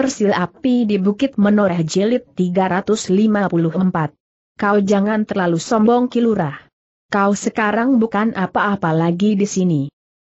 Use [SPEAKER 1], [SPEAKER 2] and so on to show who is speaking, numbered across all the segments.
[SPEAKER 1] Sil api di Bukit Menoreh Jelit 354. Kau jangan terlalu sombong kilurah. Kau sekarang bukan apa-apa lagi di sini.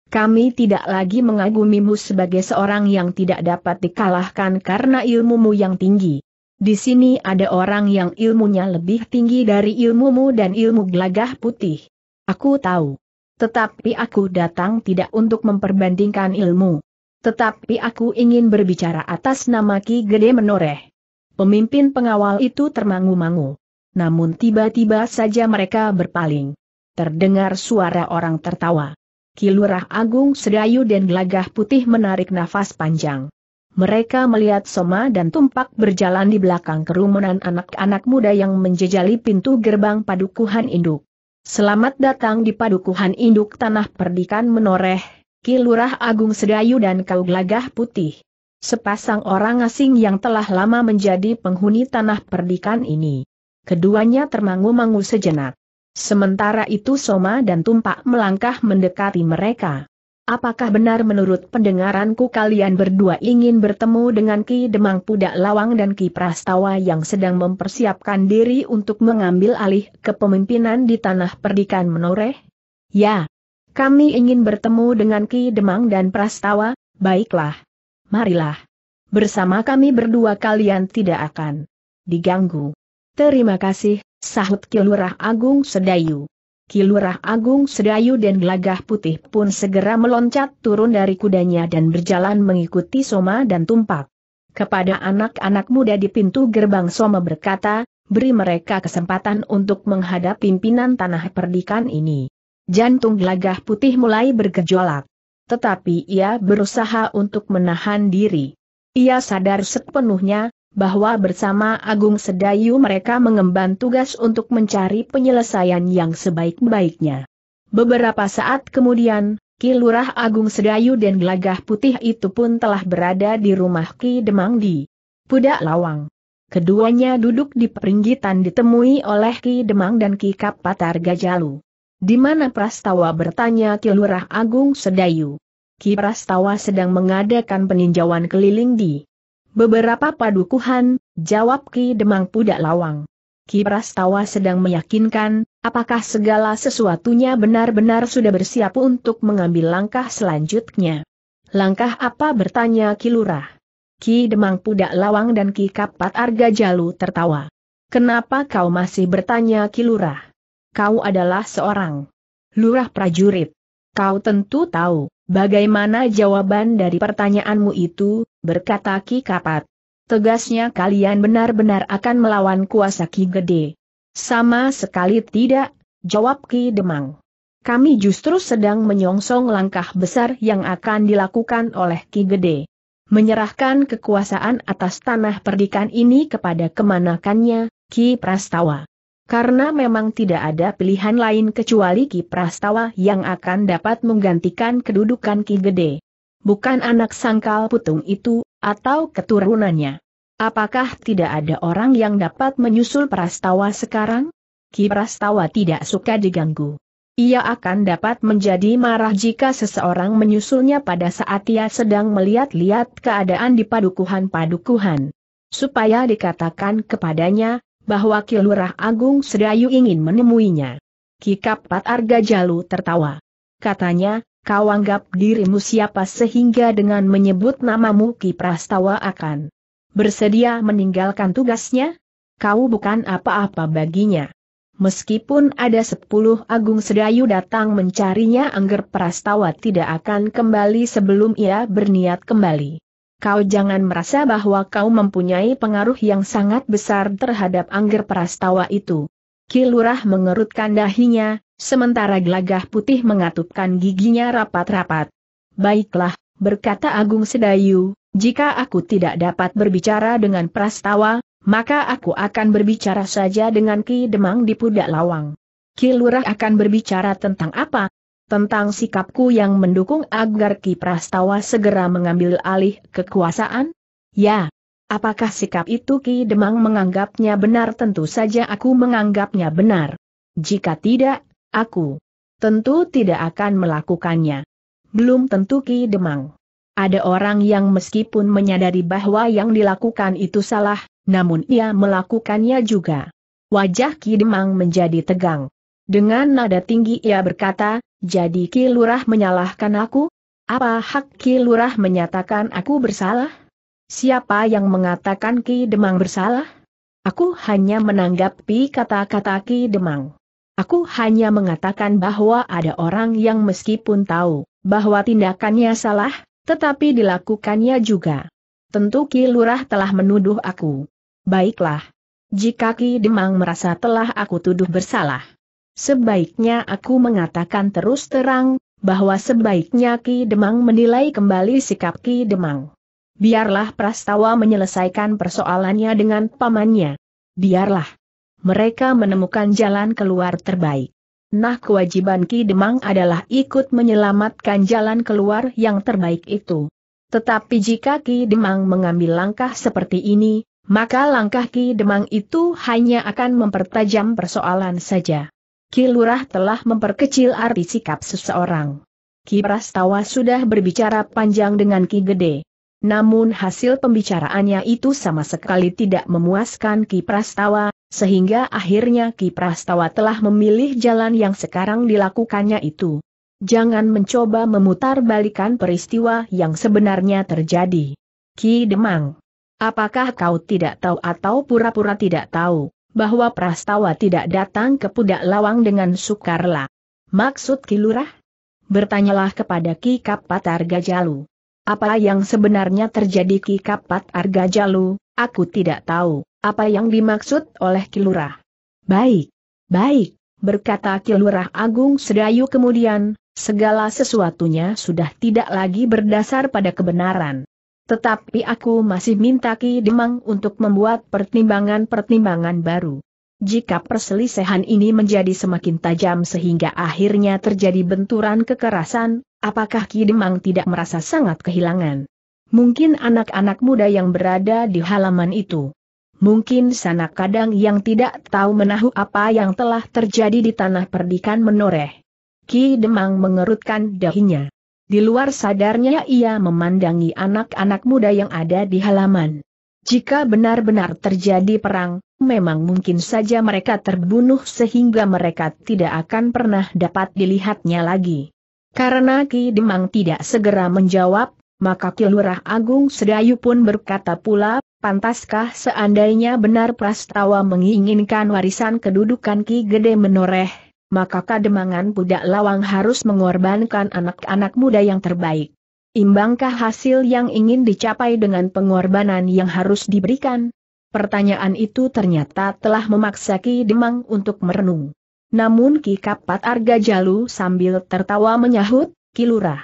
[SPEAKER 1] Kami tidak lagi mengagumimu sebagai seorang yang tidak dapat dikalahkan karena ilmumu yang tinggi. Di sini ada orang yang ilmunya lebih tinggi dari ilmumu dan ilmu gelagah putih. Aku tahu. Tetapi aku datang tidak untuk memperbandingkan ilmu. Tetapi aku ingin berbicara atas nama Ki Gede Menoreh. Pemimpin pengawal itu termangu-mangu. Namun tiba-tiba saja mereka berpaling. Terdengar suara orang tertawa. Kilurah Agung Sedayu dan Gelagah Putih menarik nafas panjang. Mereka melihat Soma dan Tumpak berjalan di belakang kerumunan anak-anak muda yang menjejali pintu gerbang Padukuhan Induk. Selamat datang di Padukuhan Induk Tanah Perdikan Menoreh, Kilurah Agung Sedayu dan Kau Glagah Putih. Sepasang orang asing yang telah lama menjadi penghuni tanah perdikan ini. Keduanya termangu-mangu sejenak. Sementara itu Soma dan Tumpak melangkah mendekati mereka. Apakah benar menurut pendengaranku kalian berdua ingin bertemu dengan Ki Demang Pudak Lawang dan Ki Prastawa yang sedang mempersiapkan diri untuk mengambil alih kepemimpinan di tanah perdikan menoreh? Ya, kami ingin bertemu dengan Ki Demang dan Prastawa, baiklah. Marilah. Bersama kami berdua kalian tidak akan diganggu. Terima kasih, sahut Kilurah Agung Sedayu. Kilurah Agung Sedayu dan Gelagah Putih pun segera meloncat turun dari kudanya dan berjalan mengikuti Soma dan Tumpak. Kepada anak-anak muda di pintu gerbang Soma berkata, beri mereka kesempatan untuk menghadap pimpinan tanah perdikan ini. Jantung gelagah putih mulai bergejolak. Tetapi ia berusaha untuk menahan diri. Ia sadar sepenuhnya, bahwa bersama Agung Sedayu mereka mengemban tugas untuk mencari penyelesaian yang sebaik-baiknya. Beberapa saat kemudian, Ki Lurah Agung Sedayu dan Gelagah Putih itu pun telah berada di rumah Ki Demang di Pudak Lawang. Keduanya duduk di peringgitan ditemui oleh Ki Demang dan Ki Kapatar Gajalu. Di mana Prastawa bertanya Ki Lurah Agung Sedayu. Ki Prastawa sedang mengadakan peninjauan keliling di beberapa padukuhan, jawab Ki Demang Pudak Lawang. Ki Prastawa sedang meyakinkan, apakah segala sesuatunya benar-benar sudah bersiap untuk mengambil langkah selanjutnya. Langkah apa bertanya Ki Lurah. Ki Demang Pudak Lawang dan Ki Kapat Arga Jalu tertawa. Kenapa kau masih bertanya Ki Lurah? kau adalah seorang lurah prajurit. Kau tentu tahu, bagaimana jawaban dari pertanyaanmu itu, berkata Ki Kapat. Tegasnya kalian benar-benar akan melawan kuasa Ki Gede. Sama sekali tidak, jawab Ki Demang. Kami justru sedang menyongsong langkah besar yang akan dilakukan oleh Ki Gede. Menyerahkan kekuasaan atas tanah perdikan ini kepada kemanakannya, Ki Prastawa. Karena memang tidak ada pilihan lain kecuali Ki Prastawa yang akan dapat menggantikan kedudukan Ki Gede. Bukan anak sangkal putung itu, atau keturunannya. Apakah tidak ada orang yang dapat menyusul Prastawa sekarang? Ki Prastawa tidak suka diganggu. Ia akan dapat menjadi marah jika seseorang menyusulnya pada saat ia sedang melihat-lihat keadaan di padukuhan-padukuhan. Supaya dikatakan kepadanya, bahwa Kilurah Agung Sedayu ingin menemuinya. Kikapat Arga Jalu tertawa. Katanya, kau anggap dirimu siapa sehingga dengan menyebut namamu Ki Prastawa akan bersedia meninggalkan tugasnya? Kau bukan apa-apa baginya. Meskipun ada sepuluh Agung Sedayu datang mencarinya Angger Prastawa tidak akan kembali sebelum ia berniat kembali kau jangan merasa bahwa kau mempunyai pengaruh yang sangat besar terhadap Angger Prastawa itu. Kilurah mengerutkan dahinya, sementara gelagah putih mengatupkan giginya rapat-rapat. Baiklah, berkata Agung Sedayu, jika aku tidak dapat berbicara dengan Prastawa, maka aku akan berbicara saja dengan Ki Demang di Pudak Lawang. Kilurah akan berbicara tentang apa? tentang sikapku yang mendukung agar Ki Prastawa segera mengambil alih kekuasaan? Ya. Apakah sikap itu Ki Demang menganggapnya benar? Tentu saja aku menganggapnya benar. Jika tidak, aku tentu tidak akan melakukannya. Belum tentu Ki Demang. Ada orang yang meskipun menyadari bahwa yang dilakukan itu salah, namun ia melakukannya juga. Wajah Ki Demang menjadi tegang. Dengan nada tinggi ia berkata, jadi Ki Lurah menyalahkan aku? Apa hak Ki Lurah menyatakan aku bersalah? Siapa yang mengatakan Ki Demang bersalah? Aku hanya menanggapi kata-kata Ki Demang. Aku hanya mengatakan bahwa ada orang yang meskipun tahu bahwa tindakannya salah, tetapi dilakukannya juga. Tentu Ki Lurah telah menuduh aku. Baiklah. Jika Ki Demang merasa telah aku tuduh bersalah, Sebaiknya aku mengatakan terus terang, bahwa sebaiknya Ki Demang menilai kembali sikap Ki Demang. Biarlah Prastawa menyelesaikan persoalannya dengan pamannya. Biarlah. Mereka menemukan jalan keluar terbaik. Nah kewajiban Ki Demang adalah ikut menyelamatkan jalan keluar yang terbaik itu. Tetapi jika Ki Demang mengambil langkah seperti ini, maka langkah Ki Demang itu hanya akan mempertajam persoalan saja. Kilurah telah memperkecil arti sikap seseorang. Ki Prastawa sudah berbicara panjang dengan Ki Gede. Namun hasil pembicaraannya itu sama sekali tidak memuaskan Ki Prastawa, sehingga akhirnya Ki Prastawa telah memilih jalan yang sekarang dilakukannya itu. Jangan mencoba memutar balikan peristiwa yang sebenarnya terjadi. Ki Demang, apakah kau tidak tahu atau pura-pura tidak tahu? bahwa Prastawa tidak datang ke Pudak Lawang dengan sukarela. Maksud Kilurah? Bertanyalah kepada Ki Kapat Argajalu. Apa yang sebenarnya terjadi Ki Kapat Argajalu, aku tidak tahu, apa yang dimaksud oleh Kilurah. Baik, baik, berkata Kilurah Agung Sedayu kemudian, segala sesuatunya sudah tidak lagi berdasar pada kebenaran. Tetapi aku masih minta Ki Demang untuk membuat pertimbangan-pertimbangan baru. Jika perselisihan ini menjadi semakin tajam sehingga akhirnya terjadi benturan kekerasan, apakah Ki Demang tidak merasa sangat kehilangan? Mungkin anak-anak muda yang berada di halaman itu. Mungkin sana kadang yang tidak tahu menahu apa yang telah terjadi di tanah perdikan menoreh. Ki Demang mengerutkan dahinya. Di luar sadarnya ia memandangi anak-anak muda yang ada di halaman. Jika benar-benar terjadi perang, memang mungkin saja mereka terbunuh sehingga mereka tidak akan pernah dapat dilihatnya lagi. Karena Ki Demang tidak segera menjawab, maka Kilurah Agung Sedayu pun berkata pula, pantaskah seandainya benar Prastawa menginginkan warisan kedudukan Ki Gede menoreh maka kademangan budak lawang harus mengorbankan anak-anak muda yang terbaik. Imbangkah hasil yang ingin dicapai dengan pengorbanan yang harus diberikan? Pertanyaan itu ternyata telah memaksa Ki Demang untuk merenung. Namun Ki Kapat Arga Jalu sambil tertawa menyahut, Ki Lurah.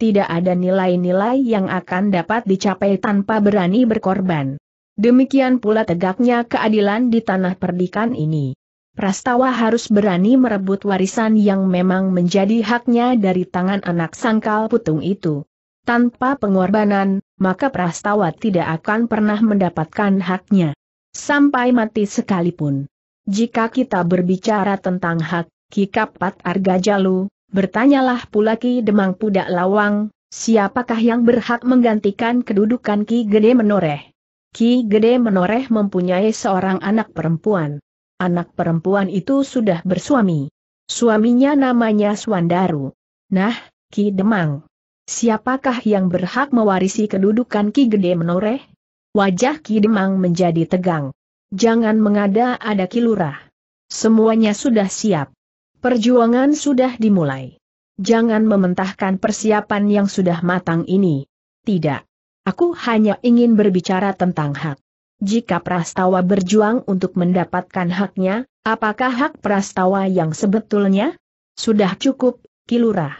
[SPEAKER 1] Tidak ada nilai-nilai yang akan dapat dicapai tanpa berani berkorban. Demikian pula tegaknya keadilan di tanah perdikan ini. Prastawa harus berani merebut warisan yang memang menjadi haknya dari tangan anak sangkal putung itu. Tanpa pengorbanan, maka Prastawa tidak akan pernah mendapatkan haknya. Sampai mati sekalipun. Jika kita berbicara tentang hak, Kikapat Arga Jalu, bertanyalah pula Ki Demang Pudak Lawang, siapakah yang berhak menggantikan kedudukan Ki Gede Menoreh? Ki Gede Menoreh mempunyai seorang anak perempuan anak perempuan itu sudah bersuami. Suaminya namanya Swandaru. Nah, Ki Demang. Siapakah yang berhak mewarisi kedudukan Ki Gede Menoreh? Wajah Ki Demang menjadi tegang. Jangan mengada-ada Ki Lurah. Semuanya sudah siap. Perjuangan sudah dimulai. Jangan mementahkan persiapan yang sudah matang ini. Tidak. Aku hanya ingin berbicara tentang hak jika prastawa berjuang untuk mendapatkan haknya, apakah hak prastawa yang sebetulnya? Sudah cukup, Kilurah.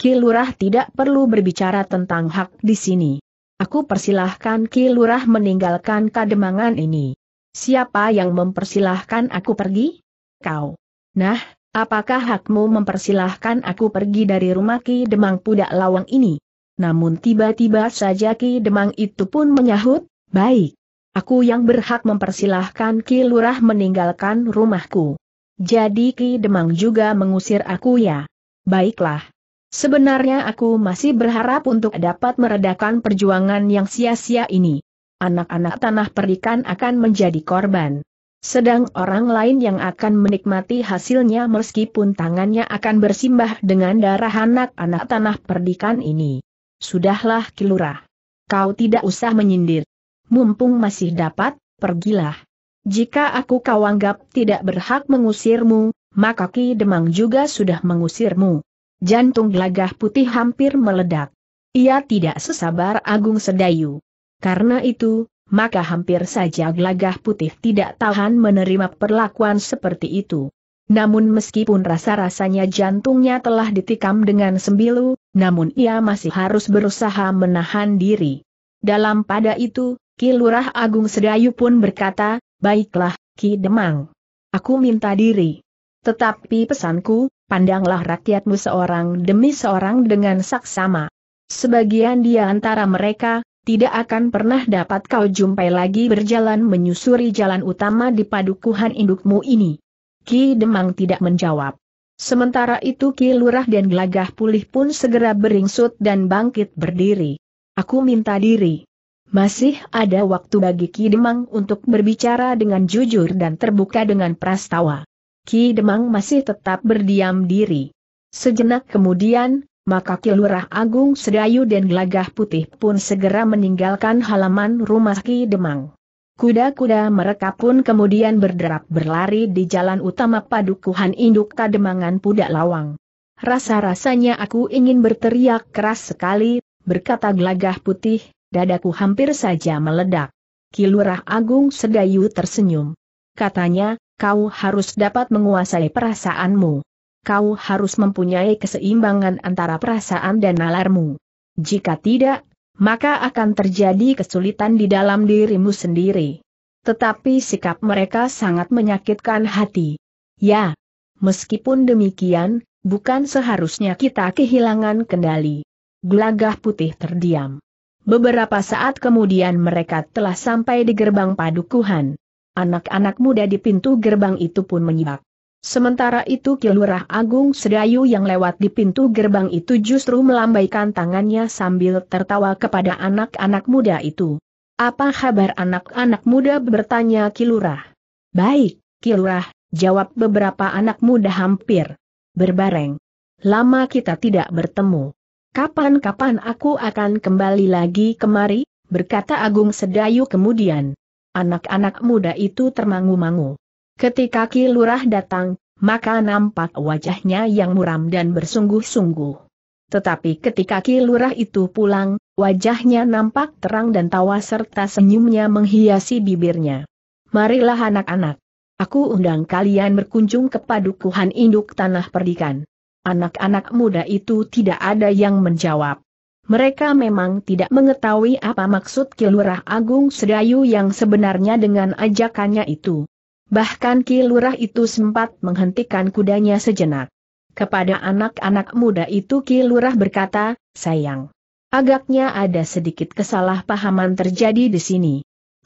[SPEAKER 1] Kilurah tidak perlu berbicara tentang hak di sini. Aku persilahkan Kilurah meninggalkan kademangan ini. Siapa yang mempersilahkan aku pergi? Kau. Nah, apakah hakmu mempersilahkan aku pergi dari rumah Ki Demang Pudak Lawang ini? Namun tiba-tiba saja Ki Demang itu pun menyahut, baik. Aku yang berhak mempersilahkan Ki Lurah meninggalkan rumahku. Jadi Ki Demang juga mengusir aku ya. Baiklah. Sebenarnya aku masih berharap untuk dapat meredakan perjuangan yang sia-sia ini. Anak-anak tanah perikan akan menjadi korban. Sedang orang lain yang akan menikmati hasilnya meskipun tangannya akan bersimbah dengan darah anak-anak tanah perdikan ini. Sudahlah Kilurah. Kau tidak usah menyindir mumpung masih dapat, pergilah. Jika aku kau anggap tidak berhak mengusirmu, maka Ki Demang juga sudah mengusirmu. Jantung gelagah putih hampir meledak. Ia tidak sesabar Agung Sedayu. Karena itu, maka hampir saja gelagah putih tidak tahan menerima perlakuan seperti itu. Namun meskipun rasa-rasanya jantungnya telah ditikam dengan sembilu, namun ia masih harus berusaha menahan diri. Dalam pada itu, Kilurah Agung Sedayu pun berkata, baiklah, Ki Demang. Aku minta diri. Tetapi pesanku, pandanglah rakyatmu seorang demi seorang dengan saksama. Sebagian di antara mereka, tidak akan pernah dapat kau jumpai lagi berjalan menyusuri jalan utama di padukuhan indukmu ini. Ki Demang tidak menjawab. Sementara itu Ki Lurah dan Gelagah Pulih pun segera beringsut dan bangkit berdiri. Aku minta diri. Masih ada waktu bagi Ki Demang untuk berbicara dengan jujur dan terbuka dengan prastawa. Ki Demang masih tetap berdiam diri. Sejenak kemudian, maka Ki Agung Sedayu dan Gelagah Putih pun segera meninggalkan halaman rumah Ki Demang. Kuda-kuda mereka pun kemudian berderap berlari di jalan utama Padukuhan Induk Kademangan Pudak Lawang. Rasa-rasanya aku ingin berteriak keras sekali, berkata Gelagah Putih, Dadaku hampir saja meledak. Kilurah Agung Sedayu tersenyum. Katanya, kau harus dapat menguasai perasaanmu. Kau harus mempunyai keseimbangan antara perasaan dan nalarmu. Jika tidak, maka akan terjadi kesulitan di dalam dirimu sendiri. Tetapi sikap mereka sangat menyakitkan hati. Ya, meskipun demikian, bukan seharusnya kita kehilangan kendali. Gelagah putih terdiam. Beberapa saat kemudian mereka telah sampai di gerbang padukuhan. Anak-anak muda di pintu gerbang itu pun menyibak. Sementara itu Kilurah Agung Sedayu yang lewat di pintu gerbang itu justru melambaikan tangannya sambil tertawa kepada anak-anak muda itu. Apa kabar anak-anak muda bertanya Kilurah. Baik, Kilurah, jawab beberapa anak muda hampir berbareng. Lama kita tidak bertemu kapan-kapan aku akan kembali lagi kemari, berkata Agung Sedayu kemudian. Anak-anak muda itu termangu-mangu. Ketika Ki Lurah datang, maka nampak wajahnya yang muram dan bersungguh-sungguh. Tetapi ketika Ki Lurah itu pulang, wajahnya nampak terang dan tawa serta senyumnya menghiasi bibirnya. Marilah anak-anak. Aku undang kalian berkunjung ke padukuhan induk tanah perdikan. Anak-anak muda itu tidak ada yang menjawab. Mereka memang tidak mengetahui apa maksud Kilurah Agung Sedayu yang sebenarnya dengan ajakannya itu. Bahkan Kilurah itu sempat menghentikan kudanya sejenak. Kepada anak-anak muda itu Kilurah berkata, sayang. Agaknya ada sedikit kesalahpahaman terjadi di sini.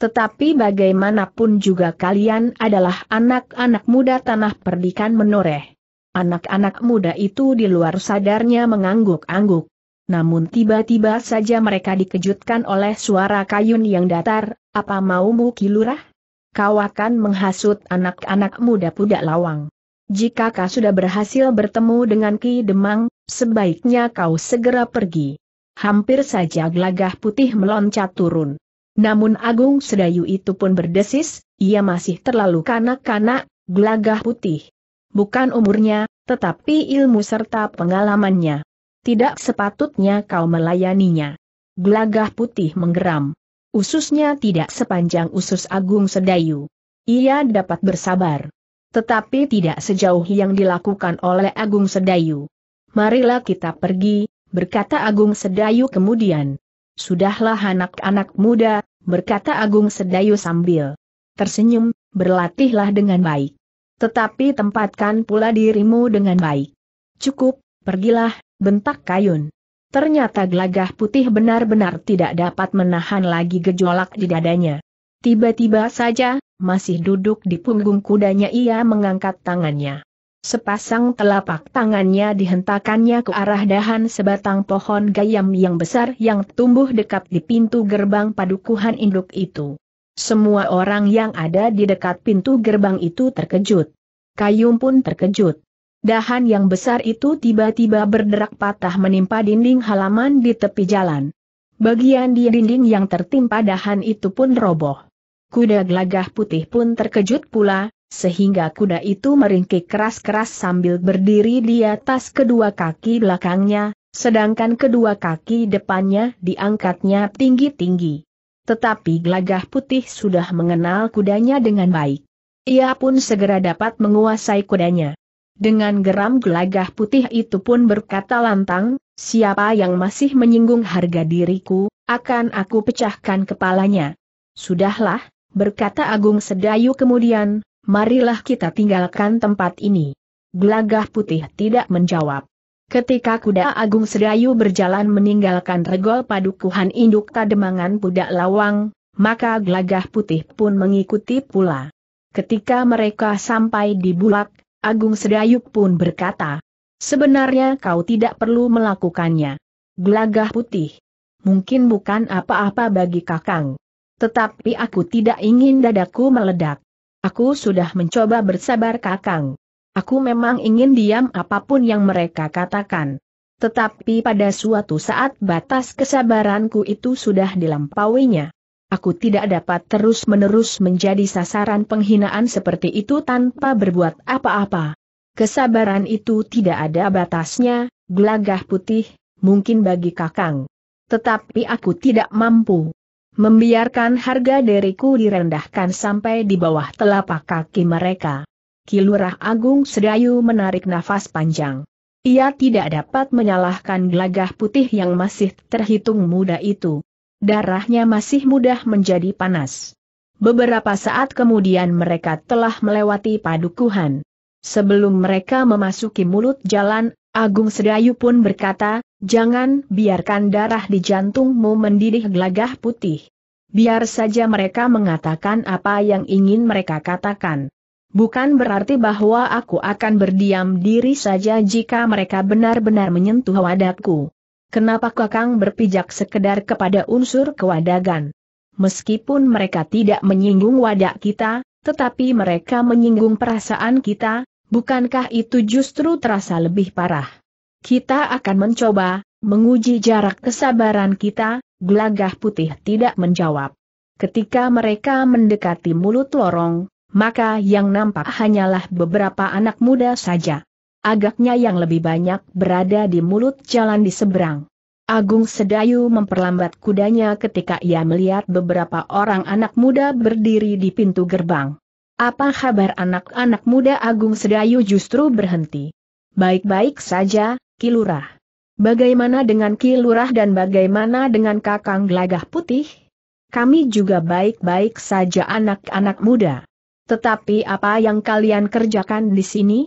[SPEAKER 1] Tetapi bagaimanapun juga kalian adalah anak-anak muda tanah perdikan menoreh. Anak-anak muda itu di luar sadarnya mengangguk-angguk. Namun tiba-tiba saja mereka dikejutkan oleh suara kayun yang datar, apa maumu kilurah? Kau akan menghasut anak-anak muda pudak lawang. Jika kau sudah berhasil bertemu dengan Ki Demang, sebaiknya kau segera pergi. Hampir saja gelagah putih meloncat turun. Namun Agung Sedayu itu pun berdesis, ia masih terlalu kanak-kanak, gelagah putih bukan umurnya, tetapi ilmu serta pengalamannya. Tidak sepatutnya kau melayaninya. Gelagah putih menggeram. Ususnya tidak sepanjang usus Agung Sedayu. Ia dapat bersabar. Tetapi tidak sejauh yang dilakukan oleh Agung Sedayu. Marilah kita pergi, berkata Agung Sedayu kemudian. Sudahlah anak-anak muda, berkata Agung Sedayu sambil tersenyum, berlatihlah dengan baik. Tetapi tempatkan pula dirimu dengan baik. Cukup, pergilah, bentak kayun. Ternyata gelagah putih benar-benar tidak dapat menahan lagi gejolak di dadanya. Tiba-tiba saja, masih duduk di punggung kudanya ia mengangkat tangannya. Sepasang telapak tangannya dihentakannya ke arah dahan sebatang pohon gayam yang besar yang tumbuh dekat di pintu gerbang padukuhan induk itu. Semua orang yang ada di dekat pintu gerbang itu terkejut. Kayum pun terkejut. Dahan yang besar itu tiba-tiba berderak patah menimpa dinding halaman di tepi jalan. Bagian di dinding yang tertimpa dahan itu pun roboh. Kuda gelagah putih pun terkejut pula, sehingga kuda itu meringkik keras-keras sambil berdiri di atas kedua kaki belakangnya, sedangkan kedua kaki depannya diangkatnya tinggi-tinggi. Tetapi gelagah putih sudah mengenal kudanya dengan baik. Ia pun segera dapat menguasai kudanya. Dengan geram gelagah putih itu pun berkata lantang, siapa yang masih menyinggung harga diriku, akan aku pecahkan kepalanya. Sudahlah, berkata Agung Sedayu kemudian, marilah kita tinggalkan tempat ini. Gelagah putih tidak menjawab. Ketika kuda Agung Sedayu berjalan meninggalkan regol padukuhan induk Kademangan pudak lawang, maka gelagah putih pun mengikuti pula. Ketika mereka sampai di bulak, Agung Sedayu pun berkata, Sebenarnya kau tidak perlu melakukannya. Gelagah putih. Mungkin bukan apa-apa bagi kakang. Tetapi aku tidak ingin dadaku meledak. Aku sudah mencoba bersabar kakang. Aku memang ingin diam apapun yang mereka katakan. Tetapi pada suatu saat batas kesabaranku itu sudah dilampauinya. Aku tidak dapat terus-menerus menjadi sasaran penghinaan seperti itu tanpa berbuat apa-apa. Kesabaran itu tidak ada batasnya, gelagah putih, mungkin bagi kakang. Tetapi aku tidak mampu membiarkan harga diriku direndahkan sampai di bawah telapak kaki mereka. Kilurah Agung Sedayu menarik nafas panjang. Ia tidak dapat menyalahkan gelagah putih yang masih terhitung muda itu. Darahnya masih mudah menjadi panas. Beberapa saat kemudian mereka telah melewati padukuhan. Sebelum mereka memasuki mulut jalan, Agung Sedayu pun berkata, jangan biarkan darah di jantungmu mendidih gelagah putih. Biar saja mereka mengatakan apa yang ingin mereka katakan. Bukan berarti bahwa aku akan berdiam diri saja jika mereka benar-benar menyentuh wadahku. Kenapa Kakang berpijak sekedar kepada unsur kewadagan? Meskipun mereka tidak menyinggung wadah kita, tetapi mereka menyinggung perasaan kita, bukankah itu justru terasa lebih parah? Kita akan mencoba, menguji jarak kesabaran kita, gelagah putih tidak menjawab. Ketika mereka mendekati mulut lorong, maka yang nampak hanyalah beberapa anak muda saja. Agaknya yang lebih banyak berada di mulut jalan di seberang. Agung Sedayu memperlambat kudanya ketika ia melihat beberapa orang anak muda berdiri di pintu gerbang. Apa kabar anak-anak muda Agung Sedayu justru berhenti. Baik-baik saja, Kilurah. Bagaimana dengan Kilurah dan bagaimana dengan Kakang Gelagah Putih? Kami juga baik-baik saja anak-anak muda. Tetapi apa yang kalian kerjakan di sini?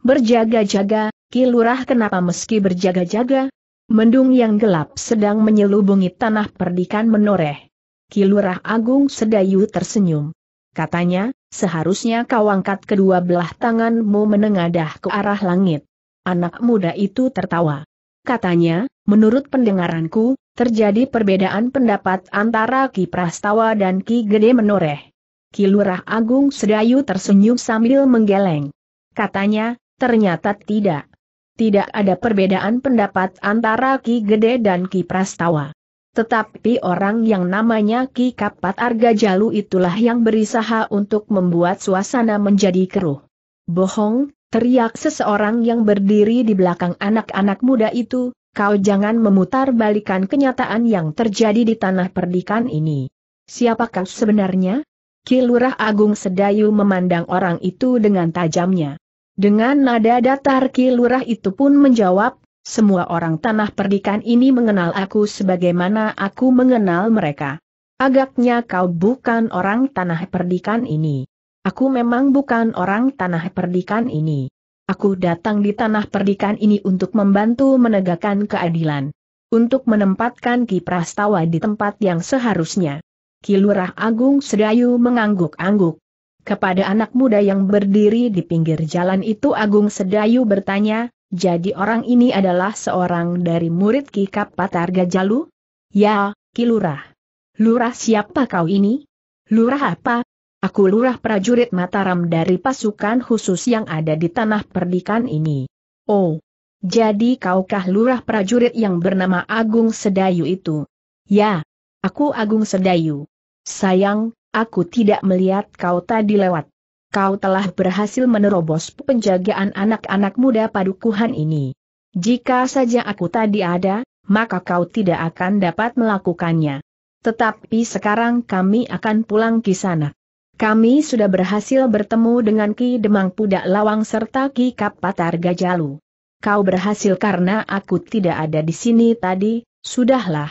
[SPEAKER 1] Berjaga-jaga, Kilurah kenapa meski berjaga-jaga? Mendung yang gelap sedang menyelubungi tanah perdikan menoreh. Kilurah Agung Sedayu tersenyum. Katanya, seharusnya kau angkat kedua belah tanganmu menengadah ke arah langit. Anak muda itu tertawa. Katanya, menurut pendengaranku, terjadi perbedaan pendapat antara Ki Prastawa dan Ki Gede Menoreh. Kilurah Agung Sedayu tersenyum sambil menggeleng. Katanya, ternyata tidak. Tidak ada perbedaan pendapat antara Ki Gede dan Ki Prastawa. Tetapi orang yang namanya Ki Kapat Arga Jalu itulah yang berisaha untuk membuat suasana menjadi keruh. Bohong, teriak seseorang yang berdiri di belakang anak-anak muda itu, kau jangan memutar balikan kenyataan yang terjadi di tanah perdikan ini. Siapakah sebenarnya? Kilurah Agung Sedayu memandang orang itu dengan tajamnya. Dengan nada datar Kilurah itu pun menjawab, semua orang tanah perdikan ini mengenal aku sebagaimana aku mengenal mereka. Agaknya kau bukan orang tanah perdikan ini. Aku memang bukan orang tanah perdikan ini. Aku datang di tanah perdikan ini untuk membantu menegakkan keadilan. Untuk menempatkan Ki Prastawa di tempat yang seharusnya. Kilurah Agung Sedayu mengangguk-angguk. Kepada anak muda yang berdiri di pinggir jalan itu Agung Sedayu bertanya, jadi orang ini adalah seorang dari murid Ki Kapatar Gajalu? Ya, Kilurah. Lurah siapa kau ini? Lurah apa? Aku lurah prajurit Mataram dari pasukan khusus yang ada di tanah perdikan ini. Oh, jadi kaukah lurah prajurit yang bernama Agung Sedayu itu? Ya, aku Agung Sedayu. Sayang, aku tidak melihat kau tadi lewat. Kau telah berhasil menerobos penjagaan anak-anak muda padukuhan ini. Jika saja aku tadi ada, maka kau tidak akan dapat melakukannya. Tetapi sekarang kami akan pulang ke sana. Kami sudah berhasil bertemu dengan Ki Demang Pudak Lawang serta Ki Kapatar Gajalu. Kau berhasil karena aku tidak ada di sini tadi, sudahlah.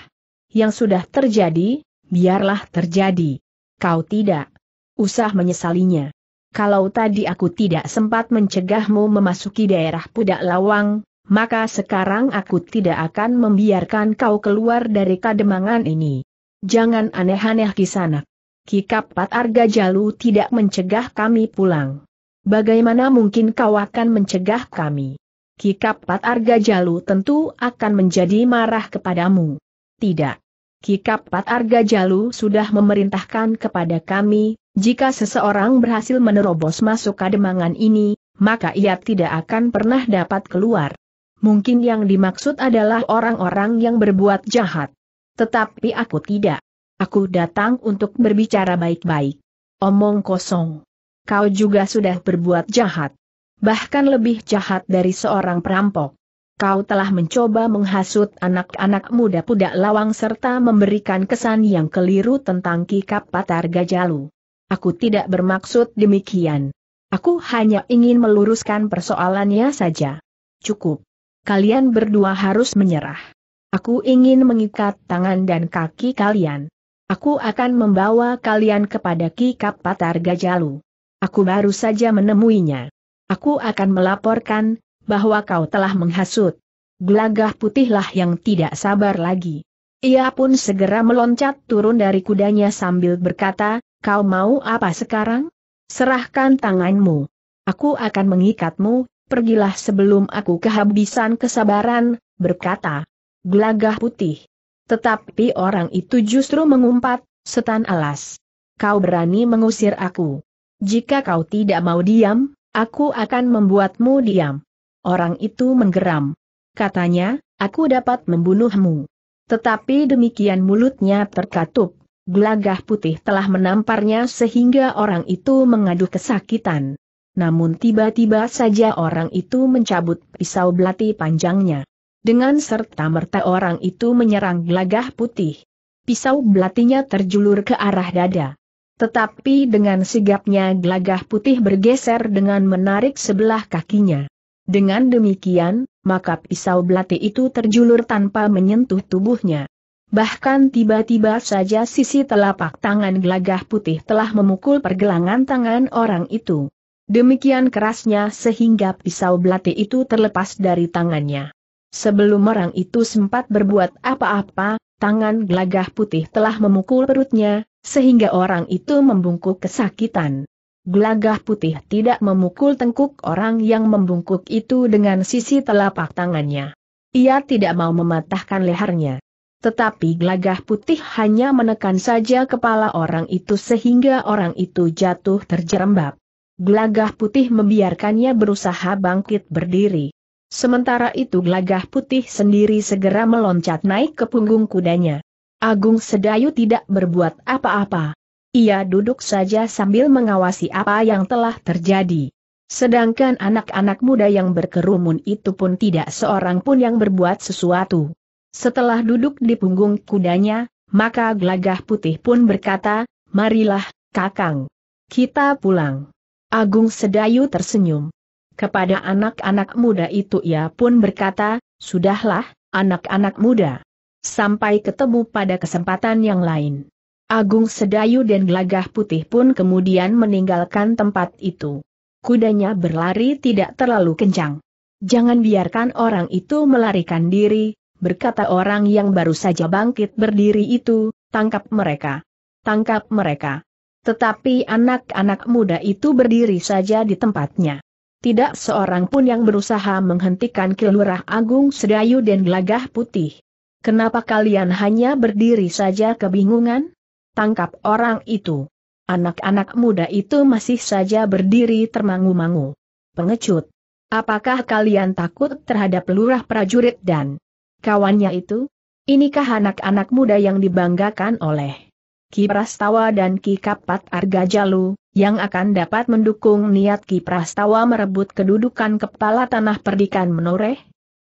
[SPEAKER 1] Yang sudah terjadi, biarlah terjadi. Kau tidak usah menyesalinya. Kalau tadi aku tidak sempat mencegahmu memasuki daerah Pudak Lawang, maka sekarang aku tidak akan membiarkan kau keluar dari kademangan ini. Jangan aneh-aneh di sana Kikapat Arga Jalu tidak mencegah kami pulang. Bagaimana mungkin kau akan mencegah kami? Kikapat Arga Jalu tentu akan menjadi marah kepadamu. Tidak. Kikapat Arga Jalu sudah memerintahkan kepada kami, jika seseorang berhasil menerobos masuk kademangan ini, maka ia tidak akan pernah dapat keluar. Mungkin yang dimaksud adalah orang-orang yang berbuat jahat. Tetapi aku tidak. Aku datang untuk berbicara baik-baik. Omong kosong. Kau juga sudah berbuat jahat. Bahkan lebih jahat dari seorang perampok kau telah mencoba menghasut anak-anak muda pudak lawang serta memberikan kesan yang keliru tentang Kikap Patar Gajalu. Aku tidak bermaksud demikian. Aku hanya ingin meluruskan persoalannya saja. Cukup. Kalian berdua harus menyerah. Aku ingin mengikat tangan dan kaki kalian. Aku akan membawa kalian kepada Kikap Patar Gajalu. Aku baru saja menemuinya. Aku akan melaporkan, bahwa kau telah menghasut. Gelagah putihlah yang tidak sabar lagi. Ia pun segera meloncat turun dari kudanya sambil berkata, kau mau apa sekarang? Serahkan tanganmu. Aku akan mengikatmu, pergilah sebelum aku kehabisan kesabaran, berkata. Gelagah putih. Tetapi orang itu justru mengumpat, setan alas. Kau berani mengusir aku. Jika kau tidak mau diam, aku akan membuatmu diam. Orang itu menggeram. Katanya, aku dapat membunuhmu. Tetapi demikian mulutnya terkatup, gelagah putih telah menamparnya sehingga orang itu mengaduh kesakitan. Namun tiba-tiba saja orang itu mencabut pisau belati panjangnya. Dengan serta-merta orang itu menyerang gelagah putih. Pisau belatinya terjulur ke arah dada. Tetapi dengan sigapnya gelagah putih bergeser dengan menarik sebelah kakinya. Dengan demikian, maka pisau belati itu terjulur tanpa menyentuh tubuhnya. Bahkan tiba-tiba saja sisi telapak tangan gelagah putih telah memukul pergelangan tangan orang itu. Demikian kerasnya sehingga pisau belati itu terlepas dari tangannya. Sebelum orang itu sempat berbuat apa-apa, tangan gelagah putih telah memukul perutnya, sehingga orang itu membungkuk kesakitan. Gelagah putih tidak memukul tengkuk orang yang membungkuk itu dengan sisi telapak tangannya. Ia tidak mau mematahkan lehernya. Tetapi gelagah putih hanya menekan saja kepala orang itu sehingga orang itu jatuh terjerembab. Gelagah putih membiarkannya berusaha bangkit berdiri. Sementara itu gelagah putih sendiri segera meloncat naik ke punggung kudanya. Agung Sedayu tidak berbuat apa-apa. Ia duduk saja sambil mengawasi apa yang telah terjadi. Sedangkan anak-anak muda yang berkerumun itu pun tidak seorang pun yang berbuat sesuatu. Setelah duduk di punggung kudanya, maka gelagah putih pun berkata, Marilah, kakang. Kita pulang. Agung Sedayu tersenyum. Kepada anak-anak muda itu ia pun berkata, Sudahlah, anak-anak muda. Sampai ketemu pada kesempatan yang lain. Agung Sedayu dan Gelagah Putih pun kemudian meninggalkan tempat itu. Kudanya berlari tidak terlalu kencang. Jangan biarkan orang itu melarikan diri, berkata orang yang baru saja bangkit berdiri itu, tangkap mereka. Tangkap mereka. Tetapi anak-anak muda itu berdiri saja di tempatnya. Tidak seorang pun yang berusaha menghentikan Kilurah Agung Sedayu dan Gelagah Putih. Kenapa kalian hanya berdiri saja kebingungan? tangkap orang itu. Anak-anak muda itu masih saja berdiri termangu-mangu. Pengecut. Apakah kalian takut terhadap lurah prajurit dan kawannya itu? Inikah anak-anak muda yang dibanggakan oleh Ki Prastawa dan Ki Kapat Argajalu, yang akan dapat mendukung niat Ki Prastawa merebut kedudukan kepala tanah perdikan menoreh?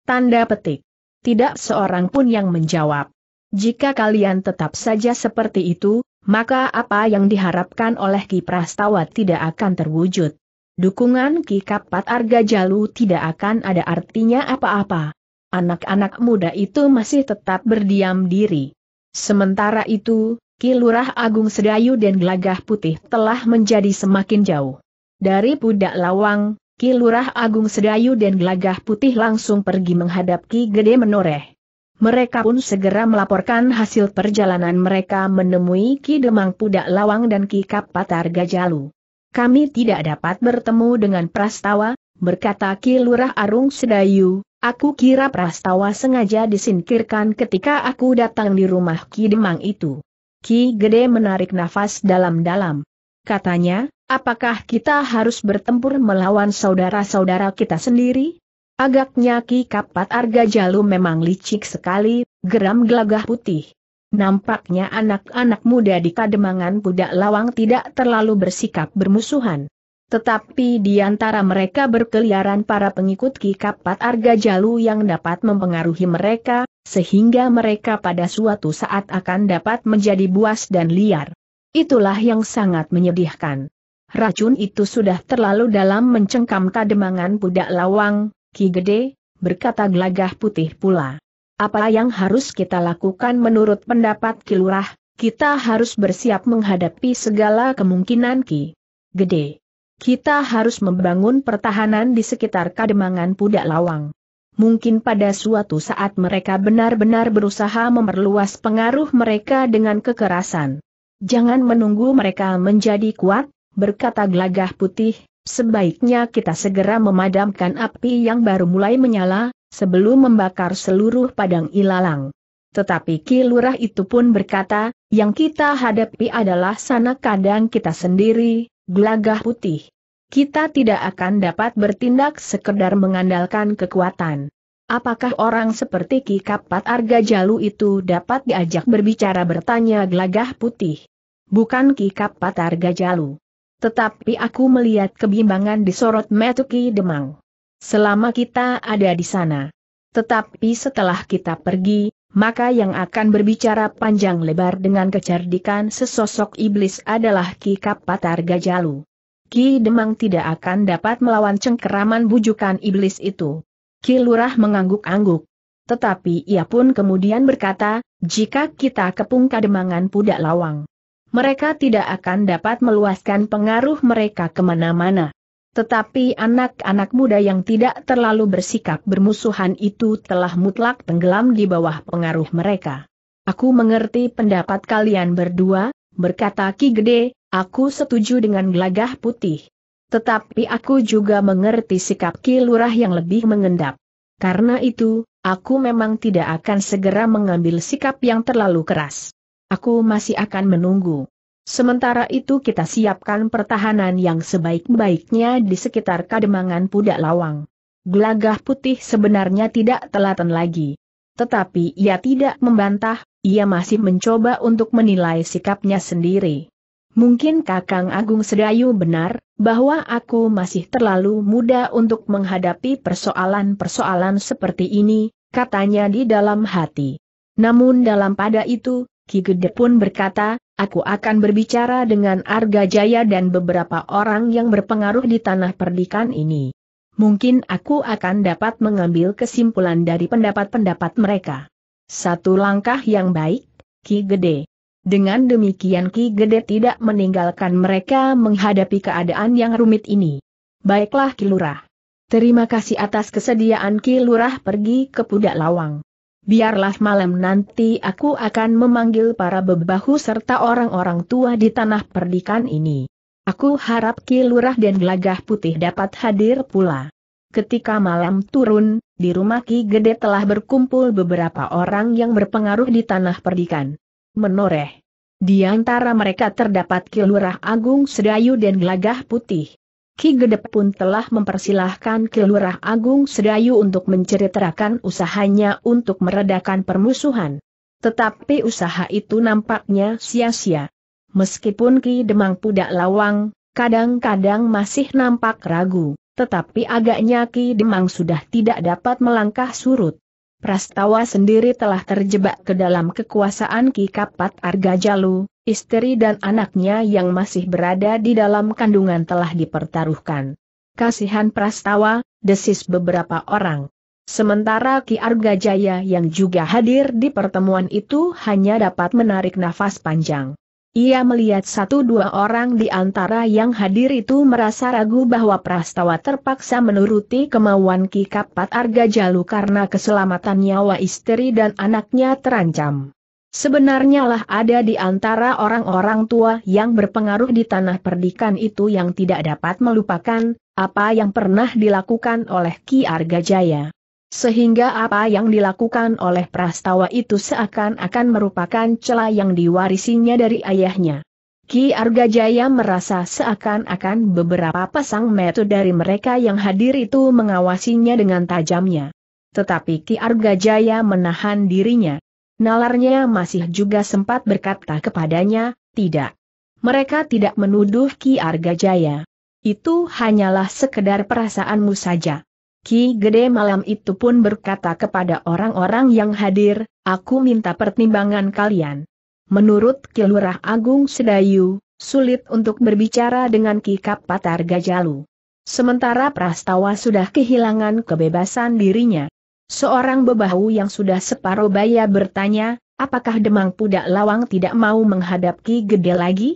[SPEAKER 1] Tanda petik. Tidak seorang pun yang menjawab. Jika kalian tetap saja seperti itu, maka apa yang diharapkan oleh Ki Prastawa tidak akan terwujud. Dukungan Ki Kapat Arga Jalu tidak akan ada artinya apa-apa. Anak-anak muda itu masih tetap berdiam diri. Sementara itu, Ki Lurah Agung Sedayu dan Gelagah Putih telah menjadi semakin jauh. Dari Pudak Lawang, Ki Lurah Agung Sedayu dan Gelagah Putih langsung pergi menghadap Ki Gede Menoreh. Mereka pun segera melaporkan hasil perjalanan mereka menemui Ki Demang Pudak Lawang dan Ki Kapatar Gajalu. Kami tidak dapat bertemu dengan Prastawa, berkata Ki Lurah Arung Sedayu, aku kira Prastawa sengaja disingkirkan ketika aku datang di rumah Ki Demang itu. Ki Gede menarik nafas dalam-dalam. Katanya, apakah kita harus bertempur melawan saudara-saudara kita sendiri? Agaknya Ki Kapat Arga Jalu memang licik sekali, geram gelagah putih. Nampaknya anak-anak muda di kademangan budak lawang tidak terlalu bersikap bermusuhan. Tetapi di antara mereka berkeliaran para pengikut Ki Kapat Arga Jalu yang dapat mempengaruhi mereka, sehingga mereka pada suatu saat akan dapat menjadi buas dan liar. Itulah yang sangat menyedihkan. Racun itu sudah terlalu dalam mencengkam kademangan budak lawang, Ki Gede, berkata glagah putih pula. Apa yang harus kita lakukan menurut pendapat Kilurah, kita harus bersiap menghadapi segala kemungkinan Ki Gede. Kita harus membangun pertahanan di sekitar Kademangan Pudak Lawang. Mungkin pada suatu saat mereka benar-benar berusaha memperluas pengaruh mereka dengan kekerasan. Jangan menunggu mereka menjadi kuat, berkata glagah putih, Sebaiknya kita segera memadamkan api yang baru mulai menyala, sebelum membakar seluruh padang ilalang. Tetapi Ki itu pun berkata, yang kita hadapi adalah sana kadang kita sendiri, gelagah putih. Kita tidak akan dapat bertindak sekedar mengandalkan kekuatan. Apakah orang seperti Ki Kapat Arga Jalu itu dapat diajak berbicara bertanya gelagah putih? Bukan Ki Kapat Arga Jalu. Tetapi aku melihat kebimbangan di sorot Metuki Demang. Selama kita ada di sana. Tetapi setelah kita pergi, maka yang akan berbicara panjang lebar dengan kecerdikan sesosok iblis adalah Ki Kapatar Gajalu. Ki Demang tidak akan dapat melawan cengkeraman bujukan iblis itu. Ki Lurah mengangguk-angguk. Tetapi ia pun kemudian berkata, jika kita kepung kademangan pudak lawang mereka tidak akan dapat meluaskan pengaruh mereka kemana-mana. Tetapi anak-anak muda yang tidak terlalu bersikap bermusuhan itu telah mutlak tenggelam di bawah pengaruh mereka. Aku mengerti pendapat kalian berdua, berkata Ki Gede, aku setuju dengan gelagah putih. Tetapi aku juga mengerti sikap Ki Lurah yang lebih mengendap. Karena itu, aku memang tidak akan segera mengambil sikap yang terlalu keras aku masih akan menunggu. Sementara itu kita siapkan pertahanan yang sebaik-baiknya di sekitar kademangan Pudak Lawang. Gelagah putih sebenarnya tidak telaten lagi. Tetapi ia tidak membantah, ia masih mencoba untuk menilai sikapnya sendiri. Mungkin Kakang Agung Sedayu benar, bahwa aku masih terlalu muda untuk menghadapi persoalan-persoalan seperti ini, katanya di dalam hati. Namun dalam pada itu, Ki Gede pun berkata, aku akan berbicara dengan Arga Jaya dan beberapa orang yang berpengaruh di tanah perdikan ini. Mungkin aku akan dapat mengambil kesimpulan dari pendapat-pendapat mereka. Satu langkah yang baik, Ki Gede. Dengan demikian Ki Gede tidak meninggalkan mereka menghadapi keadaan yang rumit ini. Baiklah Ki Lurah. Terima kasih atas kesediaan Ki Lurah pergi ke Pudak Lawang biarlah malam nanti aku akan memanggil para bebahu serta orang-orang tua di tanah perdikan ini. Aku harap Ki Lurah dan Gelagah Putih dapat hadir pula. Ketika malam turun, di rumah Ki Gede telah berkumpul beberapa orang yang berpengaruh di tanah perdikan. Menoreh. Di antara mereka terdapat Ki Lurah Agung Sedayu dan Gelagah Putih. Ki Gede pun telah mempersilahkan Kelurah Agung Sedayu untuk menceritakan usahanya untuk meredakan permusuhan. Tetapi usaha itu nampaknya sia-sia. Meskipun Ki Demang Pudak Lawang, kadang-kadang masih nampak ragu, tetapi agaknya Ki Demang sudah tidak dapat melangkah surut. Prastawa sendiri telah terjebak ke dalam kekuasaan Ki Kapat Argajalu, Istri dan anaknya yang masih berada di dalam kandungan telah dipertaruhkan. Kasihan Prastawa, desis beberapa orang. Sementara Ki Arga Jaya yang juga hadir di pertemuan itu hanya dapat menarik nafas panjang. Ia melihat satu dua orang di antara yang hadir itu merasa ragu bahwa Prastawa terpaksa menuruti kemauan Ki Kapat Arga Jalu karena keselamatan nyawa istri dan anaknya terancam. Sebenarnya lah ada di antara orang-orang tua yang berpengaruh di tanah perdikan itu yang tidak dapat melupakan, apa yang pernah dilakukan oleh Ki Arga Jaya, Sehingga apa yang dilakukan oleh Prastawa itu seakan-akan merupakan celah yang diwarisinya dari ayahnya. Ki Arga Jaya merasa seakan-akan beberapa pasang mata dari mereka yang hadir itu mengawasinya dengan tajamnya. Tetapi Ki Arga Jaya menahan dirinya. Nalarnya masih juga sempat berkata kepadanya, tidak. Mereka tidak menuduh Ki Arga Jaya. Itu hanyalah sekedar perasaanmu saja. Ki Gede malam itu pun berkata kepada orang-orang yang hadir, aku minta pertimbangan kalian. Menurut Ki Agung Sedayu, sulit untuk berbicara dengan Ki Kapatar Gajalu. Sementara Prastawa sudah kehilangan kebebasan dirinya seorang bebahu yang sudah separuh baya bertanya, apakah Demang Pudak Lawang tidak mau menghadap Ki Gede lagi?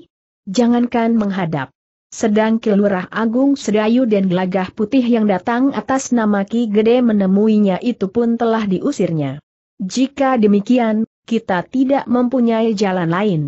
[SPEAKER 1] Jangankan menghadap. Sedang Kilurah Agung Sedayu dan Gelagah Putih yang datang atas nama Ki Gede menemuinya itu pun telah diusirnya. Jika demikian, kita tidak mempunyai jalan lain.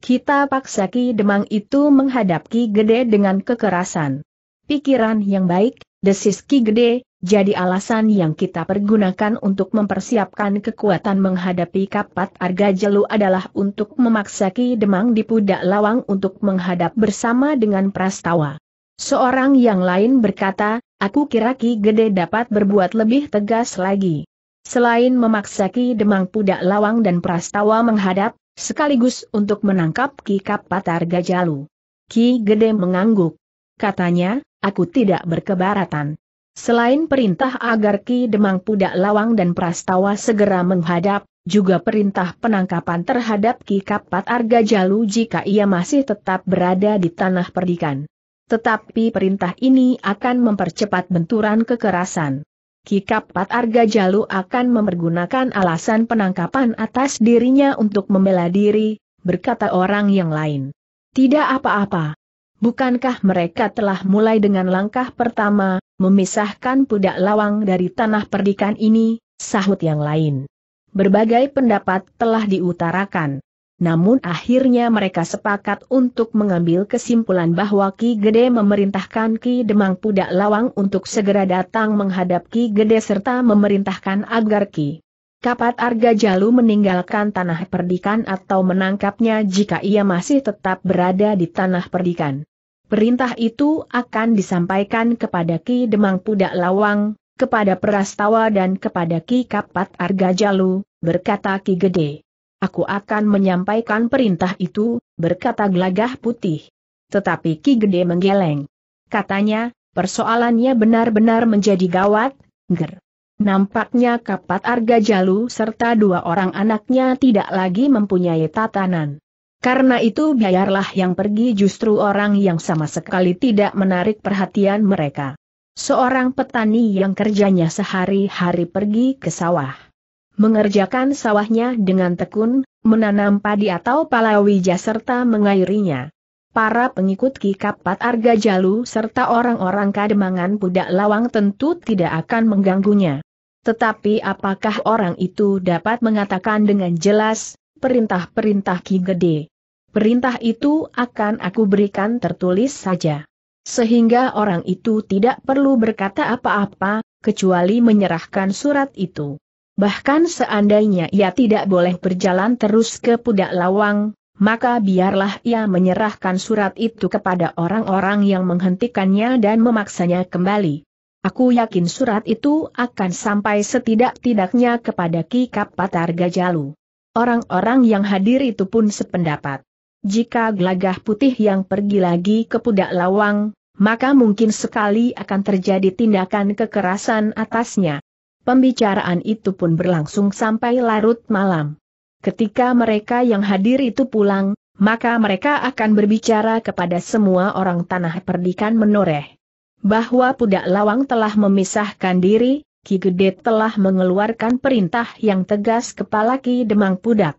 [SPEAKER 1] Kita paksa Ki Demang itu menghadap Ki Gede dengan kekerasan. Pikiran yang baik, desis Ki Gede, jadi alasan yang kita pergunakan untuk mempersiapkan kekuatan menghadapi Kapat Jelu adalah untuk memaksa Ki Demang di Pudak Lawang untuk menghadap bersama dengan Prastawa. Seorang yang lain berkata, aku kira Ki Gede dapat berbuat lebih tegas lagi. Selain memaksa Ki Demang Pudak Lawang dan Prastawa menghadap, sekaligus untuk menangkap Ki Kapat Argajalu. Ki Gede mengangguk. Katanya, aku tidak berkebaratan. Selain perintah agar Ki Demang Pudak Lawang dan Prastawa segera menghadap, juga perintah penangkapan terhadap Ki Kapat Arga Jalu jika ia masih tetap berada di tanah perdikan. Tetapi perintah ini akan mempercepat benturan kekerasan. Ki Kapat Arga Jalu akan mempergunakan alasan penangkapan atas dirinya untuk membela diri, berkata orang yang lain. Tidak apa-apa. Bukankah mereka telah mulai dengan langkah pertama, memisahkan pudak lawang dari tanah perdikan ini, sahut yang lain. Berbagai pendapat telah diutarakan. Namun akhirnya mereka sepakat untuk mengambil kesimpulan bahwa Ki Gede memerintahkan Ki Demang Pudak Lawang untuk segera datang menghadap Ki Gede serta memerintahkan agar Ki Kapat Arga Jalu meninggalkan tanah perdikan atau menangkapnya jika ia masih tetap berada di tanah perdikan. Perintah itu akan disampaikan kepada Ki Demang Pudak Lawang, kepada Perastawa dan kepada Ki Kapat Jalu, berkata Ki Gede. Aku akan menyampaikan perintah itu, berkata Gelagah Putih. Tetapi Ki Gede menggeleng. Katanya, persoalannya benar-benar menjadi gawat, ger. Nampaknya Kapat Jalu serta dua orang anaknya tidak lagi mempunyai tatanan. Karena itu biarlah yang pergi justru orang yang sama sekali tidak menarik perhatian mereka. Seorang petani yang kerjanya sehari-hari pergi ke sawah. Mengerjakan sawahnya dengan tekun, menanam padi atau palawija serta mengairinya. Para pengikut Ki Kapat Arga Jalu serta orang-orang kademangan Pudak Lawang tentu tidak akan mengganggunya. Tetapi apakah orang itu dapat mengatakan dengan jelas, perintah-perintah Ki Gede, Perintah itu akan aku berikan tertulis saja. Sehingga orang itu tidak perlu berkata apa-apa, kecuali menyerahkan surat itu. Bahkan seandainya ia tidak boleh berjalan terus ke Pudak Lawang, maka biarlah ia menyerahkan surat itu kepada orang-orang yang menghentikannya dan memaksanya kembali. Aku yakin surat itu akan sampai setidak-tidaknya kepada Ki Kapatar Gajalu. Orang-orang yang hadir itu pun sependapat. Jika gelagah putih yang pergi lagi ke pudak lawang, maka mungkin sekali akan terjadi tindakan kekerasan atasnya. Pembicaraan itu pun berlangsung sampai larut malam. Ketika mereka yang hadir itu pulang, maka mereka akan berbicara kepada semua orang tanah perdikan menoreh. Bahwa pudak lawang telah memisahkan diri, Ki Gede telah mengeluarkan perintah yang tegas kepala Ki Demang Pudak.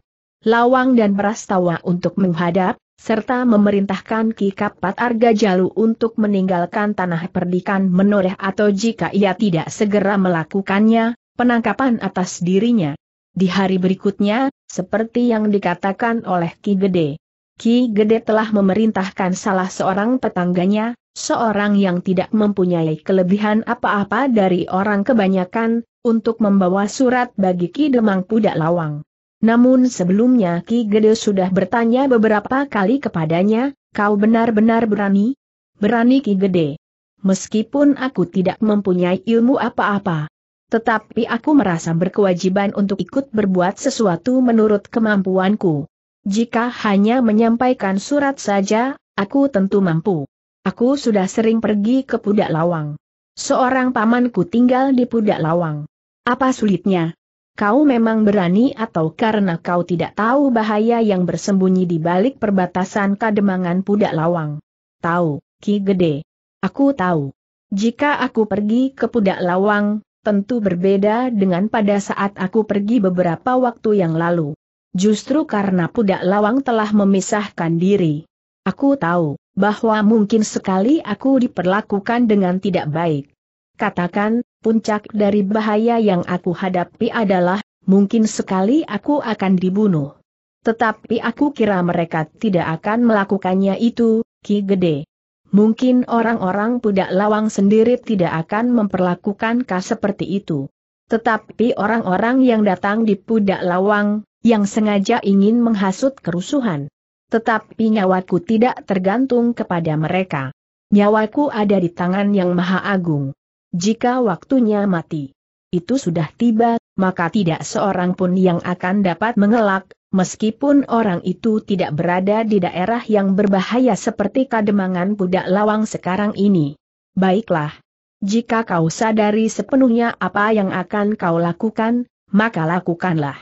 [SPEAKER 1] Lawang dan Prastawa untuk menghadap, serta memerintahkan Ki Kapat Arga Jalu untuk meninggalkan tanah perdikan menoreh atau jika ia tidak segera melakukannya, penangkapan atas dirinya. Di hari berikutnya, seperti yang dikatakan oleh Ki Gede, Ki Gede telah memerintahkan salah seorang tetangganya, seorang yang tidak mempunyai kelebihan apa-apa dari orang kebanyakan, untuk membawa surat bagi Ki Demang Pudak Lawang. Namun sebelumnya Ki Gede sudah bertanya beberapa kali kepadanya, kau benar-benar berani? Berani Ki Gede. Meskipun aku tidak mempunyai ilmu apa-apa. Tetapi aku merasa berkewajiban untuk ikut berbuat sesuatu menurut kemampuanku. Jika hanya menyampaikan surat saja, aku tentu mampu. Aku sudah sering pergi ke Pudak Lawang. Seorang pamanku tinggal di Pudak Lawang. Apa sulitnya? kau memang berani atau karena kau tidak tahu bahaya yang bersembunyi di balik perbatasan kademangan pudak lawang. Tahu, Ki Gede. Aku tahu. Jika aku pergi ke pudak lawang, tentu berbeda dengan pada saat aku pergi beberapa waktu yang lalu. Justru karena pudak lawang telah memisahkan diri. Aku tahu, bahwa mungkin sekali aku diperlakukan dengan tidak baik. Katakan, puncak dari bahaya yang aku hadapi adalah, mungkin sekali aku akan dibunuh. Tetapi aku kira mereka tidak akan melakukannya itu, Ki Gede. Mungkin orang-orang pudak lawang sendiri tidak akan memperlakukan kau seperti itu. Tetapi orang-orang yang datang di pudak lawang, yang sengaja ingin menghasut kerusuhan. Tetapi nyawaku tidak tergantung kepada mereka. Nyawaku ada di tangan yang maha agung jika waktunya mati. Itu sudah tiba, maka tidak seorang pun yang akan dapat mengelak, meskipun orang itu tidak berada di daerah yang berbahaya seperti kademangan budak lawang sekarang ini. Baiklah. Jika kau sadari sepenuhnya apa yang akan kau lakukan, maka lakukanlah.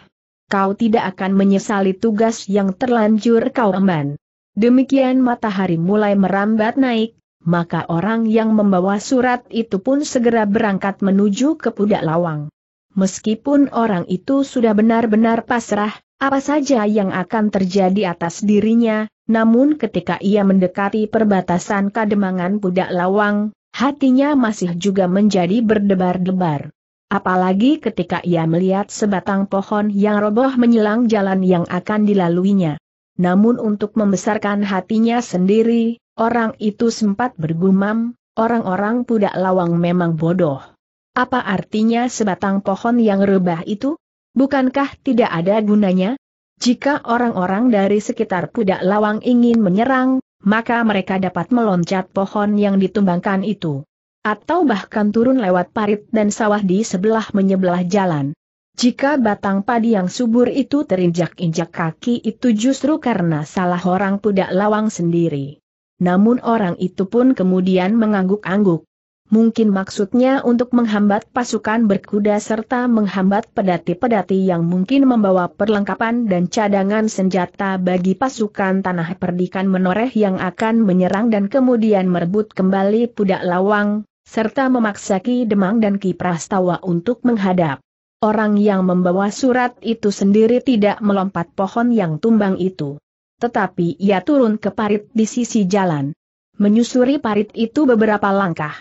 [SPEAKER 1] Kau tidak akan menyesali tugas yang terlanjur kau emban. Demikian matahari mulai merambat naik, maka orang yang membawa surat itu pun segera berangkat menuju ke Pudak Lawang. Meskipun orang itu sudah benar-benar pasrah, apa saja yang akan terjadi atas dirinya, namun ketika ia mendekati perbatasan Kademangan Pudak Lawang, hatinya masih juga menjadi berdebar-debar. Apalagi ketika ia melihat sebatang pohon yang roboh menyelang jalan yang akan dilaluinya. Namun untuk membesarkan hatinya sendiri, Orang itu sempat bergumam, orang-orang pudak lawang memang bodoh. Apa artinya sebatang pohon yang rebah itu? Bukankah tidak ada gunanya? Jika orang-orang dari sekitar pudak lawang ingin menyerang, maka mereka dapat meloncat pohon yang ditumbangkan itu. Atau bahkan turun lewat parit dan sawah di sebelah menyebelah jalan. Jika batang padi yang subur itu terinjak-injak kaki itu justru karena salah orang pudak lawang sendiri namun orang itu pun kemudian mengangguk-angguk. Mungkin maksudnya untuk menghambat pasukan berkuda serta menghambat pedati-pedati yang mungkin membawa perlengkapan dan cadangan senjata bagi pasukan tanah perdikan menoreh yang akan menyerang dan kemudian merebut kembali pudak lawang, serta memaksa Ki Demang dan Ki Prastawa untuk menghadap. Orang yang membawa surat itu sendiri tidak melompat pohon yang tumbang itu. Tetapi ia turun ke parit di sisi jalan. Menyusuri parit itu beberapa langkah.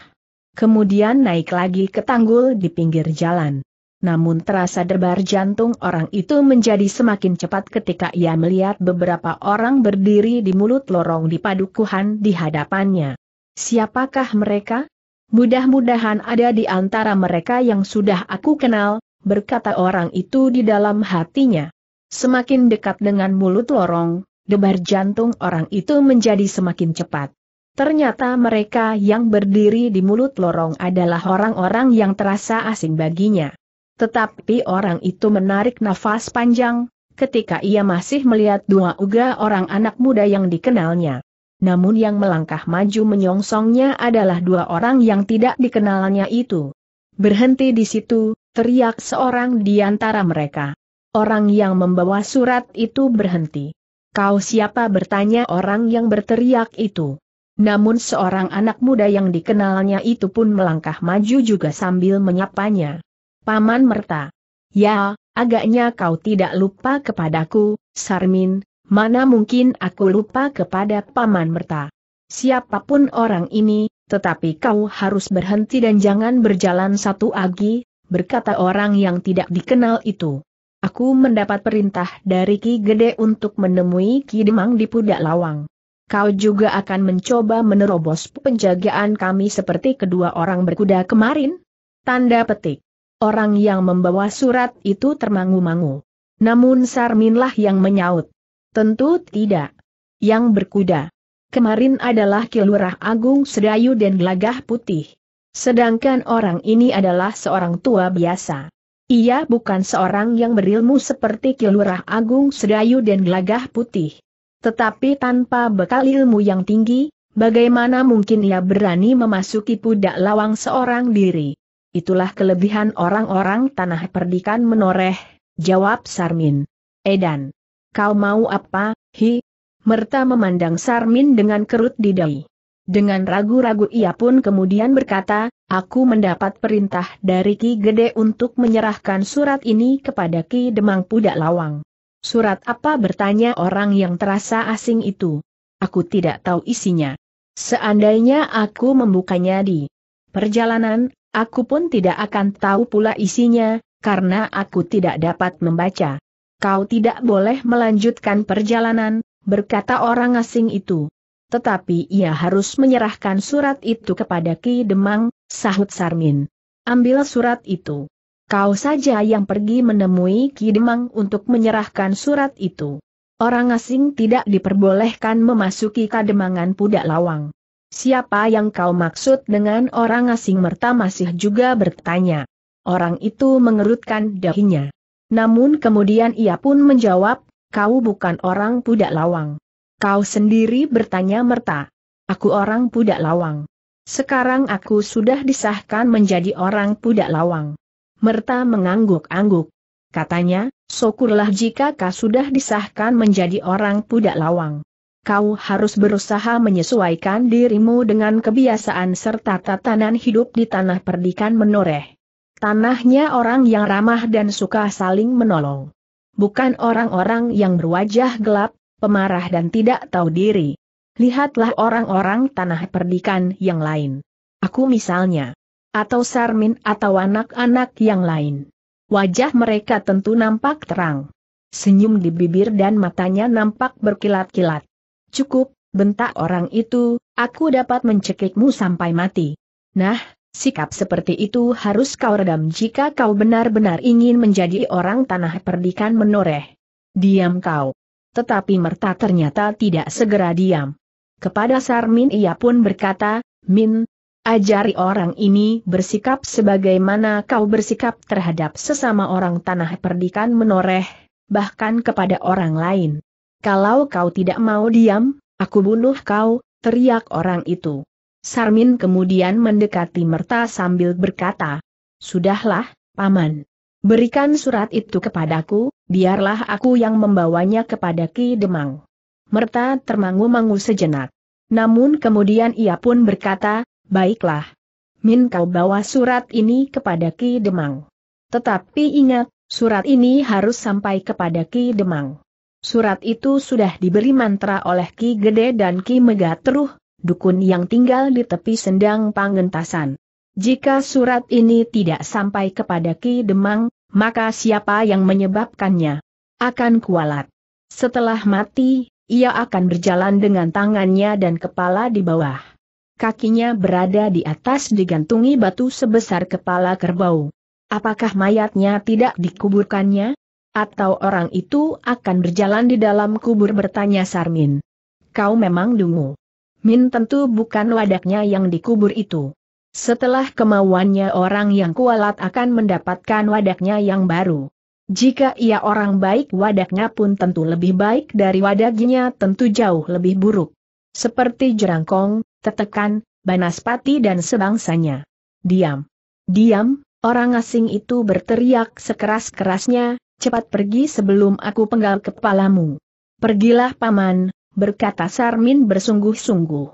[SPEAKER 1] Kemudian naik lagi ke tanggul di pinggir jalan. Namun terasa debar jantung orang itu menjadi semakin cepat ketika ia melihat beberapa orang berdiri di mulut lorong di padukuhan di hadapannya. Siapakah mereka? Mudah-mudahan ada di antara mereka yang sudah aku kenal, berkata orang itu di dalam hatinya. Semakin dekat dengan mulut lorong, Debar jantung orang itu menjadi semakin cepat. Ternyata mereka yang berdiri di mulut lorong adalah orang-orang yang terasa asing baginya. Tetapi orang itu menarik nafas panjang, ketika ia masih melihat dua uga orang anak muda yang dikenalnya. Namun yang melangkah maju menyongsongnya adalah dua orang yang tidak dikenalnya itu. Berhenti di situ, teriak seorang di antara mereka. Orang yang membawa surat itu berhenti. Kau siapa bertanya orang yang berteriak itu. Namun seorang anak muda yang dikenalnya itu pun melangkah maju juga sambil menyapanya. Paman Merta. Ya, agaknya kau tidak lupa kepadaku, Sarmin, mana mungkin aku lupa kepada Paman Merta. Siapapun orang ini, tetapi kau harus berhenti dan jangan berjalan satu lagi, berkata orang yang tidak dikenal itu. Aku mendapat perintah dari Ki Gede untuk menemui Ki Demang di Pudak Lawang. Kau juga akan mencoba menerobos penjagaan kami seperti kedua orang berkuda kemarin? Tanda petik. Orang yang membawa surat itu termangu-mangu. Namun Sarminlah yang menyaut. Tentu tidak. Yang berkuda. Kemarin adalah Kilurah Agung Sedayu dan Gelagah Putih. Sedangkan orang ini adalah seorang tua biasa. Ia bukan seorang yang berilmu seperti Kilurah Agung Sedayu dan Gelagah Putih. Tetapi tanpa bekal ilmu yang tinggi, bagaimana mungkin ia berani memasuki pudak lawang seorang diri? Itulah kelebihan orang-orang tanah perdikan menoreh, jawab Sarmin. Edan. Kau mau apa, hi? Merta memandang Sarmin dengan kerut di dahi. Dengan ragu-ragu ia pun kemudian berkata, aku mendapat perintah dari Ki Gede untuk menyerahkan surat ini kepada Ki Demang Pudak Lawang. Surat apa bertanya orang yang terasa asing itu? Aku tidak tahu isinya. Seandainya aku membukanya di perjalanan, aku pun tidak akan tahu pula isinya, karena aku tidak dapat membaca. Kau tidak boleh melanjutkan perjalanan, berkata orang asing itu tetapi ia harus menyerahkan surat itu kepada Ki Demang, sahut Sarmin. Ambil surat itu. Kau saja yang pergi menemui Ki Demang untuk menyerahkan surat itu. Orang asing tidak diperbolehkan memasuki kademangan pudak lawang. Siapa yang kau maksud dengan orang asing merta masih juga bertanya. Orang itu mengerutkan dahinya. Namun kemudian ia pun menjawab, kau bukan orang pudak lawang. Kau sendiri bertanya merta. Aku orang pudak lawang. Sekarang aku sudah disahkan menjadi orang pudak lawang. Merta mengangguk-angguk. Katanya, syukurlah jika kau sudah disahkan menjadi orang pudak lawang. Kau harus berusaha menyesuaikan dirimu dengan kebiasaan serta tatanan hidup di tanah perdikan menoreh. Tanahnya orang yang ramah dan suka saling menolong. Bukan orang-orang yang berwajah gelap, pemarah dan tidak tahu diri. Lihatlah orang-orang tanah perdikan yang lain. Aku misalnya. Atau Sarmin atau anak-anak yang lain. Wajah mereka tentu nampak terang. Senyum di bibir dan matanya nampak berkilat-kilat. Cukup, bentak orang itu, aku dapat mencekikmu sampai mati. Nah, sikap seperti itu harus kau redam jika kau benar-benar ingin menjadi orang tanah perdikan menoreh. Diam kau tetapi Merta ternyata tidak segera diam. Kepada Sarmin ia pun berkata, Min, ajari orang ini bersikap sebagaimana kau bersikap terhadap sesama orang tanah perdikan menoreh, bahkan kepada orang lain. Kalau kau tidak mau diam, aku bunuh kau, teriak orang itu. Sarmin kemudian mendekati Merta sambil berkata, Sudahlah, Paman. Berikan surat itu kepadaku, Biarlah aku yang membawanya kepada Ki Demang. Merta termangu-mangu sejenak. Namun kemudian ia pun berkata, baiklah. Min kau bawa surat ini kepada Ki Demang. Tetapi ingat, surat ini harus sampai kepada Ki Demang. Surat itu sudah diberi mantra oleh Ki Gede dan Ki Megatruh, dukun yang tinggal di tepi sendang pangentasan. Jika surat ini tidak sampai kepada Ki Demang, maka siapa yang menyebabkannya? Akan kualat. Setelah mati, ia akan berjalan dengan tangannya dan kepala di bawah. Kakinya berada di atas digantungi batu sebesar kepala kerbau. Apakah mayatnya tidak dikuburkannya? Atau orang itu akan berjalan di dalam kubur bertanya Sarmin. Kau memang dungu. Min tentu bukan wadaknya yang dikubur itu. Setelah kemauannya orang yang kualat akan mendapatkan wadaknya yang baru. Jika ia orang baik wadaknya pun tentu lebih baik dari wadaknya tentu jauh lebih buruk. Seperti jerangkong, tetekan, banaspati dan sebangsanya. Diam. Diam, orang asing itu berteriak sekeras-kerasnya, cepat pergi sebelum aku penggal kepalamu. Pergilah paman, berkata Sarmin bersungguh-sungguh.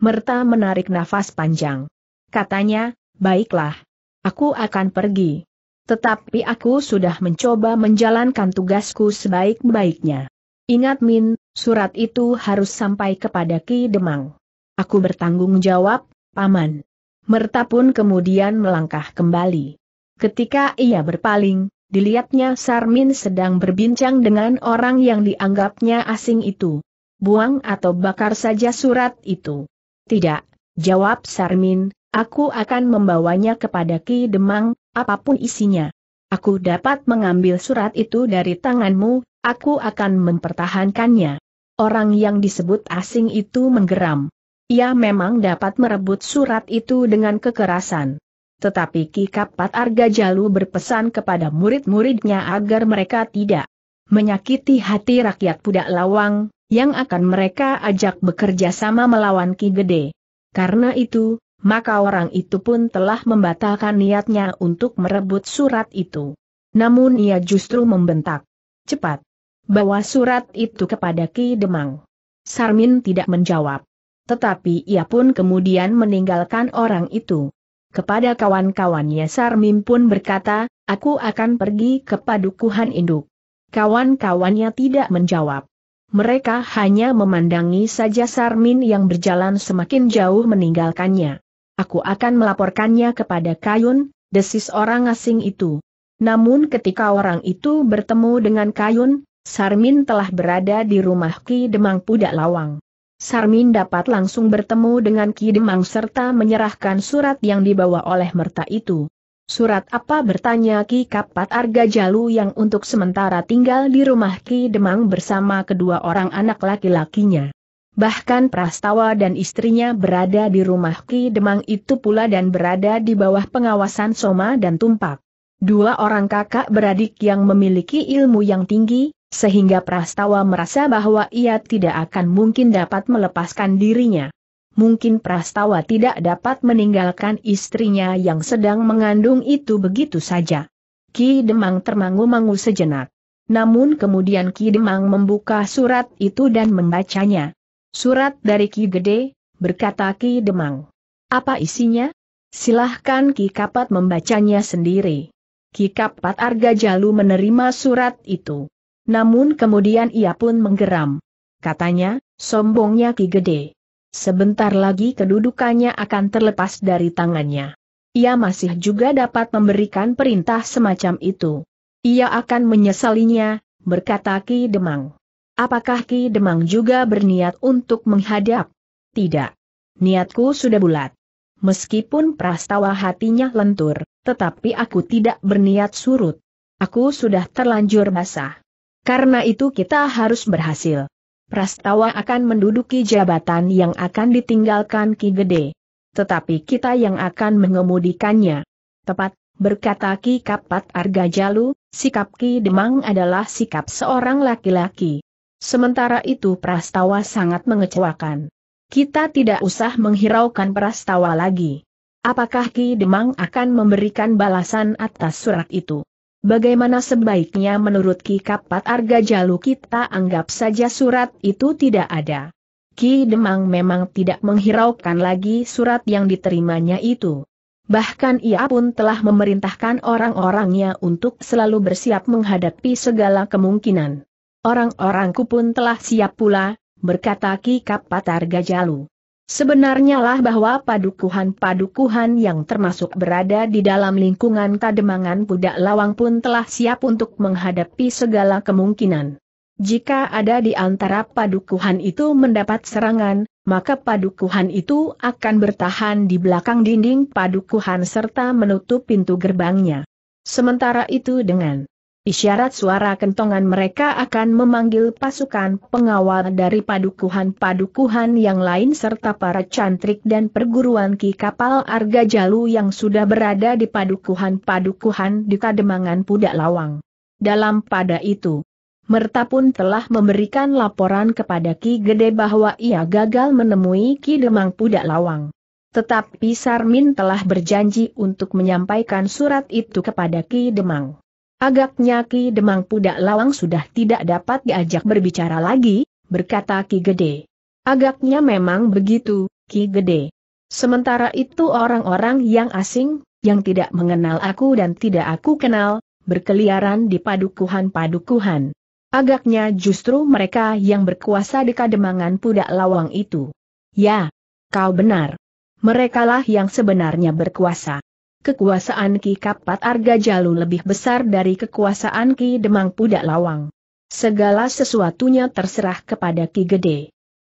[SPEAKER 1] Merta menarik nafas panjang. Katanya, baiklah. Aku akan pergi. Tetapi aku sudah mencoba menjalankan tugasku sebaik-baiknya. Ingat Min, surat itu harus sampai kepada Ki Demang. Aku bertanggung jawab, Paman. Merta pun kemudian melangkah kembali. Ketika ia berpaling, dilihatnya Sarmin sedang berbincang dengan orang yang dianggapnya asing itu. Buang atau bakar saja surat itu. Tidak, jawab Sarmin, Aku akan membawanya kepada Ki Demang, apapun isinya. Aku dapat mengambil surat itu dari tanganmu, aku akan mempertahankannya. Orang yang disebut asing itu menggeram. Ia memang dapat merebut surat itu dengan kekerasan. Tetapi Ki Kapat Arga Jalu berpesan kepada murid-muridnya agar mereka tidak menyakiti hati rakyat Pudak Lawang, yang akan mereka ajak bekerja sama melawan Ki Gede. Karena itu, maka orang itu pun telah membatalkan niatnya untuk merebut surat itu. Namun ia justru membentak. Cepat! Bawa surat itu kepada Ki Demang. Sarmin tidak menjawab. Tetapi ia pun kemudian meninggalkan orang itu. Kepada kawan-kawannya Sarmin pun berkata, aku akan pergi ke padukuhan induk. Kawan-kawannya tidak menjawab. Mereka hanya memandangi saja Sarmin yang berjalan semakin jauh meninggalkannya. Aku akan melaporkannya kepada Kayun, desis orang asing itu. Namun ketika orang itu bertemu dengan Kayun, Sarmin telah berada di rumah Ki Demang Pudak Lawang. Sarmin dapat langsung bertemu dengan Ki Demang serta menyerahkan surat yang dibawa oleh Merta itu. Surat apa bertanya Ki Kapat Arga Jalu yang untuk sementara tinggal di rumah Ki Demang bersama kedua orang anak laki-lakinya. Bahkan Prastawa dan istrinya berada di rumah Ki Demang itu pula dan berada di bawah pengawasan Soma dan Tumpak. Dua orang kakak beradik yang memiliki ilmu yang tinggi, sehingga Prastawa merasa bahwa ia tidak akan mungkin dapat melepaskan dirinya. Mungkin Prastawa tidak dapat meninggalkan istrinya yang sedang mengandung itu begitu saja. Ki Demang termangu-mangu sejenak. Namun kemudian Ki Demang membuka surat itu dan membacanya. Surat dari Ki Gede, berkata Ki Demang. Apa isinya? Silahkan Ki Kapat membacanya sendiri. Ki Kapat Arga Jalu menerima surat itu. Namun kemudian ia pun menggeram. Katanya, sombongnya Ki Gede. Sebentar lagi kedudukannya akan terlepas dari tangannya. Ia masih juga dapat memberikan perintah semacam itu. Ia akan menyesalinya, berkata Ki Demang. Apakah Ki Demang juga berniat untuk menghadap? Tidak. Niatku sudah bulat. Meskipun prastawa hatinya lentur, tetapi aku tidak berniat surut. Aku sudah terlanjur basah. Karena itu kita harus berhasil. Prastawa akan menduduki jabatan yang akan ditinggalkan Ki Gede. Tetapi kita yang akan mengemudikannya. Tepat, berkata Ki Kapat Arga Jalu, sikap Ki Demang adalah sikap seorang laki-laki. Sementara itu prastawa sangat mengecewakan. Kita tidak usah menghiraukan prastawa lagi. Apakah Ki Demang akan memberikan balasan atas surat itu? Bagaimana sebaiknya menurut Ki Kapat Arga Jalu kita anggap saja surat itu tidak ada. Ki Demang memang tidak menghiraukan lagi surat yang diterimanya itu. Bahkan ia pun telah memerintahkan orang-orangnya untuk selalu bersiap menghadapi segala kemungkinan. Orang-orangku pun telah siap pula, berkata Ki Kapatar Gajalu. Sebenarnya lah bahwa padukuhan-padukuhan yang termasuk berada di dalam lingkungan Kademangan budak Lawang pun telah siap untuk menghadapi segala kemungkinan. Jika ada di antara padukuhan itu mendapat serangan, maka padukuhan itu akan bertahan di belakang dinding padukuhan serta menutup pintu gerbangnya. Sementara itu dengan Isyarat suara kentongan mereka akan memanggil pasukan pengawal dari padukuhan-padukuhan yang lain serta para cantrik dan perguruan ki kapal Arga Jalu yang sudah berada di padukuhan-padukuhan di Kademangan Pudak Lawang. Dalam pada itu, Merta pun telah memberikan laporan kepada Ki Gede bahwa ia gagal menemui Ki Demang Pudak Lawang. Tetapi Sarmin telah berjanji untuk menyampaikan surat itu kepada Ki Demang. Agaknya Ki Demang Pudak Lawang sudah tidak dapat diajak berbicara lagi, berkata Ki Gede. Agaknya memang begitu, Ki Gede. Sementara itu orang-orang yang asing, yang tidak mengenal aku dan tidak aku kenal, berkeliaran di padukuhan-padukuhan. Agaknya justru mereka yang berkuasa di kademangan Pudak Lawang itu. Ya, kau benar. Merekalah yang sebenarnya berkuasa kekuasaan Ki Kapat Arga Jalu lebih besar dari kekuasaan Ki Demang Pudak Lawang. Segala sesuatunya terserah kepada Ki Gede.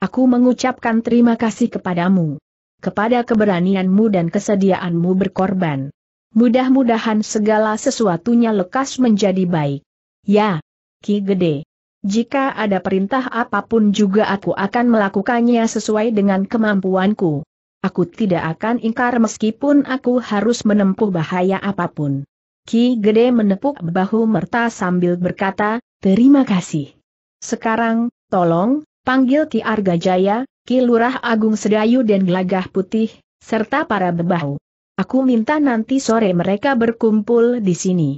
[SPEAKER 1] Aku mengucapkan terima kasih kepadamu. Kepada keberanianmu dan kesediaanmu berkorban. Mudah-mudahan segala sesuatunya lekas menjadi baik. Ya, Ki Gede. Jika ada perintah apapun juga aku akan melakukannya sesuai dengan kemampuanku. Aku tidak akan ingkar meskipun aku harus menempuh bahaya apapun. Ki Gede menepuk bahu Merta sambil berkata, terima kasih. Sekarang, tolong, panggil Ki Arga Jaya, Ki Lurah Agung Sedayu dan Gelagah Putih, serta para bebahu. Aku minta nanti sore mereka berkumpul di sini.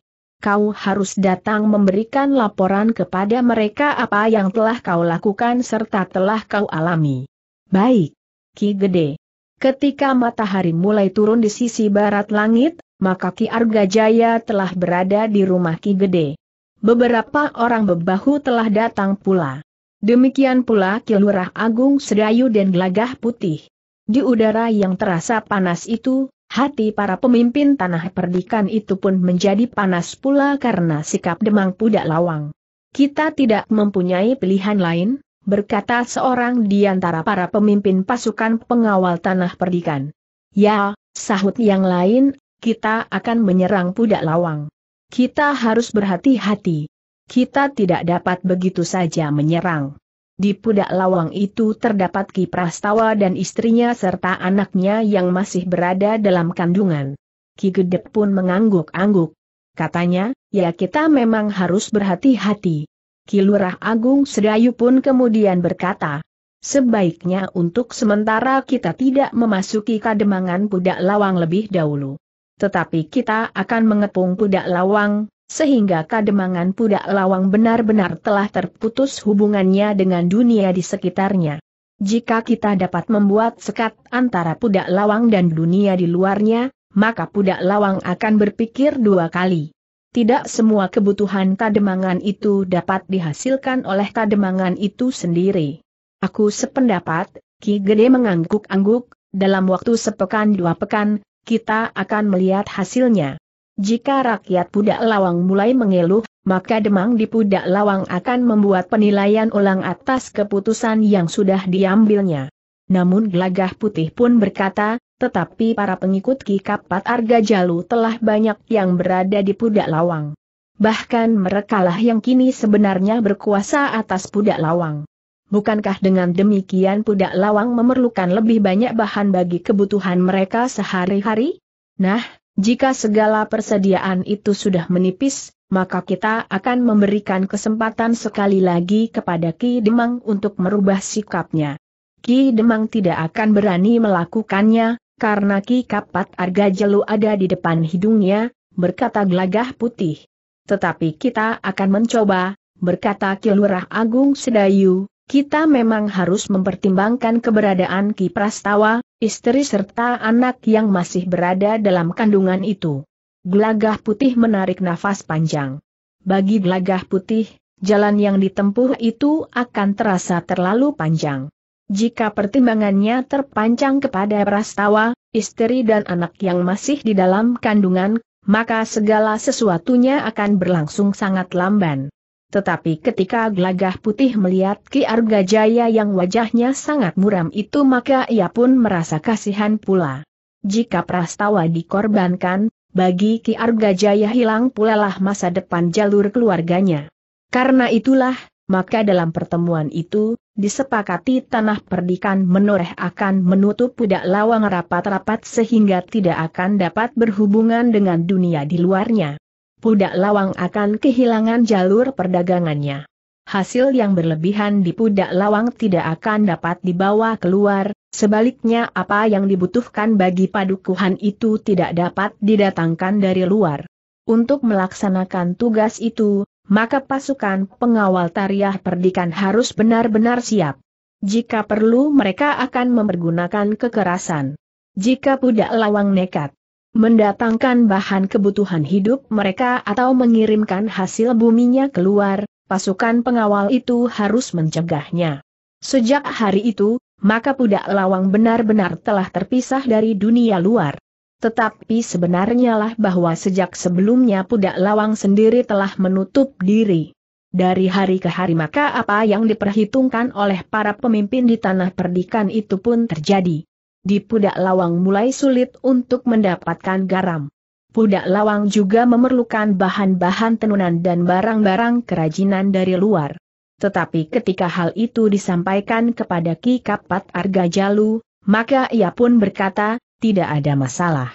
[SPEAKER 1] Kau harus datang memberikan laporan kepada mereka apa yang telah kau lakukan serta telah kau alami. Baik. Ki Gede. Ketika matahari mulai turun di sisi barat langit, maka Ki Argajaya telah berada di rumah Ki Gede. Beberapa orang bebahu telah datang pula. Demikian pula Ki Agung Sedayu dan Gelagah Putih. Di udara yang terasa panas itu, hati para pemimpin tanah perdikan itu pun menjadi panas pula karena sikap demang pudak lawang. Kita tidak mempunyai pilihan lain, berkata seorang di antara para pemimpin pasukan pengawal tanah perdikan. Ya, sahut yang lain, kita akan menyerang pudak lawang. Kita harus berhati-hati. Kita tidak dapat begitu saja menyerang. Di pudak lawang itu terdapat Ki Prastawa dan istrinya serta anaknya yang masih berada dalam kandungan. Ki Gedep pun mengangguk-angguk. Katanya, ya kita memang harus berhati-hati. Kilurah Agung Sedayu pun kemudian berkata, Sebaiknya untuk sementara kita tidak memasuki kademangan Pudak Lawang lebih dahulu. Tetapi kita akan mengepung Pudak Lawang, sehingga kademangan Pudak Lawang benar-benar telah terputus hubungannya dengan dunia di sekitarnya. Jika kita dapat membuat sekat antara Pudak Lawang dan dunia di luarnya, maka Pudak Lawang akan berpikir dua kali tidak semua kebutuhan kademangan itu dapat dihasilkan oleh kademangan itu sendiri. Aku sependapat, Ki Gede mengangguk-angguk, dalam waktu sepekan dua pekan, kita akan melihat hasilnya. Jika rakyat Pudak Lawang mulai mengeluh, maka Demang di Pudak Lawang akan membuat penilaian ulang atas keputusan yang sudah diambilnya. Namun Gelagah Putih pun berkata, tetapi para pengikut Ki Kapat Arga Jalu telah banyak yang berada di Pudak Lawang. Bahkan merekalah yang kini sebenarnya berkuasa atas Pudak Lawang. Bukankah dengan demikian Pudak Lawang memerlukan lebih banyak bahan bagi kebutuhan mereka sehari-hari? Nah, jika segala persediaan itu sudah menipis, maka kita akan memberikan kesempatan sekali lagi kepada Ki Demang untuk merubah sikapnya. Ki Demang tidak akan berani melakukannya, karena Ki Kapat Arga Jelu ada di depan hidungnya, berkata gelagah putih. Tetapi kita akan mencoba, berkata Ki Agung Sedayu, kita memang harus mempertimbangkan keberadaan Ki Prastawa, istri serta anak yang masih berada dalam kandungan itu. Gelagah putih menarik nafas panjang. Bagi gelagah putih, jalan yang ditempuh itu akan terasa terlalu panjang. Jika pertimbangannya terpanjang kepada Prastawa, istri dan anak yang masih di dalam kandungan, maka segala sesuatunya akan berlangsung sangat lamban. Tetapi ketika Glagah Putih melihat Ki Arga Jaya yang wajahnya sangat muram itu maka ia pun merasa kasihan pula. Jika Prastawa dikorbankan, bagi Ki Arga Jaya hilang pula masa depan jalur keluarganya. Karena itulah, maka dalam pertemuan itu, disepakati tanah perdikan menoreh akan menutup pudak lawang rapat-rapat sehingga tidak akan dapat berhubungan dengan dunia di luarnya. Pudak lawang akan kehilangan jalur perdagangannya. Hasil yang berlebihan di pudak lawang tidak akan dapat dibawa keluar, sebaliknya apa yang dibutuhkan bagi padukuhan itu tidak dapat didatangkan dari luar. Untuk melaksanakan tugas itu, maka pasukan pengawal tariah perdikan harus benar-benar siap. Jika perlu mereka akan mempergunakan kekerasan. Jika Pudak lawang nekat mendatangkan bahan kebutuhan hidup mereka atau mengirimkan hasil buminya keluar, pasukan pengawal itu harus mencegahnya. Sejak hari itu, maka Pudak lawang benar-benar telah terpisah dari dunia luar. Tetapi sebenarnya lah bahwa sejak sebelumnya Pudak Lawang sendiri telah menutup diri. Dari hari ke hari maka apa yang diperhitungkan oleh para pemimpin di tanah perdikan itu pun terjadi. Di Pudak Lawang mulai sulit untuk mendapatkan garam. Pudak Lawang juga memerlukan bahan-bahan tenunan dan barang-barang kerajinan dari luar. Tetapi ketika hal itu disampaikan kepada Ki Kapat Jalu, maka ia pun berkata, tidak ada masalah.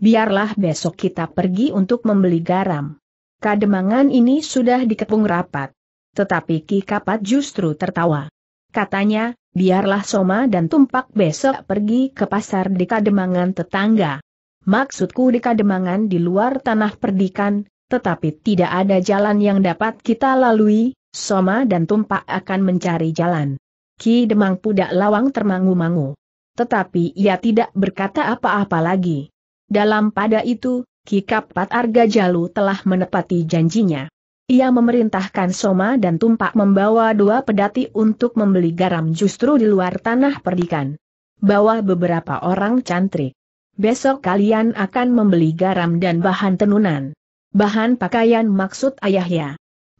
[SPEAKER 1] Biarlah besok kita pergi untuk membeli garam. Kademangan ini sudah dikepung rapat. Tetapi Ki Kapat justru tertawa. Katanya, biarlah Soma dan Tumpak besok pergi ke pasar di Kademangan tetangga. Maksudku di Kademangan di luar tanah perdikan, tetapi tidak ada jalan yang dapat kita lalui, Soma dan Tumpak akan mencari jalan. Ki Demang Pudak Lawang termangu-mangu. Tetapi ia tidak berkata apa-apa lagi. Dalam pada itu, Ki Kapat Arga Jalu telah menepati janjinya. Ia memerintahkan Soma dan Tumpak membawa dua pedati untuk membeli garam justru di luar tanah perdikan. Bawa beberapa orang cantrik. Besok kalian akan membeli garam dan bahan tenunan. Bahan pakaian maksud ayah ya.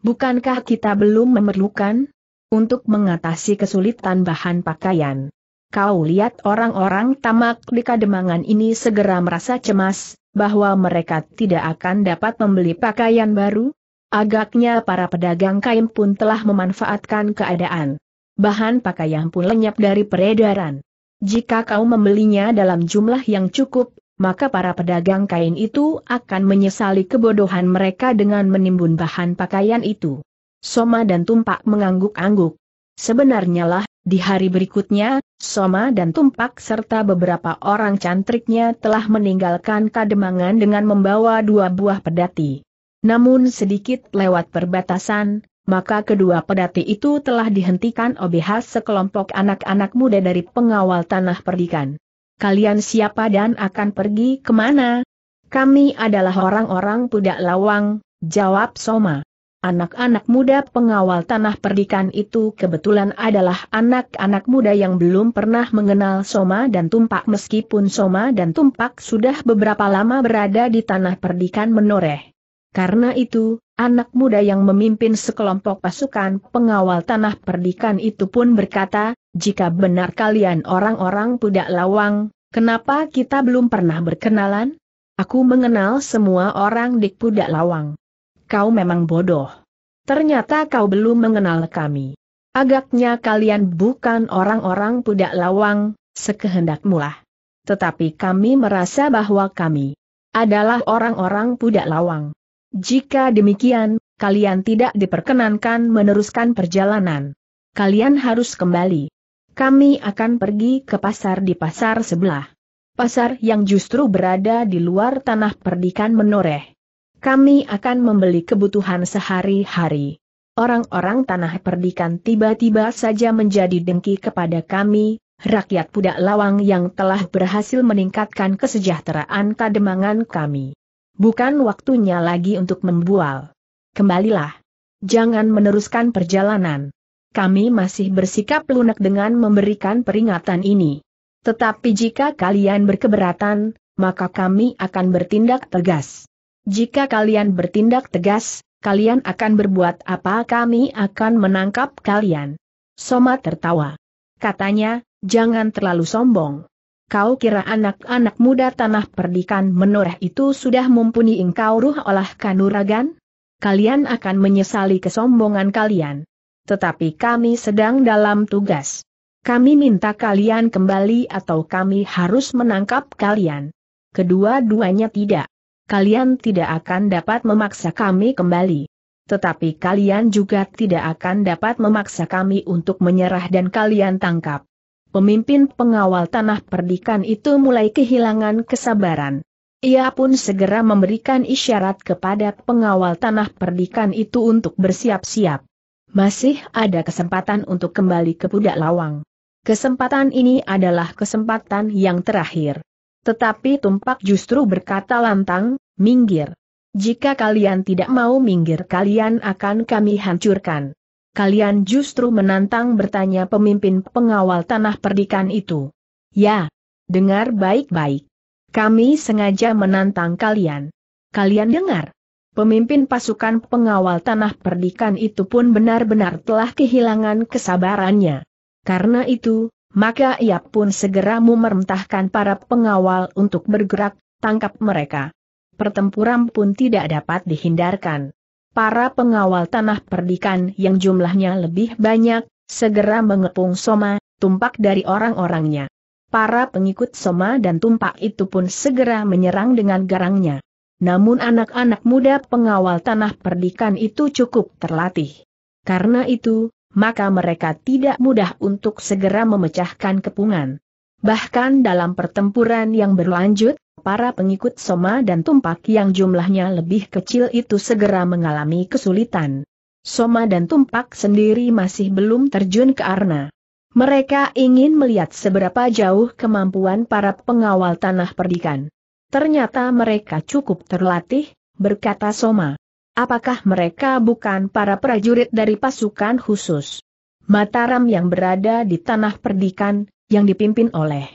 [SPEAKER 1] Bukankah kita belum memerlukan? Untuk mengatasi kesulitan bahan pakaian. Kau lihat orang-orang tamak di kademangan ini segera merasa cemas, bahwa mereka tidak akan dapat membeli pakaian baru? Agaknya para pedagang kain pun telah memanfaatkan keadaan. Bahan pakaian pun lenyap dari peredaran. Jika kau membelinya dalam jumlah yang cukup, maka para pedagang kain itu akan menyesali kebodohan mereka dengan menimbun bahan pakaian itu. Soma dan Tumpak mengangguk-angguk. Sebenarnya lah, di hari berikutnya, Soma dan Tumpak serta beberapa orang cantriknya telah meninggalkan Kademangan dengan membawa dua buah pedati. Namun sedikit lewat perbatasan, maka kedua pedati itu telah dihentikan obihas sekelompok anak-anak muda dari pengawal tanah perdikan. Kalian siapa dan akan pergi kemana? Kami adalah orang-orang pudak lawang, jawab Soma. Anak-anak muda pengawal tanah perdikan itu kebetulan adalah anak-anak muda yang belum pernah mengenal Soma dan Tumpak meskipun Soma dan Tumpak sudah beberapa lama berada di tanah perdikan menoreh. Karena itu, anak muda yang memimpin sekelompok pasukan pengawal tanah perdikan itu pun berkata, jika benar kalian orang-orang pudak lawang, kenapa kita belum pernah berkenalan? Aku mengenal semua orang di pudak lawang kau memang bodoh. Ternyata kau belum mengenal kami. Agaknya kalian bukan orang-orang pudak lawang, sekehendakmulah. Tetapi kami merasa bahwa kami adalah orang-orang pudak lawang. Jika demikian, kalian tidak diperkenankan meneruskan perjalanan. Kalian harus kembali. Kami akan pergi ke pasar di pasar sebelah. Pasar yang justru berada di luar tanah perdikan menoreh kami akan membeli kebutuhan sehari-hari. Orang-orang tanah perdikan tiba-tiba saja menjadi dengki kepada kami, rakyat pudak lawang yang telah berhasil meningkatkan kesejahteraan kademangan kami. Bukan waktunya lagi untuk membual. Kembalilah. Jangan meneruskan perjalanan. Kami masih bersikap lunak dengan memberikan peringatan ini. Tetapi jika kalian berkeberatan, maka kami akan bertindak tegas. Jika kalian bertindak tegas, kalian akan berbuat apa kami akan menangkap kalian. Soma tertawa. Katanya, jangan terlalu sombong. Kau kira anak-anak muda tanah perdikan menoreh itu sudah mumpuni engkau ruh olah kanuragan? Kalian akan menyesali kesombongan kalian. Tetapi kami sedang dalam tugas. Kami minta kalian kembali atau kami harus menangkap kalian. Kedua-duanya tidak kalian tidak akan dapat memaksa kami kembali. Tetapi kalian juga tidak akan dapat memaksa kami untuk menyerah dan kalian tangkap. Pemimpin pengawal tanah perdikan itu mulai kehilangan kesabaran. Ia pun segera memberikan isyarat kepada pengawal tanah perdikan itu untuk bersiap-siap. Masih ada kesempatan untuk kembali ke Pudak Lawang. Kesempatan ini adalah kesempatan yang terakhir. Tetapi Tumpak justru berkata lantang, minggir. Jika kalian tidak mau minggir kalian akan kami hancurkan. Kalian justru menantang bertanya pemimpin pengawal tanah perdikan itu. Ya, dengar baik-baik. Kami sengaja menantang kalian. Kalian dengar? Pemimpin pasukan pengawal tanah perdikan itu pun benar-benar telah kehilangan kesabarannya. Karena itu, maka ia pun segera memerintahkan para pengawal untuk bergerak, tangkap mereka. Pertempuran pun tidak dapat dihindarkan. Para pengawal tanah perdikan yang jumlahnya lebih banyak, segera mengepung Soma, tumpak dari orang-orangnya. Para pengikut Soma dan tumpak itu pun segera menyerang dengan garangnya. Namun anak-anak muda pengawal tanah perdikan itu cukup terlatih. Karena itu, maka mereka tidak mudah untuk segera memecahkan kepungan. Bahkan dalam pertempuran yang berlanjut, para pengikut Soma dan Tumpak yang jumlahnya lebih kecil itu segera mengalami kesulitan. Soma dan Tumpak sendiri masih belum terjun ke Arna. Mereka ingin melihat seberapa jauh kemampuan para pengawal tanah perdikan. Ternyata mereka cukup terlatih, berkata Soma. Apakah mereka bukan para prajurit dari pasukan khusus? Mataram yang berada di tanah perdikan, yang dipimpin oleh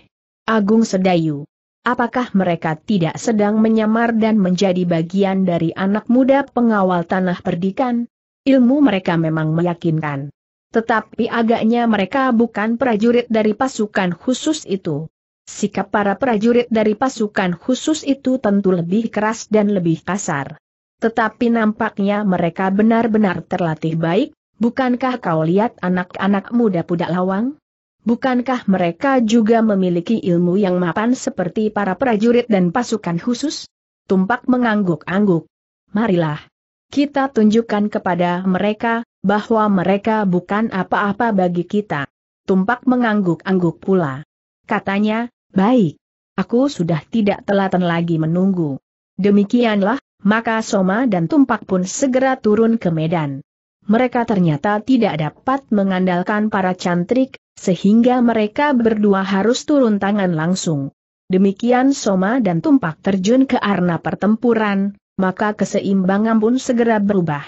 [SPEAKER 1] Agung Sedayu. Apakah mereka tidak sedang menyamar dan menjadi bagian dari anak muda pengawal tanah perdikan? Ilmu mereka memang meyakinkan. Tetapi agaknya mereka bukan prajurit dari pasukan khusus itu. Sikap para prajurit dari pasukan khusus itu tentu lebih keras dan lebih kasar. Tetapi nampaknya mereka benar-benar terlatih baik, bukankah kau lihat anak-anak muda pudak lawang? Bukankah mereka juga memiliki ilmu yang mapan seperti para prajurit dan pasukan khusus? Tumpak mengangguk-angguk. Marilah. Kita tunjukkan kepada mereka, bahwa mereka bukan apa-apa bagi kita. Tumpak mengangguk-angguk pula. Katanya, baik. Aku sudah tidak telatan lagi menunggu. Demikianlah, maka Soma dan Tumpak pun segera turun ke medan. Mereka ternyata tidak dapat mengandalkan para cantrik, sehingga mereka berdua harus turun tangan langsung. Demikian Soma dan Tumpak terjun ke arena pertempuran, maka keseimbangan pun segera berubah.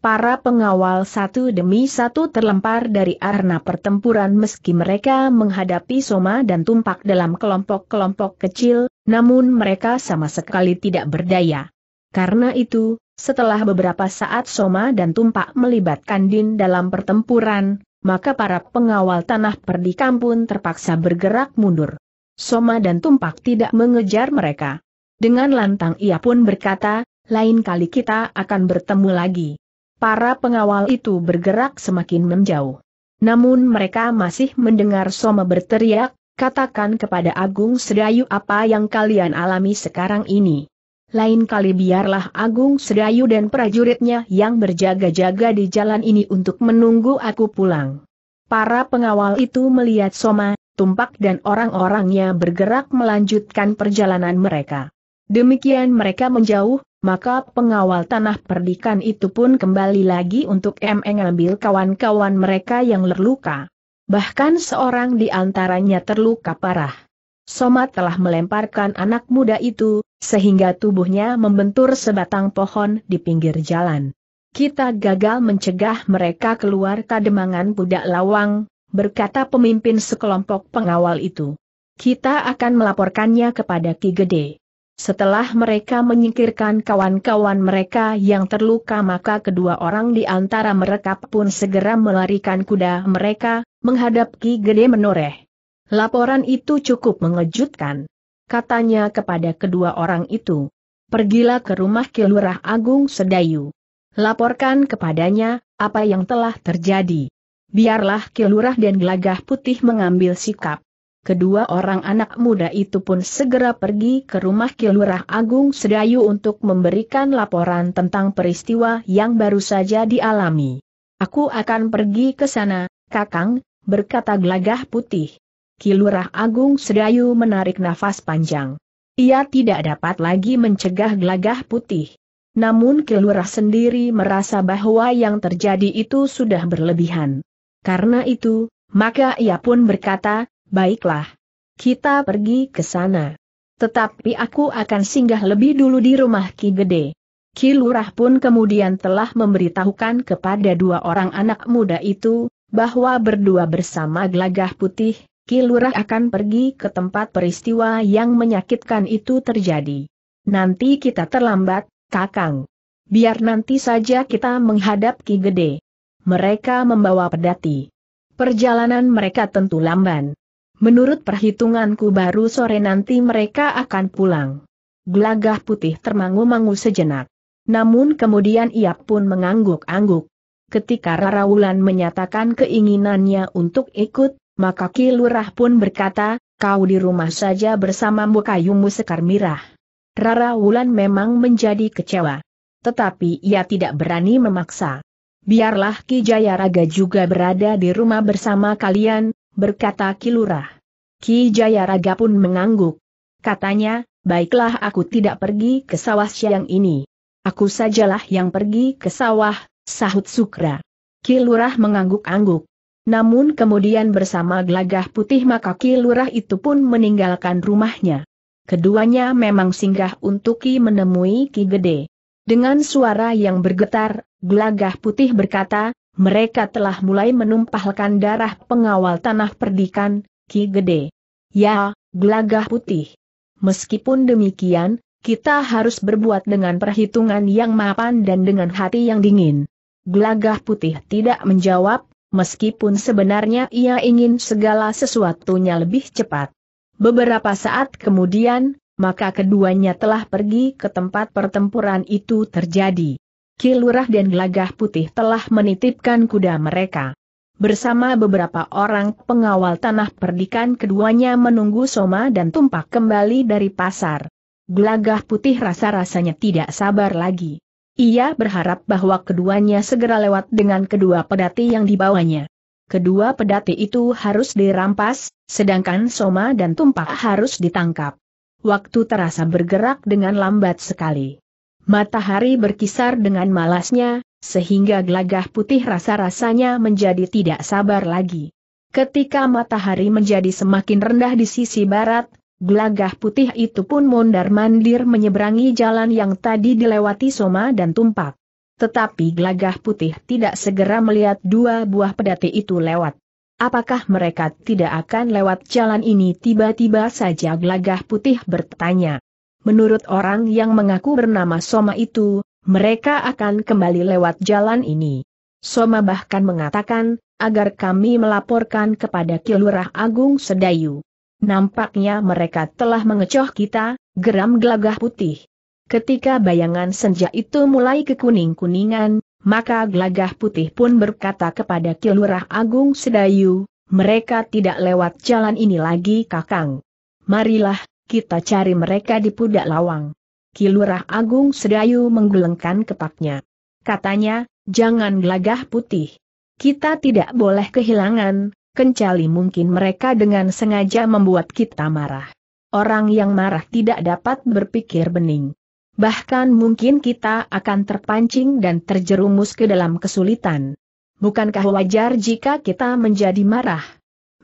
[SPEAKER 1] Para pengawal satu demi satu terlempar dari arena pertempuran meski mereka menghadapi Soma dan Tumpak dalam kelompok-kelompok kecil, namun mereka sama sekali tidak berdaya. Karena itu, setelah beberapa saat Soma dan Tumpak melibatkan Din dalam pertempuran, maka para pengawal tanah perdikam pun terpaksa bergerak mundur. Soma dan Tumpak tidak mengejar mereka. Dengan lantang ia pun berkata, lain kali kita akan bertemu lagi. Para pengawal itu bergerak semakin menjauh. Namun mereka masih mendengar Soma berteriak, katakan kepada Agung Sedayu apa yang kalian alami sekarang ini. Lain kali biarlah Agung Sedayu dan prajuritnya yang berjaga-jaga di jalan ini untuk menunggu aku pulang. Para pengawal itu melihat Soma, Tumpak dan orang-orangnya bergerak melanjutkan perjalanan mereka. Demikian mereka menjauh, maka pengawal tanah perdikan itu pun kembali lagi untuk mengambil kawan-kawan mereka yang terluka. Bahkan seorang di antaranya terluka parah. Somat telah melemparkan anak muda itu, sehingga tubuhnya membentur sebatang pohon di pinggir jalan. Kita gagal mencegah mereka keluar kademangan budak lawang, berkata pemimpin sekelompok pengawal itu. Kita akan melaporkannya kepada Ki Gede. Setelah mereka menyingkirkan kawan-kawan mereka yang terluka maka kedua orang di antara mereka pun segera melarikan kuda mereka, menghadap Ki Gede menoreh. Laporan itu cukup mengejutkan. Katanya kepada kedua orang itu, pergilah ke rumah Kilurah Agung Sedayu. Laporkan kepadanya, apa yang telah terjadi. Biarlah Kilurah dan Gelagah Putih mengambil sikap. Kedua orang anak muda itu pun segera pergi ke rumah Kilurah Agung Sedayu untuk memberikan laporan tentang peristiwa yang baru saja dialami. Aku akan pergi ke sana, Kakang, berkata Gelagah Putih. Kilurah Agung Sedayu menarik nafas panjang. Ia tidak dapat lagi mencegah gelagah putih. Namun Kilurah sendiri merasa bahwa yang terjadi itu sudah berlebihan. Karena itu, maka ia pun berkata, baiklah. Kita pergi ke sana. Tetapi aku akan singgah lebih dulu di rumah Ki Gede. Ki Lurah pun kemudian telah memberitahukan kepada dua orang anak muda itu, bahwa berdua bersama gelagah putih, Kilurah akan pergi ke tempat peristiwa yang menyakitkan itu terjadi. Nanti kita terlambat, Kakang. Biar nanti saja kita menghadap Ki Gede. Mereka membawa pedati. Perjalanan mereka tentu lamban. Menurut perhitunganku baru sore nanti mereka akan pulang. Gelagah putih termangu-mangu sejenak. Namun kemudian ia pun mengangguk-angguk. Ketika Rara Wulan menyatakan keinginannya untuk ikut, maka Kilurah pun berkata, kau di rumah saja bersama Mukayumu Sekar Mirah. Rara Wulan memang menjadi kecewa. Tetapi ia tidak berani memaksa. Biarlah Ki Jayaraga juga berada di rumah bersama kalian, berkata Kilurah. Ki Jayaraga pun mengangguk. Katanya, baiklah aku tidak pergi ke sawah siang ini. Aku sajalah yang pergi ke sawah, sahut Sukra. Kilurah mengangguk-angguk. Namun kemudian bersama gelagah putih makaki lurah itu pun meninggalkan rumahnya. Keduanya memang singgah untuk Ki menemui Ki Gede. Dengan suara yang bergetar, gelagah putih berkata, mereka telah mulai menumpahkan darah pengawal tanah perdikan, Ki Gede. Ya, gelagah putih. Meskipun demikian, kita harus berbuat dengan perhitungan yang mapan dan dengan hati yang dingin. Gelagah putih tidak menjawab, meskipun sebenarnya ia ingin segala sesuatunya lebih cepat. Beberapa saat kemudian, maka keduanya telah pergi ke tempat pertempuran itu terjadi. Kilurah dan Gelagah Putih telah menitipkan kuda mereka. Bersama beberapa orang pengawal tanah perdikan keduanya menunggu Soma dan Tumpak kembali dari pasar. Gelagah Putih rasa-rasanya tidak sabar lagi. Ia berharap bahwa keduanya segera lewat dengan kedua pedati yang dibawanya. Kedua pedati itu harus dirampas, sedangkan Soma dan Tumpak harus ditangkap. Waktu terasa bergerak dengan lambat sekali. Matahari berkisar dengan malasnya, sehingga gelagah putih rasa-rasanya menjadi tidak sabar lagi. Ketika matahari menjadi semakin rendah di sisi barat, Gelagah putih itu pun mondar-mandir menyeberangi jalan yang tadi dilewati Soma dan Tumpak. Tetapi gelagah putih tidak segera melihat dua buah pedati itu lewat. Apakah mereka tidak akan lewat jalan ini tiba-tiba saja gelagah putih bertanya. Menurut orang yang mengaku bernama Soma itu, mereka akan kembali lewat jalan ini. Soma bahkan mengatakan, agar kami melaporkan kepada Kilurah Agung Sedayu. Nampaknya mereka telah mengecoh kita, geram gelagah putih. Ketika bayangan senja itu mulai kekuning-kuningan, maka gelagah putih pun berkata kepada Kilurah Agung Sedayu, mereka tidak lewat jalan ini lagi kakang. Marilah, kita cari mereka di Pudak Lawang. Kilurah Agung Sedayu menggelengkan kepaknya. Katanya, jangan gelagah putih. Kita tidak boleh kehilangan, kencali mungkin mereka dengan sengaja membuat kita marah. Orang yang marah tidak dapat berpikir bening. Bahkan mungkin kita akan terpancing dan terjerumus ke dalam kesulitan. Bukankah wajar jika kita menjadi marah?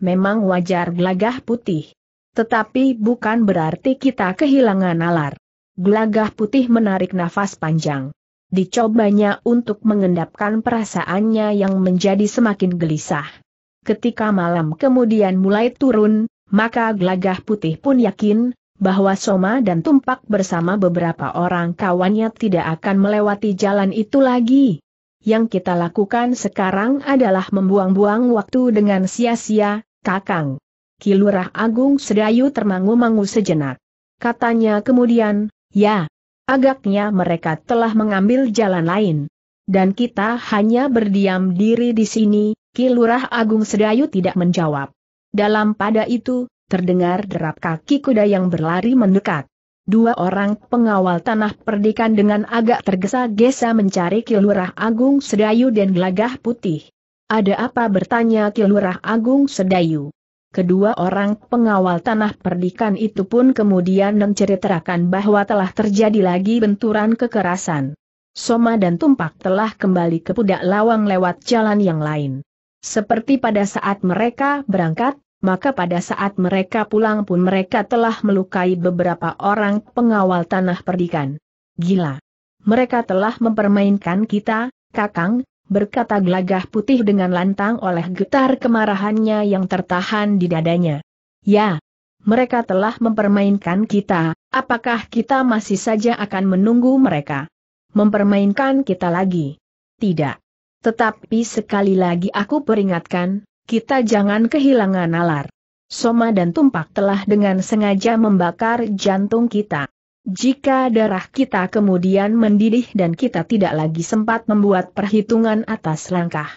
[SPEAKER 1] Memang wajar gelagah putih. Tetapi bukan berarti kita kehilangan nalar. Gelagah putih menarik nafas panjang. Dicobanya untuk mengendapkan perasaannya yang menjadi semakin gelisah ketika malam kemudian mulai turun, maka gelagah putih pun yakin, bahwa Soma dan Tumpak bersama beberapa orang kawannya tidak akan melewati jalan itu lagi. Yang kita lakukan sekarang adalah membuang-buang waktu dengan sia-sia, Kakang. Kilurah Agung Sedayu termangu-mangu sejenak. Katanya kemudian, ya, agaknya mereka telah mengambil jalan lain. Dan kita hanya berdiam diri di sini, Kilurah Agung Sedayu tidak menjawab. Dalam pada itu, terdengar derap kaki kuda yang berlari mendekat. Dua orang pengawal tanah perdikan dengan agak tergesa-gesa mencari Kilurah Agung Sedayu dan Gelagah Putih. Ada apa bertanya Kilurah Agung Sedayu. Kedua orang pengawal tanah perdikan itu pun kemudian menceritakan bahwa telah terjadi lagi benturan kekerasan. Soma dan Tumpak telah kembali ke Pudak Lawang lewat jalan yang lain. Seperti pada saat mereka berangkat, maka pada saat mereka pulang pun mereka telah melukai beberapa orang pengawal tanah perdikan. Gila! Mereka telah mempermainkan kita, Kakang, berkata gelagah putih dengan lantang oleh getar kemarahannya yang tertahan di dadanya. Ya, mereka telah mempermainkan kita, apakah kita masih saja akan menunggu mereka? Mempermainkan kita lagi? Tidak. Tetapi sekali lagi aku peringatkan, kita jangan kehilangan nalar. Soma dan tumpak telah dengan sengaja membakar jantung kita. Jika darah kita kemudian mendidih dan kita tidak lagi sempat membuat perhitungan atas langkah.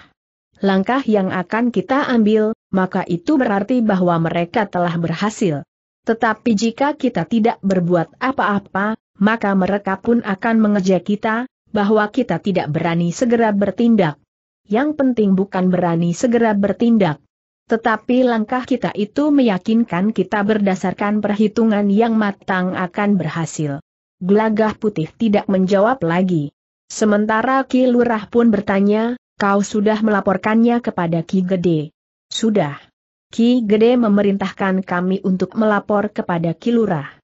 [SPEAKER 1] Langkah yang akan kita ambil, maka itu berarti bahwa mereka telah berhasil. Tetapi jika kita tidak berbuat apa-apa, maka mereka pun akan mengejar kita, bahwa kita tidak berani segera bertindak. Yang penting bukan berani segera bertindak. Tetapi langkah kita itu meyakinkan kita berdasarkan perhitungan yang matang akan berhasil. Gelagah putih tidak menjawab lagi. Sementara Ki Lurah pun bertanya, kau sudah melaporkannya kepada Ki Gede. Sudah. Ki Gede memerintahkan kami untuk melapor kepada Ki Lurah.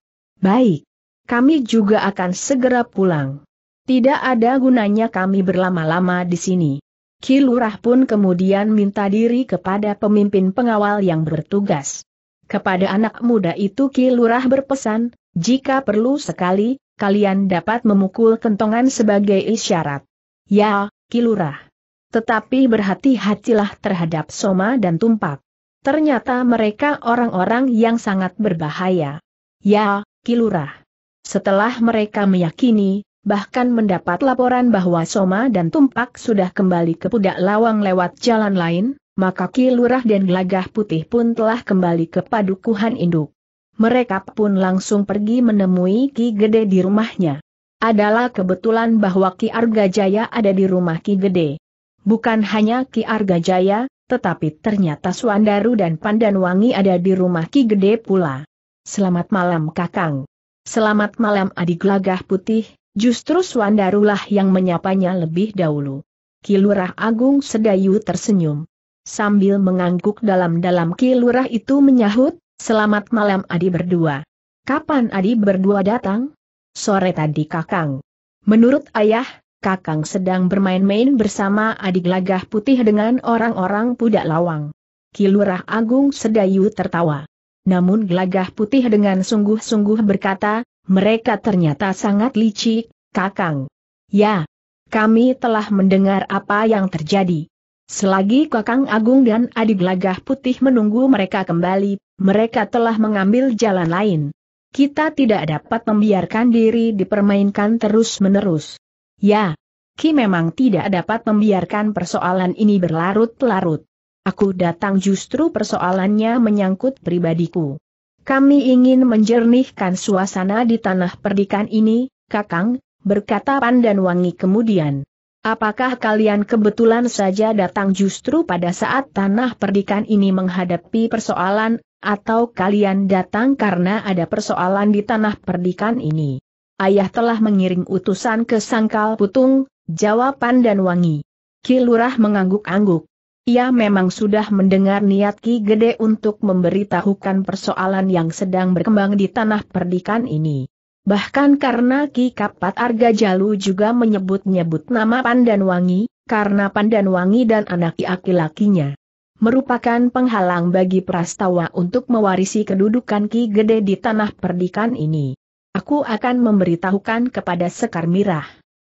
[SPEAKER 1] Baik. Kami juga akan segera pulang. Tidak ada gunanya kami berlama-lama di sini. Kilurah pun kemudian minta diri kepada pemimpin pengawal yang bertugas. Kepada anak muda itu Kilurah berpesan, jika perlu sekali, kalian dapat memukul kentongan sebagai isyarat. Ya, Kilurah. Tetapi berhati-hatilah terhadap Soma dan Tumpak. Ternyata mereka orang-orang yang sangat berbahaya. Ya, Kilurah. Setelah mereka meyakini bahkan mendapat laporan bahwa Soma dan Tumpak sudah kembali ke Pudak Lawang lewat jalan lain, maka Ki Lurah dan Gelagah Putih pun telah kembali ke Padukuhan Induk. Mereka pun langsung pergi menemui Ki Gede di rumahnya. Adalah kebetulan bahwa Ki Arga Jaya ada di rumah Ki Gede. Bukan hanya Ki Arga Jaya, tetapi ternyata Suandaru dan Pandan Wangi ada di rumah Ki Gede pula. Selamat malam Kakang. Selamat malam Adik Gelagah Putih, Justru Swandarulah yang menyapanya lebih dahulu. Kilurah Agung Sedayu tersenyum. Sambil mengangguk dalam-dalam Kilurah itu menyahut, Selamat malam Adi berdua. Kapan Adi berdua datang? Sore tadi Kakang. Menurut ayah, Kakang sedang bermain-main bersama Adi Gelagah Putih dengan orang-orang Pudak Lawang. Kilurah Agung Sedayu tertawa. Namun Gelagah Putih dengan sungguh-sungguh berkata, mereka ternyata sangat licik, Kakang. Ya, kami telah mendengar apa yang terjadi. Selagi Kakang Agung dan Adik Lagah Putih menunggu mereka kembali, mereka telah mengambil jalan lain. Kita tidak dapat membiarkan diri dipermainkan terus-menerus. Ya, Ki memang tidak dapat membiarkan persoalan ini berlarut-larut. Aku datang justru persoalannya menyangkut pribadiku. Kami ingin menjernihkan suasana di tanah perdikan ini, Kakang, berkata Pandan Wangi kemudian. Apakah kalian kebetulan saja datang justru pada saat tanah perdikan ini menghadapi persoalan, atau kalian datang karena ada persoalan di tanah perdikan ini? Ayah telah mengiring utusan ke Sangkal Putung, jawab Pandan Wangi. Kilurah mengangguk-angguk. Ia memang sudah mendengar niat Ki Gede untuk memberitahukan persoalan yang sedang berkembang di tanah perdikan ini. Bahkan karena Ki Kapat Arga Jalu juga menyebut-nyebut nama Pandan Wangi, karena Pandan Wangi dan anak laki-lakinya merupakan penghalang bagi Prastawa untuk mewarisi kedudukan Ki Gede di tanah perdikan ini. Aku akan memberitahukan kepada Sekar Mirah.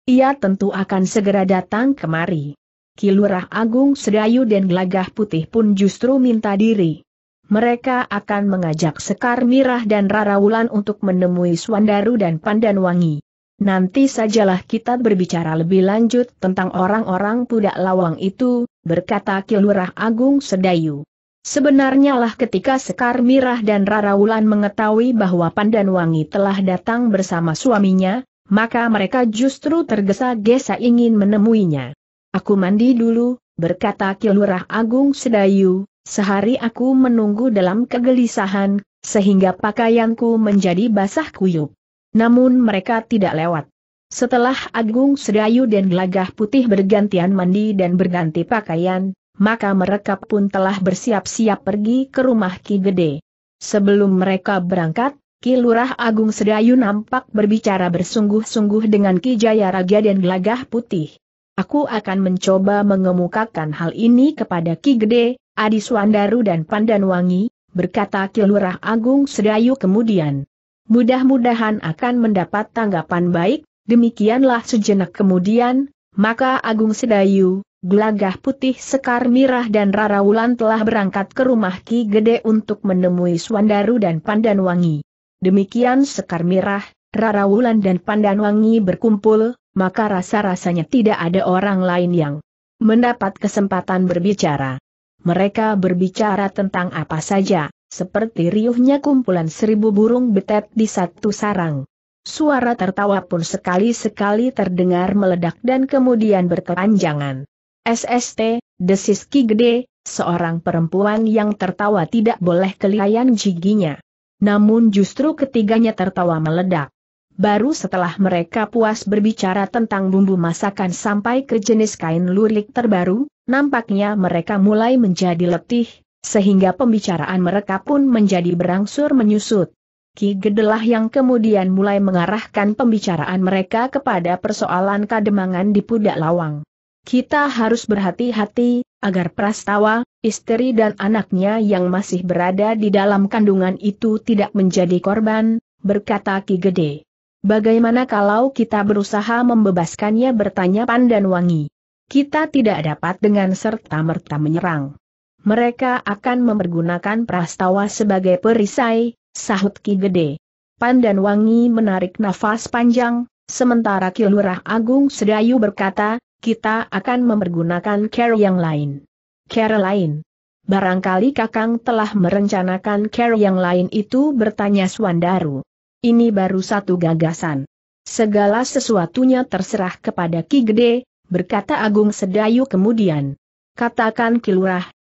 [SPEAKER 1] Ia tentu akan segera datang kemari. Kilurah Agung Sedayu dan Gelagah Putih pun justru minta diri. Mereka akan mengajak Sekar Mirah dan Rara Wulan untuk menemui Swandaru dan Pandan Wangi. Nanti sajalah kita berbicara lebih lanjut tentang orang-orang pudak lawang itu, berkata Kilurah Agung Sedayu. Sebenarnya lah ketika Sekar Mirah dan Rara Wulan mengetahui bahwa Pandan Wangi telah datang bersama suaminya, maka mereka justru tergesa-gesa ingin menemuinya. Aku mandi dulu, berkata Kilurah Agung Sedayu, sehari aku menunggu dalam kegelisahan, sehingga pakaianku menjadi basah kuyup. Namun mereka tidak lewat. Setelah Agung Sedayu dan Gelagah Putih bergantian mandi dan berganti pakaian, maka mereka pun telah bersiap-siap pergi ke rumah Ki Gede. Sebelum mereka berangkat, Ki Lurah Agung Sedayu nampak berbicara bersungguh-sungguh dengan Ki Jaya Raga dan Gelagah Putih. Aku akan mencoba mengemukakan hal ini kepada Ki Gede, Adi Swandaru dan Pandanwangi, berkata Kilurah Agung Sedayu kemudian. Mudah-mudahan akan mendapat tanggapan baik, demikianlah sejenak kemudian, maka Agung Sedayu, Gelagah Putih Sekar Mirah dan Rara Wulan telah berangkat ke rumah Ki Gede untuk menemui Swandaru dan Pandanwangi. Demikian Sekar Mirah, Rara Wulan dan Pandanwangi berkumpul, maka rasa-rasanya tidak ada orang lain yang mendapat kesempatan berbicara. Mereka berbicara tentang apa saja, seperti riuhnya kumpulan seribu burung betet di satu sarang. Suara tertawa pun sekali-sekali terdengar meledak dan kemudian berkepanjangan. SST, desis Ki Gede, seorang perempuan yang tertawa tidak boleh kelihayan giginya. Namun justru ketiganya tertawa meledak. Baru setelah mereka puas berbicara tentang bumbu masakan sampai ke jenis kain lurik terbaru, nampaknya mereka mulai menjadi letih, sehingga pembicaraan mereka pun menjadi berangsur menyusut. Ki Gedelah yang kemudian mulai mengarahkan pembicaraan mereka kepada persoalan kademangan di Pudak Lawang. Kita harus berhati-hati, agar Prastawa, istri dan anaknya yang masih berada di dalam kandungan itu tidak menjadi korban, berkata Ki Gede. Bagaimana kalau kita berusaha membebaskannya bertanya Pandan Wangi? Kita tidak dapat dengan serta-merta menyerang. Mereka akan mempergunakan prastawa sebagai perisai, sahut Ki Gede. Pandan Wangi menarik nafas panjang, sementara Ki Agung Sedayu berkata, kita akan mempergunakan care yang lain. Care lain. Barangkali Kakang telah merencanakan care yang lain itu bertanya Suandaru ini baru satu gagasan. Segala sesuatunya terserah kepada Ki Gede, berkata Agung Sedayu kemudian. Katakan Ki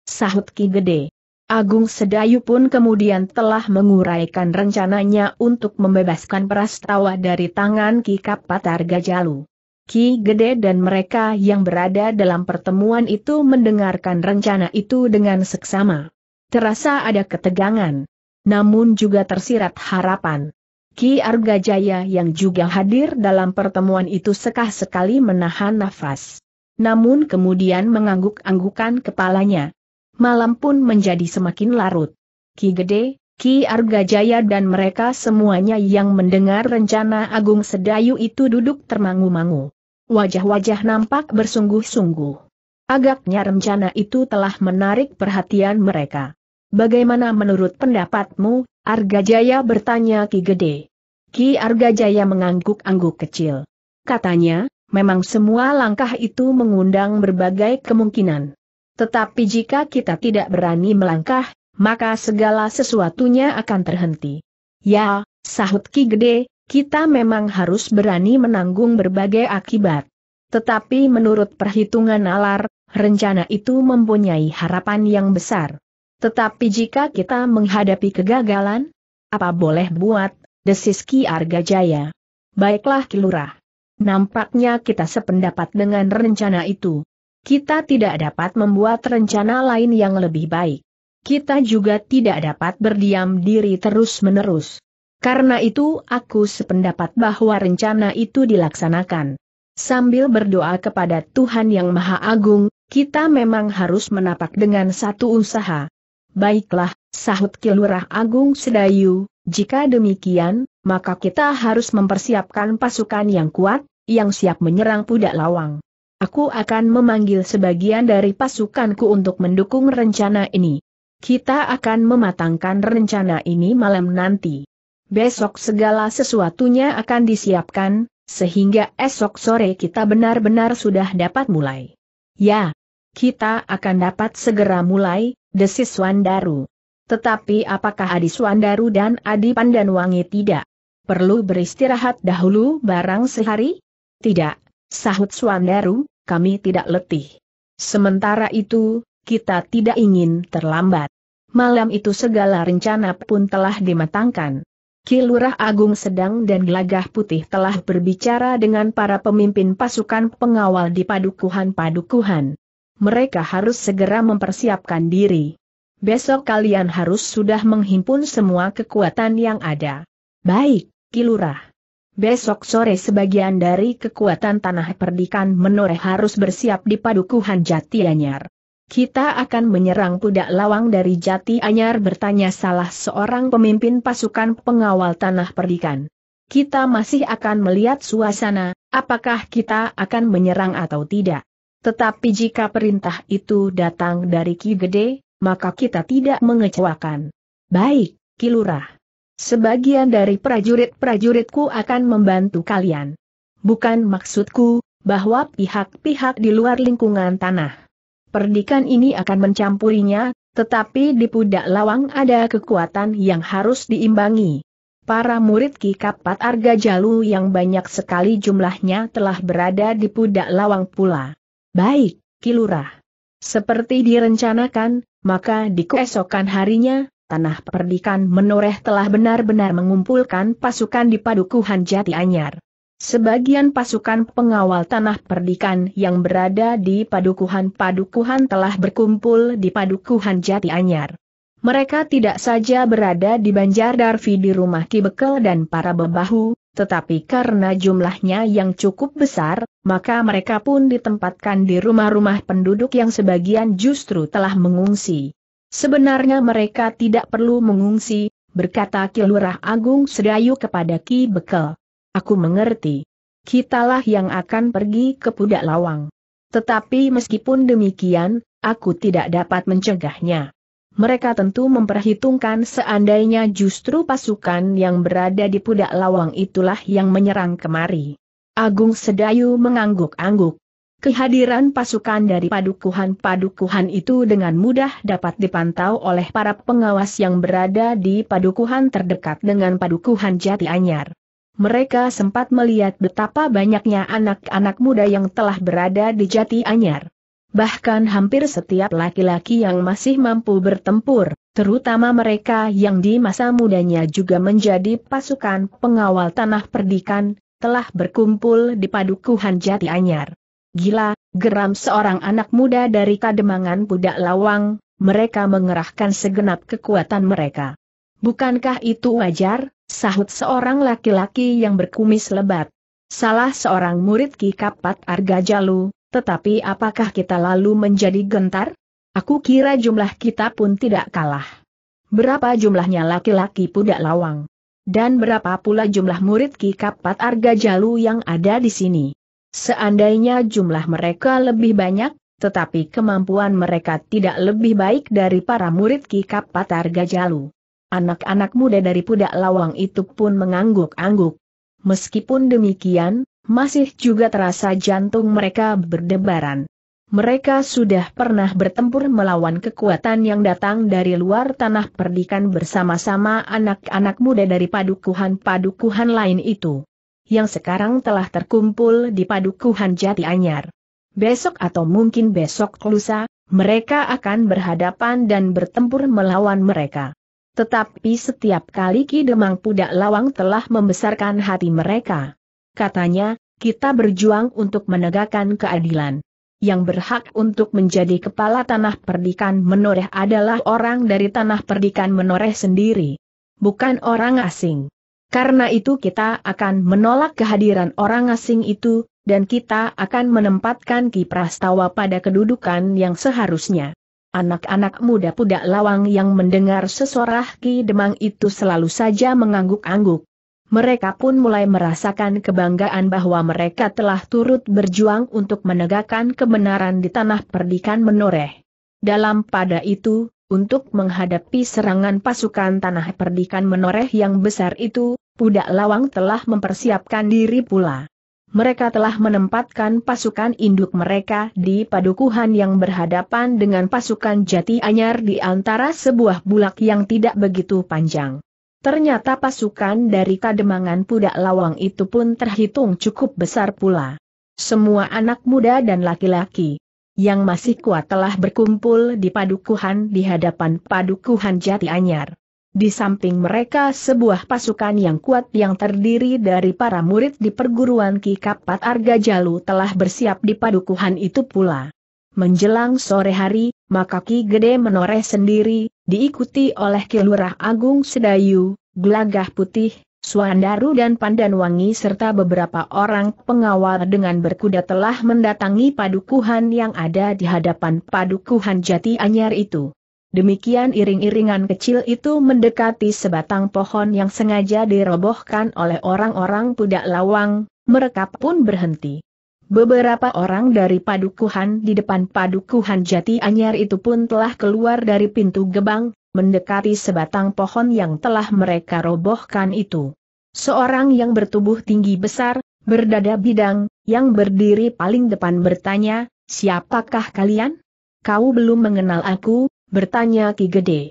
[SPEAKER 1] sahut Ki Gede. Agung Sedayu pun kemudian telah menguraikan rencananya untuk membebaskan Prastawa dari tangan Ki Kapatar Gajalu. Ki Gede dan mereka yang berada dalam pertemuan itu mendengarkan rencana itu dengan seksama. Terasa ada ketegangan. Namun juga tersirat harapan. Ki Arga Jaya yang juga hadir dalam pertemuan itu sekah-sekali menahan nafas. Namun kemudian mengangguk-anggukan kepalanya. Malam pun menjadi semakin larut. Ki Gede, Ki Arga Jaya dan mereka semuanya yang mendengar rencana Agung Sedayu itu duduk termangu-mangu. Wajah-wajah nampak bersungguh-sungguh. Agaknya rencana itu telah menarik perhatian mereka. Bagaimana menurut pendapatmu, Arga Jaya bertanya Ki Gede. Ki Arga Jaya mengangguk-angguk kecil. Katanya, memang semua langkah itu mengundang berbagai kemungkinan. Tetapi jika kita tidak berani melangkah, maka segala sesuatunya akan terhenti. Ya, sahut Ki Gede, kita memang harus berani menanggung berbagai akibat. Tetapi menurut perhitungan nalar, rencana itu mempunyai harapan yang besar. Tetapi jika kita menghadapi kegagalan, apa boleh buat, desis Ki Arga Jaya. Baiklah Ki Lurah. Nampaknya kita sependapat dengan rencana itu. Kita tidak dapat membuat rencana lain yang lebih baik. Kita juga tidak dapat berdiam diri terus-menerus. Karena itu aku sependapat bahwa rencana itu dilaksanakan. Sambil berdoa kepada Tuhan Yang Maha Agung, kita memang harus menapak dengan satu usaha. Baiklah, sahut Kilurah Agung Sedayu, jika demikian, maka kita harus mempersiapkan pasukan yang kuat, yang siap menyerang Pudak Lawang. Aku akan memanggil sebagian dari pasukanku untuk mendukung rencana ini. Kita akan mematangkan rencana ini malam nanti. Besok segala sesuatunya akan disiapkan, sehingga esok sore kita benar-benar sudah dapat mulai. Ya, kita akan dapat segera mulai, desis Swandaru. Tetapi apakah Adi Swandaru dan Adi Pandanwangi tidak? Perlu beristirahat dahulu barang sehari? Tidak, sahut Swandaru, kami tidak letih. Sementara itu, kita tidak ingin terlambat. Malam itu segala rencana pun telah dimatangkan. Kilurah Agung Sedang dan Gelagah Putih telah berbicara dengan para pemimpin pasukan pengawal di padukuhan-padukuhan mereka harus segera mempersiapkan diri. Besok kalian harus sudah menghimpun semua kekuatan yang ada. Baik, Kilurah. Besok sore sebagian dari kekuatan tanah perdikan menoreh harus bersiap di padukuhan Jati Anyar. Kita akan menyerang pudak lawang dari Jati Anyar bertanya salah seorang pemimpin pasukan pengawal tanah perdikan. Kita masih akan melihat suasana, apakah kita akan menyerang atau tidak. Tetapi jika perintah itu datang dari Ki Gede, maka kita tidak mengecewakan. Baik, Ki Lurah. Sebagian dari prajurit-prajuritku akan membantu kalian. Bukan maksudku, bahwa pihak-pihak di luar lingkungan tanah. Perdikan ini akan mencampurinya, tetapi di Pudak Lawang ada kekuatan yang harus diimbangi. Para murid Ki Kapat Arga Jalu yang banyak sekali jumlahnya telah berada di Pudak Lawang pula. Baik, Kilurah. Seperti direncanakan, maka di keesokan harinya, Tanah Perdikan Menoreh telah benar-benar mengumpulkan pasukan di Padukuhan Jati Anyar. Sebagian pasukan pengawal Tanah Perdikan yang berada di Padukuhan-Padukuhan telah berkumpul di Padukuhan Jati Anyar. Mereka tidak saja berada di Banjar Darfi di rumah Ki Bekel dan para bebahu, tetapi karena jumlahnya yang cukup besar, maka mereka pun ditempatkan di rumah-rumah penduduk yang sebagian justru telah mengungsi. Sebenarnya mereka tidak perlu mengungsi, berkata Kilurah Agung Sedayu kepada Ki Bekel. Aku mengerti. Kitalah yang akan pergi ke Pudak Lawang. Tetapi meskipun demikian, aku tidak dapat mencegahnya mereka tentu memperhitungkan seandainya justru pasukan yang berada di Pudak Lawang itulah yang menyerang kemari. Agung Sedayu mengangguk-angguk. Kehadiran pasukan dari padukuhan-padukuhan itu dengan mudah dapat dipantau oleh para pengawas yang berada di padukuhan terdekat dengan padukuhan Jati Anyar. Mereka sempat melihat betapa banyaknya anak-anak muda yang telah berada di Jati Anyar bahkan hampir setiap laki-laki yang masih mampu bertempur, terutama mereka yang di masa mudanya juga menjadi pasukan pengawal tanah perdikan, telah berkumpul di padukuhan jati anyar. Gila, geram seorang anak muda dari kademangan budak lawang, mereka mengerahkan segenap kekuatan mereka. Bukankah itu wajar, sahut seorang laki-laki yang berkumis lebat. Salah seorang murid Ki Kapat Argajalu, tetapi apakah kita lalu menjadi gentar? Aku kira jumlah kita pun tidak kalah. Berapa jumlahnya laki-laki pudak lawang? Dan berapa pula jumlah murid Ki Kapat Arga Jalu yang ada di sini? Seandainya jumlah mereka lebih banyak, tetapi kemampuan mereka tidak lebih baik dari para murid Ki Kapat Arga Jalu. Anak-anak muda dari pudak lawang itu pun mengangguk-angguk. Meskipun demikian, masih juga terasa jantung mereka berdebaran. Mereka sudah pernah bertempur melawan kekuatan yang datang dari luar tanah perdikan bersama-sama anak-anak muda dari padukuhan-padukuhan lain itu. Yang sekarang telah terkumpul di padukuhan jati anyar. Besok atau mungkin besok lusa, mereka akan berhadapan dan bertempur melawan mereka. Tetapi setiap kali Ki Demang Pudak Lawang telah membesarkan hati mereka katanya, kita berjuang untuk menegakkan keadilan. Yang berhak untuk menjadi kepala tanah perdikan menoreh adalah orang dari tanah perdikan menoreh sendiri. Bukan orang asing. Karena itu kita akan menolak kehadiran orang asing itu, dan kita akan menempatkan Ki Prastawa pada kedudukan yang seharusnya. Anak-anak muda pudak lawang yang mendengar sesorah Ki Demang itu selalu saja mengangguk-angguk mereka pun mulai merasakan kebanggaan bahwa mereka telah turut berjuang untuk menegakkan kebenaran di tanah perdikan menoreh. Dalam pada itu, untuk menghadapi serangan pasukan tanah perdikan menoreh yang besar itu, Pudak Lawang telah mempersiapkan diri pula. Mereka telah menempatkan pasukan induk mereka di padukuhan yang berhadapan dengan pasukan jati anyar di antara sebuah bulak yang tidak begitu panjang. Ternyata pasukan dari kademangan pudak lawang itu pun terhitung cukup besar pula. Semua anak muda dan laki-laki yang masih kuat telah berkumpul di padukuhan di hadapan padukuhan jati anyar. Di samping mereka sebuah pasukan yang kuat yang terdiri dari para murid di perguruan Ki Kapat Arga Jalu telah bersiap di padukuhan itu pula. Menjelang sore hari, maka Ki Gede menoreh sendiri, diikuti oleh Kilurah Agung Sedayu, Gelagah Putih, Suandaru dan Pandan Wangi serta beberapa orang pengawal dengan berkuda telah mendatangi padukuhan yang ada di hadapan padukuhan jati anyar itu. Demikian iring-iringan kecil itu mendekati sebatang pohon yang sengaja dirobohkan oleh orang-orang pudak lawang, mereka pun berhenti. Beberapa orang dari padukuhan di depan padukuhan jati anyar itu pun telah keluar dari pintu gebang, mendekati sebatang pohon yang telah mereka robohkan itu. Seorang yang bertubuh tinggi besar, berdada bidang, yang berdiri paling depan bertanya, siapakah kalian? Kau belum mengenal aku, bertanya Ki Gede.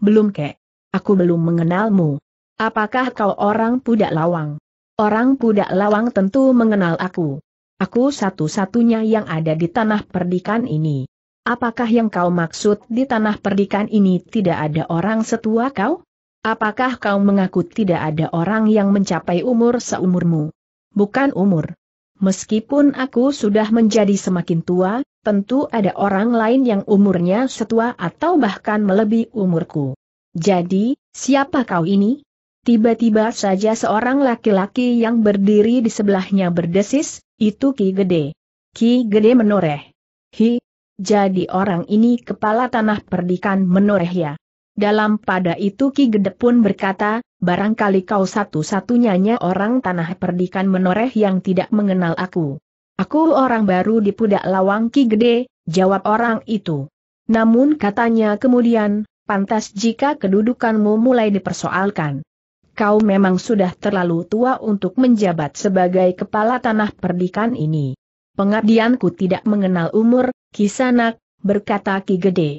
[SPEAKER 1] Belum kek. Aku belum mengenalmu. Apakah kau orang pudak lawang? Orang pudak lawang tentu mengenal aku. Aku satu-satunya yang ada di tanah perdikan ini. Apakah yang kau maksud di tanah perdikan ini tidak ada orang setua kau? Apakah kau mengaku tidak ada orang yang mencapai umur seumurmu? Bukan umur. Meskipun aku sudah menjadi semakin tua, tentu ada orang lain yang umurnya setua atau bahkan melebihi umurku. Jadi, siapa kau ini? Tiba-tiba saja seorang laki-laki yang berdiri di sebelahnya berdesis, itu Ki Gede. Ki Gede menoreh. Hi, jadi orang ini kepala tanah perdikan menoreh ya. Dalam pada itu Ki Gede pun berkata, barangkali kau satu-satunya orang tanah perdikan menoreh yang tidak mengenal aku. Aku orang baru di Pudak Lawang Ki Gede, jawab orang itu. Namun katanya kemudian, pantas jika kedudukanmu mulai dipersoalkan kau memang sudah terlalu tua untuk menjabat sebagai kepala tanah perdikan ini. Pengabdianku tidak mengenal umur, kisanak, berkata Ki Gede.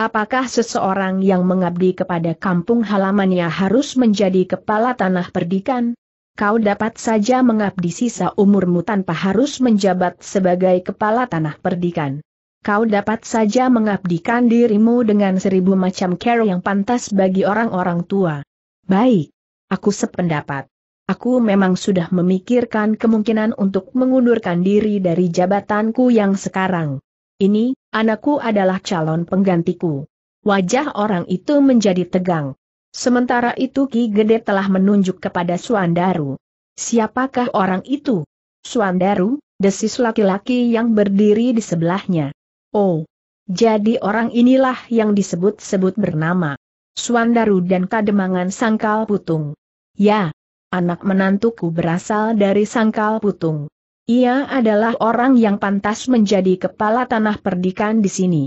[SPEAKER 1] Apakah seseorang yang mengabdi kepada kampung halamannya harus menjadi kepala tanah perdikan? Kau dapat saja mengabdi sisa umurmu tanpa harus menjabat sebagai kepala tanah perdikan. Kau dapat saja mengabdikan dirimu dengan seribu macam care yang pantas bagi orang-orang tua. Baik, Aku sependapat. Aku memang sudah memikirkan kemungkinan untuk mengundurkan diri dari jabatanku yang sekarang. Ini, anakku adalah calon penggantiku. Wajah orang itu menjadi tegang. Sementara itu Ki Gede telah menunjuk kepada Suandaru. Siapakah orang itu? Suandaru, desis laki-laki yang berdiri di sebelahnya. Oh, jadi orang inilah yang disebut-sebut bernama. Suandaru dan Kademangan Sangkal Putung. Ya, anak menantuku berasal dari Sangkal Putung. Ia adalah orang yang pantas menjadi kepala tanah perdikan di sini.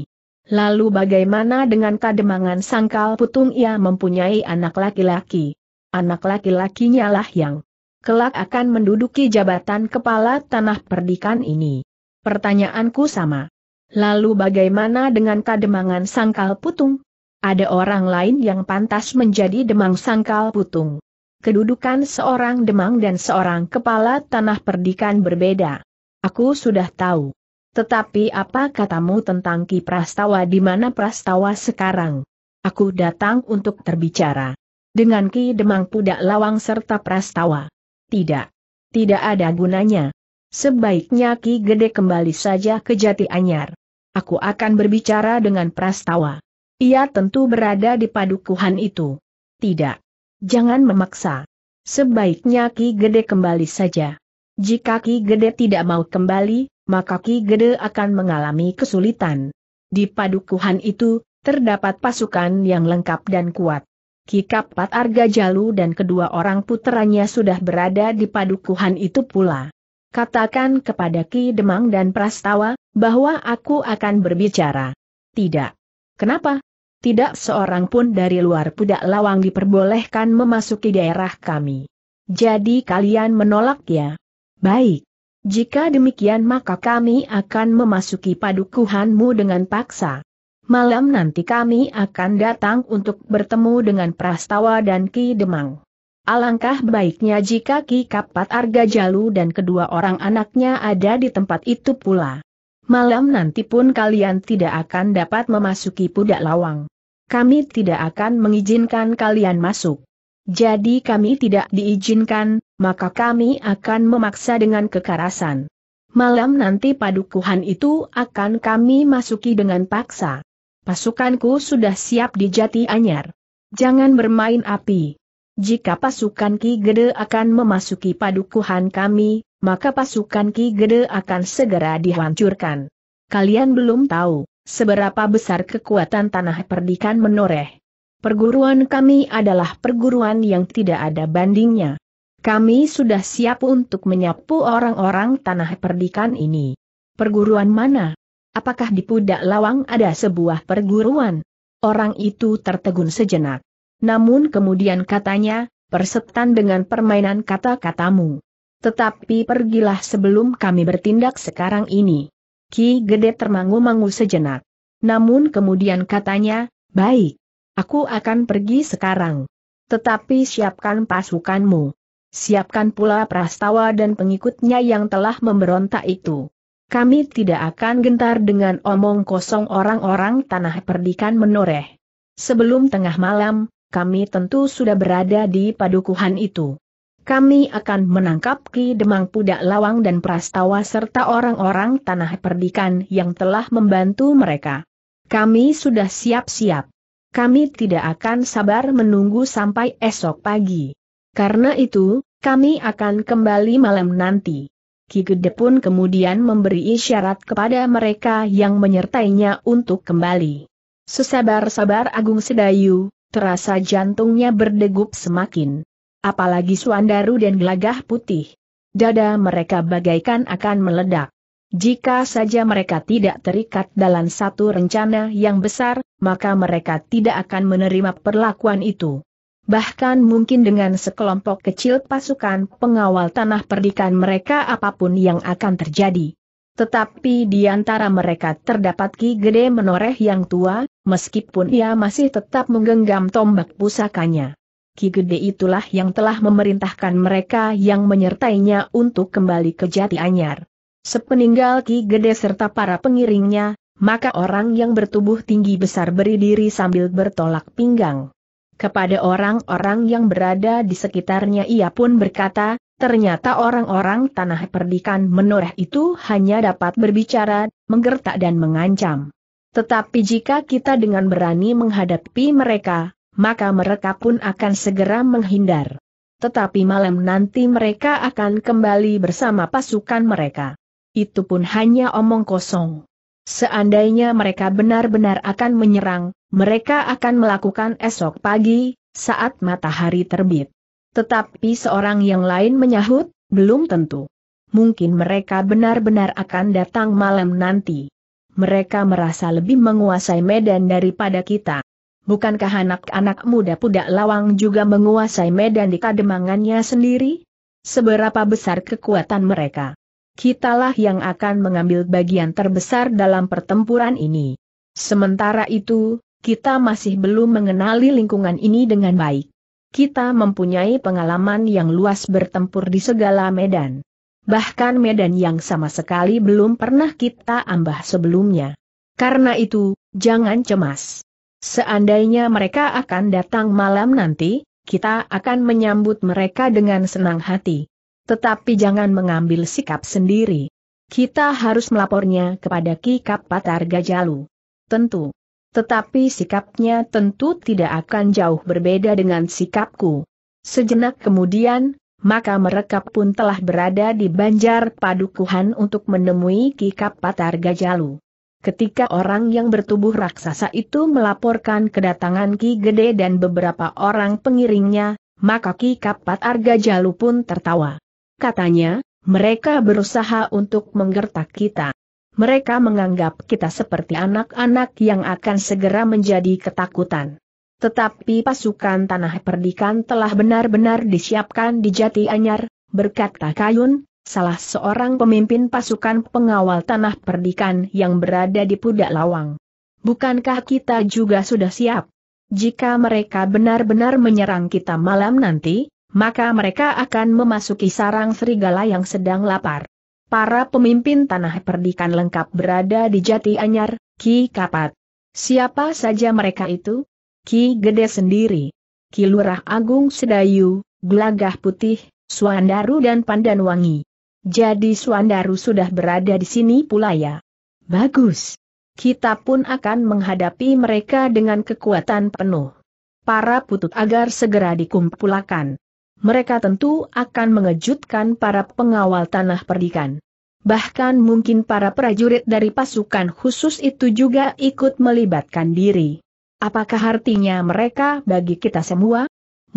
[SPEAKER 1] Lalu bagaimana dengan kademangan Sangkal Putung ia mempunyai anak laki-laki? Anak laki-lakinya lah yang kelak akan menduduki jabatan kepala tanah perdikan ini. Pertanyaanku sama. Lalu bagaimana dengan kademangan Sangkal Putung? Ada orang lain yang pantas menjadi demang Sangkal Putung kedudukan seorang demang dan seorang kepala tanah perdikan berbeda. Aku sudah tahu. Tetapi apa katamu tentang Ki Prastawa di mana Prastawa sekarang? Aku datang untuk terbicara. Dengan Ki Demang Pudak Lawang serta Prastawa. Tidak. Tidak ada gunanya. Sebaiknya Ki Gede kembali saja ke Jati Anyar. Aku akan berbicara dengan Prastawa. Ia tentu berada di padukuhan itu. Tidak. Jangan memaksa. Sebaiknya Ki Gede kembali saja. Jika Ki Gede tidak mau kembali, maka Ki Gede akan mengalami kesulitan. Di padukuhan itu, terdapat pasukan yang lengkap dan kuat. Ki Kapat Arga Jalu dan kedua orang putranya sudah berada di padukuhan itu pula. Katakan kepada Ki Demang dan Prastawa, bahwa aku akan berbicara. Tidak. Kenapa? tidak seorang pun dari luar pudak lawang diperbolehkan memasuki daerah kami. Jadi kalian menolak ya? Baik. Jika demikian maka kami akan memasuki padukuhanmu dengan paksa. Malam nanti kami akan datang untuk bertemu dengan Prastawa dan Ki Demang. Alangkah baiknya jika Ki Kapat Arga Jalu dan kedua orang anaknya ada di tempat itu pula malam nanti pun kalian tidak akan dapat memasuki pudak lawang. Kami tidak akan mengizinkan kalian masuk. Jadi kami tidak diizinkan, maka kami akan memaksa dengan kekerasan. Malam nanti padukuhan itu akan kami masuki dengan paksa. Pasukanku sudah siap di jati anyar. Jangan bermain api. Jika pasukan Ki Gede akan memasuki padukuhan kami, maka pasukan Ki Gede akan segera dihancurkan. Kalian belum tahu, seberapa besar kekuatan tanah perdikan menoreh. Perguruan kami adalah perguruan yang tidak ada bandingnya. Kami sudah siap untuk menyapu orang-orang tanah perdikan ini. Perguruan mana? Apakah di Pudak Lawang ada sebuah perguruan? Orang itu tertegun sejenak. Namun kemudian katanya, persetan dengan permainan kata-katamu. Tetapi pergilah sebelum kami bertindak sekarang ini. Ki Gede termangu-mangu sejenak. Namun kemudian katanya, baik, aku akan pergi sekarang. Tetapi siapkan pasukanmu. Siapkan pula prastawa dan pengikutnya yang telah memberontak itu. Kami tidak akan gentar dengan omong kosong orang-orang tanah perdikan menoreh. Sebelum tengah malam, kami tentu sudah berada di padukuhan itu. Kami akan menangkap Ki Demang Pudak Lawang dan Prastawa serta orang-orang tanah perdikan yang telah membantu mereka. Kami sudah siap-siap. Kami tidak akan sabar menunggu sampai esok pagi. Karena itu, kami akan kembali malam nanti. Ki Gede pun kemudian memberi isyarat kepada mereka yang menyertainya untuk kembali. Sesabar-sabar Agung Sedayu, terasa jantungnya berdegup semakin apalagi Suandaru dan Gelagah Putih. Dada mereka bagaikan akan meledak. Jika saja mereka tidak terikat dalam satu rencana yang besar, maka mereka tidak akan menerima perlakuan itu. Bahkan mungkin dengan sekelompok kecil pasukan pengawal tanah perdikan mereka apapun yang akan terjadi. Tetapi di antara mereka terdapat Ki Gede Menoreh yang tua, meskipun ia masih tetap menggenggam tombak pusakanya. Ki Gede itulah yang telah memerintahkan mereka yang menyertainya untuk kembali ke Jati Anyar. Sepeninggal Ki Gede serta para pengiringnya, maka orang yang bertubuh tinggi besar berdiri sambil bertolak pinggang. Kepada orang-orang yang berada di sekitarnya ia pun berkata, ternyata orang-orang tanah perdikan menoreh itu hanya dapat berbicara, menggertak dan mengancam. Tetapi jika kita dengan berani menghadapi mereka, maka mereka pun akan segera menghindar. Tetapi malam nanti mereka akan kembali bersama pasukan mereka. Itu pun hanya omong kosong. Seandainya mereka benar-benar akan menyerang, mereka akan melakukan esok pagi, saat matahari terbit. Tetapi seorang yang lain menyahut, belum tentu. Mungkin mereka benar-benar akan datang malam nanti. Mereka merasa lebih menguasai medan daripada kita bukankah anak-anak muda pudak lawang juga menguasai medan di kademangannya sendiri? Seberapa besar kekuatan mereka? Kitalah yang akan mengambil bagian terbesar dalam pertempuran ini. Sementara itu, kita masih belum mengenali lingkungan ini dengan baik. Kita mempunyai pengalaman yang luas bertempur di segala medan. Bahkan medan yang sama sekali belum pernah kita ambah sebelumnya. Karena itu, jangan cemas. Seandainya mereka akan datang malam nanti, kita akan menyambut mereka dengan senang hati. Tetapi jangan mengambil sikap sendiri. Kita harus melapornya kepada Ki Kapatar Gajalu. Tentu. Tetapi sikapnya tentu tidak akan jauh berbeda dengan sikapku. Sejenak kemudian, maka mereka pun telah berada di Banjar Padukuhan untuk menemui Ki Kapatar Gajalu. Ketika orang yang bertubuh raksasa itu melaporkan kedatangan Ki Gede dan beberapa orang pengiringnya, maka Ki Kapat Arga Jalu pun tertawa. Katanya, mereka berusaha untuk menggertak kita. Mereka menganggap kita seperti anak-anak yang akan segera menjadi ketakutan. Tetapi pasukan tanah perdikan telah benar-benar disiapkan di Jati Anyar, berkata Kayun, salah seorang pemimpin pasukan pengawal tanah perdikan yang berada di Pudak Lawang. Bukankah kita juga sudah siap? Jika mereka benar-benar menyerang kita malam nanti, maka mereka akan memasuki sarang serigala yang sedang lapar. Para pemimpin tanah perdikan lengkap berada di Jati Anyar, Ki Kapat. Siapa saja mereka itu? Ki Gede sendiri. Ki Lurah Agung Sedayu, Gelagah Putih, Suandaru dan Pandanwangi. Jadi Suandaru sudah berada di sini pula ya. Bagus. Kita pun akan menghadapi mereka dengan kekuatan penuh. Para putut agar segera dikumpulkan. Mereka tentu akan mengejutkan para pengawal tanah perdikan. Bahkan mungkin para prajurit dari pasukan khusus itu juga ikut melibatkan diri. Apakah artinya mereka bagi kita semua?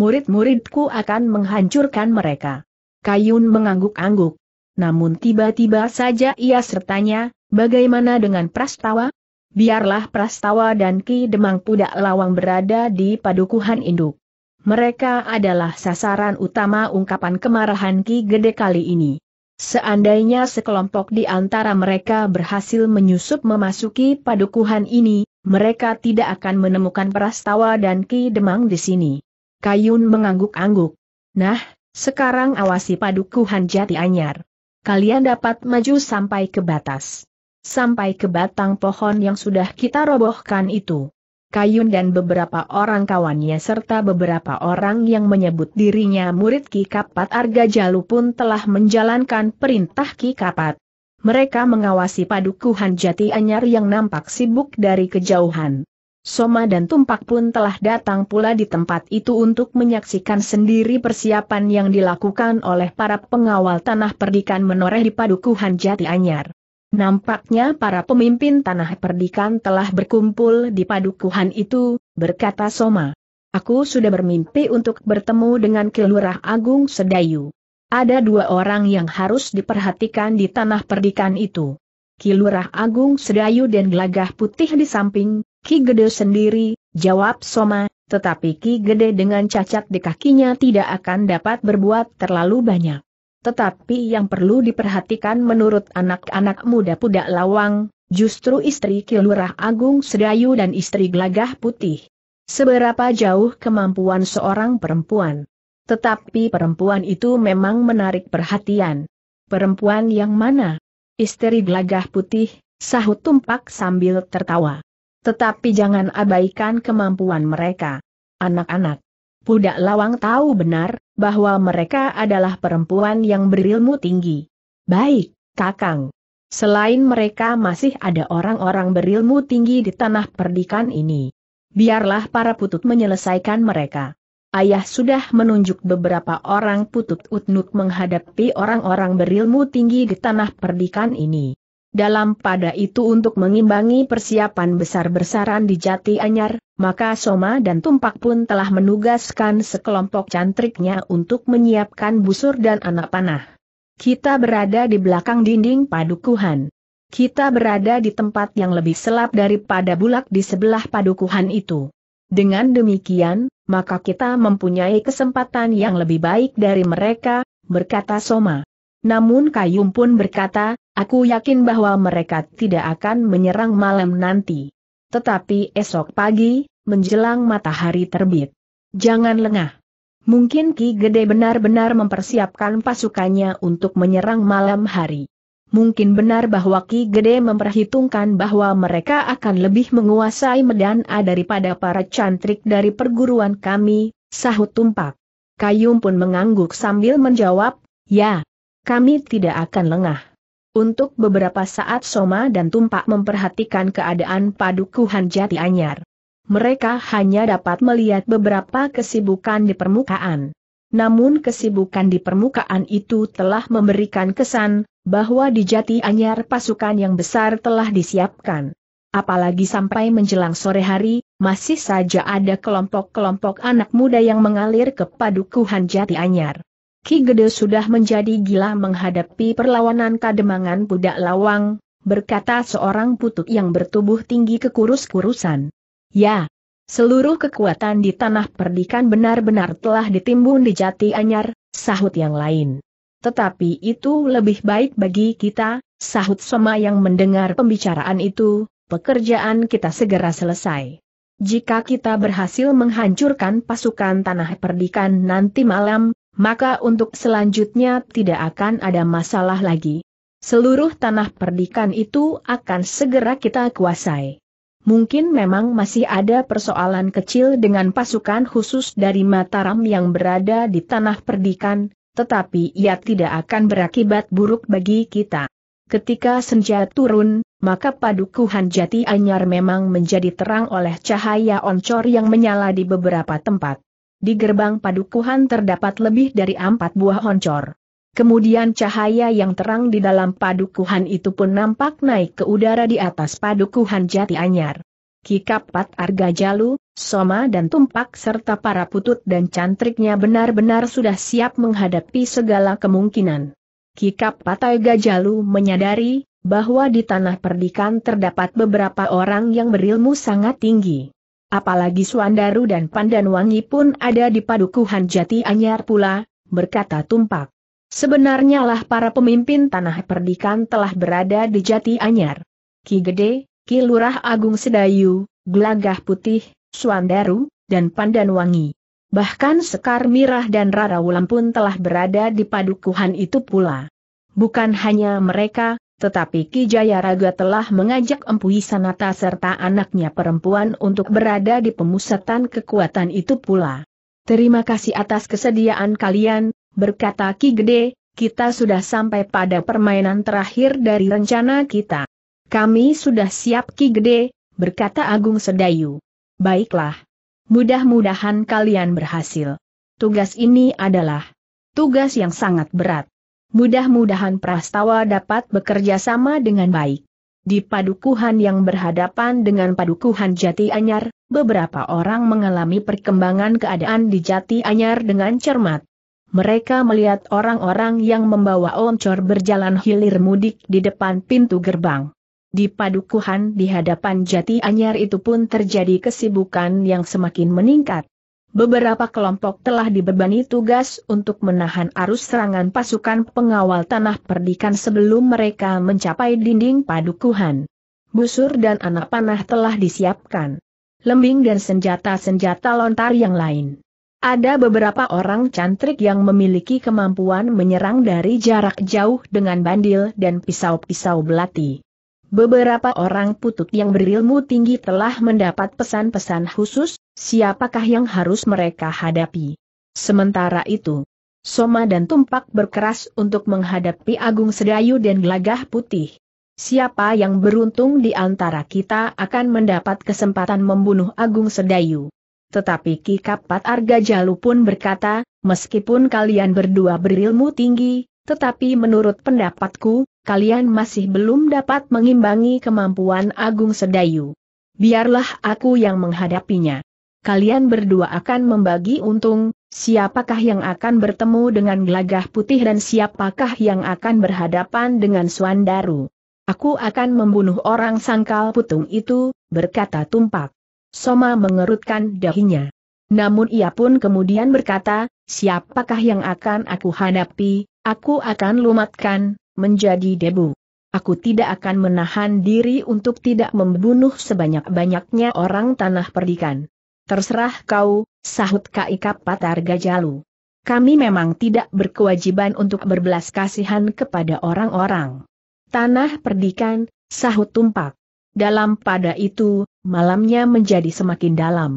[SPEAKER 1] Murid-muridku akan menghancurkan mereka. Kayun mengangguk-angguk. Namun tiba-tiba saja ia sertanya, bagaimana dengan Prastawa? Biarlah Prastawa dan Ki Demang Pudak Lawang berada di padukuhan induk. Mereka adalah sasaran utama ungkapan kemarahan Ki Gede kali ini. Seandainya sekelompok di antara mereka berhasil menyusup memasuki padukuhan ini, mereka tidak akan menemukan Prastawa dan Ki Demang di sini. Kayun mengangguk-angguk. Nah, sekarang awasi padukuhan jati anyar kalian dapat maju sampai ke batas. Sampai ke batang pohon yang sudah kita robohkan itu. Kayun dan beberapa orang kawannya serta beberapa orang yang menyebut dirinya murid Ki Kapat Arga Jalu pun telah menjalankan perintah Ki Kapat. Mereka mengawasi padukuhan jati anyar yang nampak sibuk dari kejauhan. Soma dan Tumpak pun telah datang pula di tempat itu untuk menyaksikan sendiri persiapan yang dilakukan oleh para pengawal tanah perdikan menoreh di padukuhan jati anyar. Nampaknya para pemimpin tanah perdikan telah berkumpul di padukuhan itu, berkata Soma. Aku sudah bermimpi untuk bertemu dengan Kelurah Agung Sedayu. Ada dua orang yang harus diperhatikan di tanah perdikan itu. Kilurah Agung Sedayu dan Gelagah Putih di samping, Ki Gede sendiri, jawab Soma, tetapi Ki Gede dengan cacat di kakinya tidak akan dapat berbuat terlalu banyak. Tetapi yang perlu diperhatikan menurut anak-anak muda Pudak Lawang, justru istri Kilurah Agung Sedayu dan istri Gelagah Putih. Seberapa jauh kemampuan seorang perempuan. Tetapi perempuan itu memang menarik perhatian. Perempuan yang mana? Istri Gelagah Putih, sahut tumpak sambil tertawa. Tetapi jangan abaikan kemampuan mereka. Anak-anak, Pudak Lawang tahu benar, bahwa mereka adalah perempuan yang berilmu tinggi. Baik, Kakang. Selain mereka masih ada orang-orang berilmu tinggi di tanah perdikan ini. Biarlah para putut menyelesaikan mereka. Ayah sudah menunjuk beberapa orang putut utnuk menghadapi orang-orang berilmu tinggi di tanah perdikan ini. Dalam pada itu untuk mengimbangi persiapan besar-besaran di Jati Anyar, maka Soma dan Tumpak pun telah menugaskan sekelompok cantriknya untuk menyiapkan busur dan anak panah. Kita berada di belakang dinding padukuhan. Kita berada di tempat yang lebih selap daripada bulak di sebelah padukuhan itu. Dengan demikian, maka kita mempunyai kesempatan yang lebih baik dari mereka, berkata Soma. Namun Kayum pun berkata, Aku yakin bahwa mereka tidak akan menyerang malam nanti. Tetapi esok pagi, menjelang matahari terbit. Jangan lengah. Mungkin Ki Gede benar-benar mempersiapkan pasukannya untuk menyerang malam hari. Mungkin benar bahwa Ki Gede memperhitungkan bahwa mereka akan lebih menguasai medan A daripada para cantrik dari perguruan kami, sahut tumpak. Kayum pun mengangguk sambil menjawab, ya, kami tidak akan lengah. Untuk beberapa saat Soma dan Tumpak memperhatikan keadaan padukuhan jati anyar. Mereka hanya dapat melihat beberapa kesibukan di permukaan. Namun kesibukan di permukaan itu telah memberikan kesan, bahwa di jati anyar pasukan yang besar telah disiapkan. Apalagi sampai menjelang sore hari, masih saja ada kelompok-kelompok anak muda yang mengalir ke padukuhan jati anyar. Ki Gede sudah menjadi gila menghadapi perlawanan kademangan budak lawang, berkata seorang putut yang bertubuh tinggi kekurus-kurusan. Ya, seluruh kekuatan di tanah perdikan benar-benar telah ditimbun di jati anyar, sahut yang lain. Tetapi itu lebih baik bagi kita, sahut Soma yang mendengar pembicaraan itu, pekerjaan kita segera selesai. Jika kita berhasil menghancurkan pasukan tanah perdikan nanti malam, maka untuk selanjutnya tidak akan ada masalah lagi. Seluruh tanah perdikan itu akan segera kita kuasai. Mungkin memang masih ada persoalan kecil dengan pasukan khusus dari Mataram yang berada di tanah perdikan, tetapi ia tidak akan berakibat buruk bagi kita. Ketika senja turun, maka padukuhan jati anyar memang menjadi terang oleh cahaya oncor yang menyala di beberapa tempat. Di gerbang padukuhan terdapat lebih dari empat buah oncor. Kemudian cahaya yang terang di dalam padukuhan itu pun nampak naik ke udara di atas padukuhan jati anyar. Kikapat Jalu, Soma dan Tumpak serta para putut dan cantriknya benar-benar sudah siap menghadapi segala kemungkinan. Kikapat Jalu menyadari bahwa di tanah perdikan terdapat beberapa orang yang berilmu sangat tinggi apalagi Suandaru dan Pandanwangi pun ada di padukuhan jati anyar pula, berkata Tumpak. Sebenarnya lah para pemimpin tanah perdikan telah berada di jati anyar. Ki Gede, Ki Lurah Agung Sedayu, Gelagah Putih, Suandaru, dan Pandanwangi. Bahkan Sekar Mirah dan Rara Wulam pun telah berada di padukuhan itu pula. Bukan hanya mereka, tetapi Ki Jayaraga telah mengajak Empu Sanata serta anaknya perempuan untuk berada di pemusatan kekuatan itu pula. Terima kasih atas kesediaan kalian, berkata Ki Gede, kita sudah sampai pada permainan terakhir dari rencana kita. Kami sudah siap Ki Gede, berkata Agung Sedayu. Baiklah. Mudah-mudahan kalian berhasil. Tugas ini adalah tugas yang sangat berat. Mudah-mudahan Prastawa dapat bekerja sama dengan baik. Di padukuhan yang berhadapan dengan padukuhan Jati Anyar, beberapa orang mengalami perkembangan keadaan di Jati Anyar dengan cermat. Mereka melihat orang-orang yang membawa oncor berjalan hilir mudik di depan pintu gerbang. Di padukuhan di hadapan Jati Anyar itu pun terjadi kesibukan yang semakin meningkat. Beberapa kelompok telah dibebani tugas untuk menahan arus serangan pasukan pengawal tanah perdikan sebelum mereka mencapai dinding padukuhan. Busur dan anak panah telah disiapkan. Lembing dan senjata-senjata lontar yang lain. Ada beberapa orang cantrik yang memiliki kemampuan menyerang dari jarak jauh dengan bandil dan pisau-pisau belati. Beberapa orang putut yang berilmu tinggi telah mendapat pesan-pesan khusus, siapakah yang harus mereka hadapi. Sementara itu, Soma dan Tumpak berkeras untuk menghadapi Agung Sedayu dan Gelagah Putih. Siapa yang beruntung di antara kita akan mendapat kesempatan membunuh Agung Sedayu. Tetapi Ki Kapat Arga Jalu pun berkata, meskipun kalian berdua berilmu tinggi, tetapi menurut pendapatku, kalian masih belum dapat mengimbangi kemampuan Agung Sedayu. Biarlah aku yang menghadapinya. Kalian berdua akan membagi untung, siapakah yang akan bertemu dengan gelagah putih dan siapakah yang akan berhadapan dengan Suandaru. Aku akan membunuh orang sangkal putung itu, berkata tumpak. Soma mengerutkan dahinya. Namun ia pun kemudian berkata, siapakah yang akan aku hadapi, Aku akan lumatkan, menjadi debu. Aku tidak akan menahan diri untuk tidak membunuh sebanyak-banyaknya orang tanah perdikan. Terserah kau, sahut Kaika Patar Gajalu. Kami memang tidak berkewajiban untuk berbelas kasihan kepada orang-orang. Tanah perdikan, sahut tumpak. Dalam pada itu, malamnya menjadi semakin dalam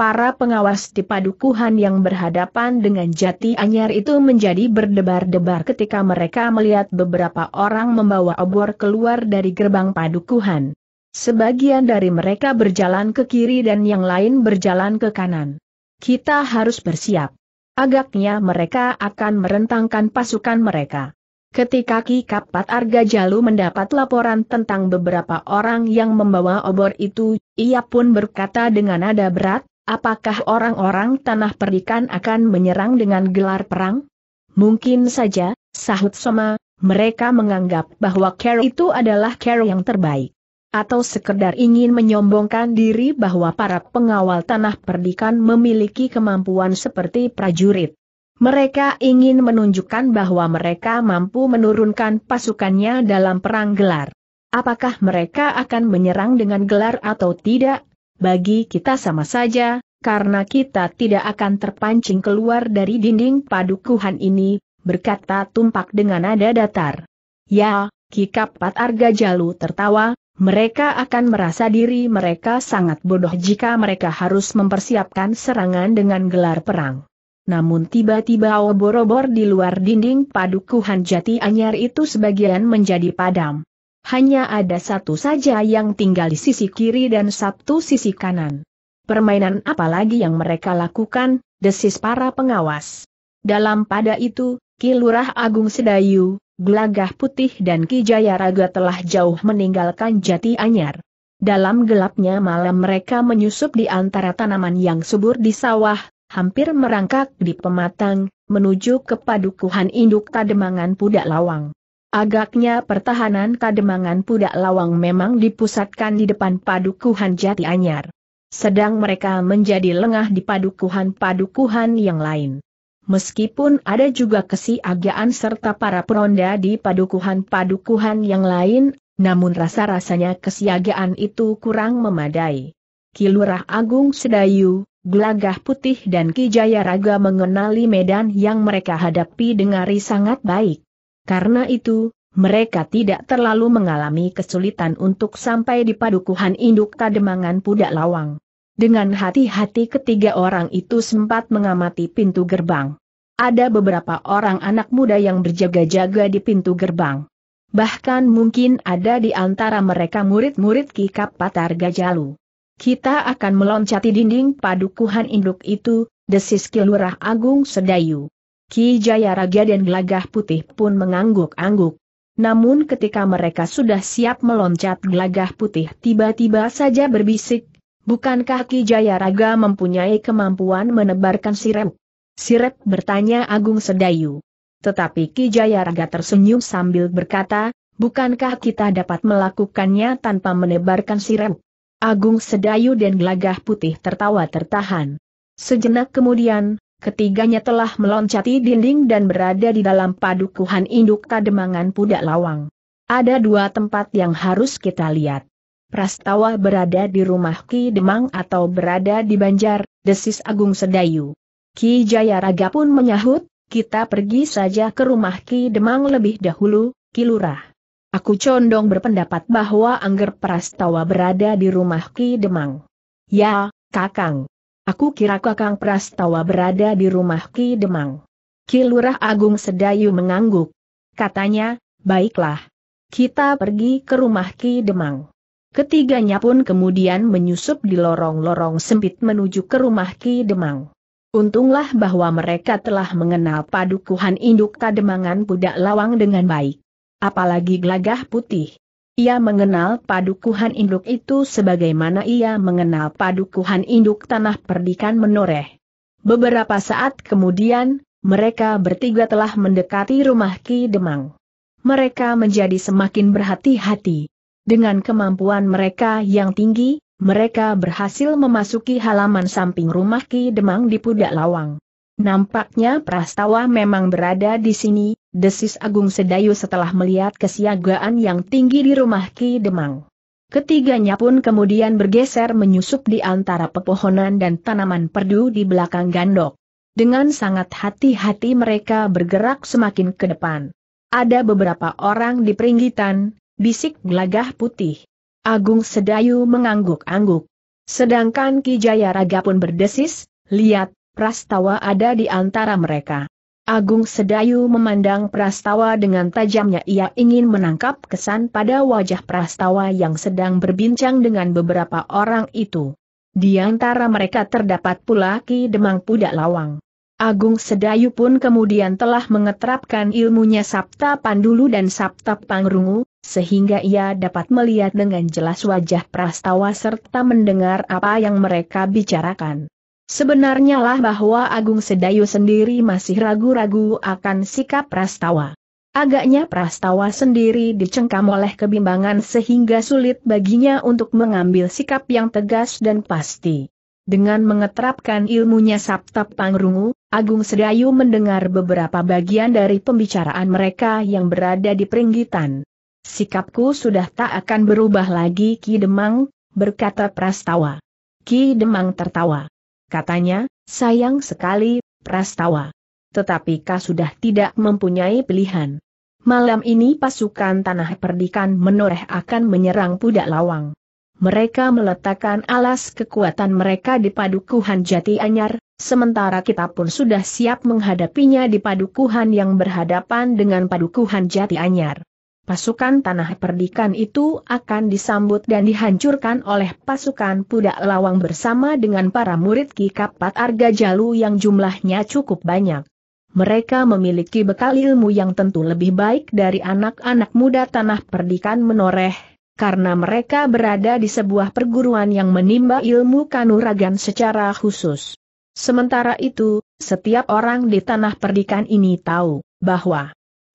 [SPEAKER 1] para pengawas di padukuhan yang berhadapan dengan jati anyar itu menjadi berdebar-debar ketika mereka melihat beberapa orang membawa obor keluar dari gerbang padukuhan. Sebagian dari mereka berjalan ke kiri dan yang lain berjalan ke kanan. Kita harus bersiap. Agaknya mereka akan merentangkan pasukan mereka. Ketika Ki Kapat Arga Jalu mendapat laporan tentang beberapa orang yang membawa obor itu, ia pun berkata dengan nada berat, Apakah orang-orang tanah perdikan akan menyerang dengan gelar perang? Mungkin saja, sahut Soma, mereka menganggap bahwa Carol itu adalah Carol yang terbaik. Atau sekedar ingin menyombongkan diri bahwa para pengawal tanah perdikan memiliki kemampuan seperti prajurit. Mereka ingin menunjukkan bahwa mereka mampu menurunkan pasukannya dalam perang gelar. Apakah mereka akan menyerang dengan gelar atau tidak, bagi kita sama saja, karena kita tidak akan terpancing keluar dari dinding padukuhan ini, berkata tumpak dengan nada datar. Ya, Kikapat Arga Jalu tertawa, mereka akan merasa diri mereka sangat bodoh jika mereka harus mempersiapkan serangan dengan gelar perang. Namun tiba-tiba obor-obor di luar dinding padukuhan jati anyar itu sebagian menjadi padam. Hanya ada satu saja yang tinggal di sisi kiri dan satu sisi kanan. Permainan apa lagi yang mereka lakukan, desis para pengawas. Dalam pada itu, Kilurah Agung Sedayu, Gelagah Putih dan Ki Raga telah jauh meninggalkan jati anyar. Dalam gelapnya malam mereka menyusup di antara tanaman yang subur di sawah, hampir merangkak di pematang, menuju ke padukuhan induk Tademangan Pudak Lawang. Agaknya pertahanan Kademangan Pudak Lawang memang dipusatkan di depan padukuhan Jati Anyar. Sedang mereka menjadi lengah di padukuhan-padukuhan yang lain. Meskipun ada juga kesiagaan serta para peronda di padukuhan-padukuhan yang lain, namun rasa-rasanya kesiagaan itu kurang memadai. Kilurah Agung Sedayu, Gelagah Putih dan Kijaya Raga mengenali medan yang mereka hadapi dengan sangat baik. Karena itu, mereka tidak terlalu mengalami kesulitan untuk sampai di padukuhan induk kademangan Pudak Lawang. Dengan hati-hati ketiga orang itu sempat mengamati pintu gerbang. Ada beberapa orang anak muda yang berjaga-jaga di pintu gerbang. Bahkan mungkin ada di antara mereka murid-murid Kikap Kapatar Gajalu. Kita akan meloncati dinding padukuhan induk itu, desis Kilurah Agung Sedayu. Ki Raga dan Gelagah Putih pun mengangguk-angguk. Namun ketika mereka sudah siap meloncat Gelagah Putih tiba-tiba saja berbisik, bukankah Ki Raga mempunyai kemampuan menebarkan sirep? Sirep bertanya Agung Sedayu. Tetapi Ki Raga tersenyum sambil berkata, bukankah kita dapat melakukannya tanpa menebarkan sirep? Agung Sedayu dan Gelagah Putih tertawa tertahan. Sejenak kemudian, Ketiganya telah meloncati dinding dan berada di dalam padukuhan induk kademangan Pudak Lawang. Ada dua tempat yang harus kita lihat. Prastawa berada di rumah Ki Demang atau berada di Banjar, desis Agung Sedayu. Ki Jayaraga pun menyahut, kita pergi saja ke rumah Ki Demang lebih dahulu, Ki Lurah. Aku condong berpendapat bahwa Angger Prastawa berada di rumah Ki Demang. Ya, Kakang. Aku kira Kakang Prastawa berada di rumah Ki Demang. Ki Lurah Agung Sedayu mengangguk. Katanya, baiklah. Kita pergi ke rumah Ki Demang. Ketiganya pun kemudian menyusup di lorong-lorong sempit menuju ke rumah Ki Demang. Untunglah bahwa mereka telah mengenal padukuhan induk kademangan budak lawang dengan baik. Apalagi gelagah putih. Ia mengenal padukuhan induk itu sebagaimana ia mengenal padukuhan induk tanah perdikan menoreh. Beberapa saat kemudian, mereka bertiga telah mendekati rumah Ki Demang. Mereka menjadi semakin berhati-hati. Dengan kemampuan mereka yang tinggi, mereka berhasil memasuki halaman samping rumah Ki Demang di Pudak Lawang. Nampaknya Prastawa memang berada di sini, desis Agung Sedayu setelah melihat kesiagaan yang tinggi di rumah Ki Demang. Ketiganya pun kemudian bergeser menyusup di antara pepohonan dan tanaman perdu di belakang gandok. Dengan sangat hati-hati mereka bergerak semakin ke depan. Ada beberapa orang di peringgitan, bisik gelagah putih. Agung Sedayu mengangguk-angguk. Sedangkan Ki Jaya Raga pun berdesis, lihat, Prastawa ada di antara mereka. Agung Sedayu memandang Prastawa dengan tajamnya ia ingin menangkap kesan pada wajah Prastawa yang sedang berbincang dengan beberapa orang itu. Di antara mereka terdapat pula Ki Demang Pudak Lawang. Agung Sedayu pun kemudian telah mengeterapkan ilmunya Sabta Pandulu dan Sabta Pangrungu, sehingga ia dapat melihat dengan jelas wajah Prastawa serta mendengar apa yang mereka bicarakan. Sebenarnya lah bahwa Agung Sedayu sendiri masih ragu-ragu akan sikap Prastawa. Agaknya Prastawa sendiri dicengkam oleh kebimbangan sehingga sulit baginya untuk mengambil sikap yang tegas dan pasti. Dengan mengeterapkan ilmunya Sabta Pangrungu, Agung Sedayu mendengar beberapa bagian dari pembicaraan mereka yang berada di peringgitan. Sikapku sudah tak akan berubah lagi Ki Demang, berkata Prastawa. Ki Demang tertawa katanya, sayang sekali, Prastawa. Tetapi kau sudah tidak mempunyai pilihan. Malam ini pasukan Tanah Perdikan menoreh akan menyerang Pudak Lawang. Mereka meletakkan alas kekuatan mereka di padukuhan Jati Anyar, sementara kita pun sudah siap menghadapinya di padukuhan yang berhadapan dengan padukuhan Jati Anyar pasukan tanah perdikan itu akan disambut dan dihancurkan oleh pasukan Pudak Lawang bersama dengan para murid Ki Kapat Arga Jalu yang jumlahnya cukup banyak. Mereka memiliki bekal ilmu yang tentu lebih baik dari anak-anak muda tanah perdikan menoreh, karena mereka berada di sebuah perguruan yang menimba ilmu kanuragan secara khusus. Sementara itu, setiap orang di tanah perdikan ini tahu bahwa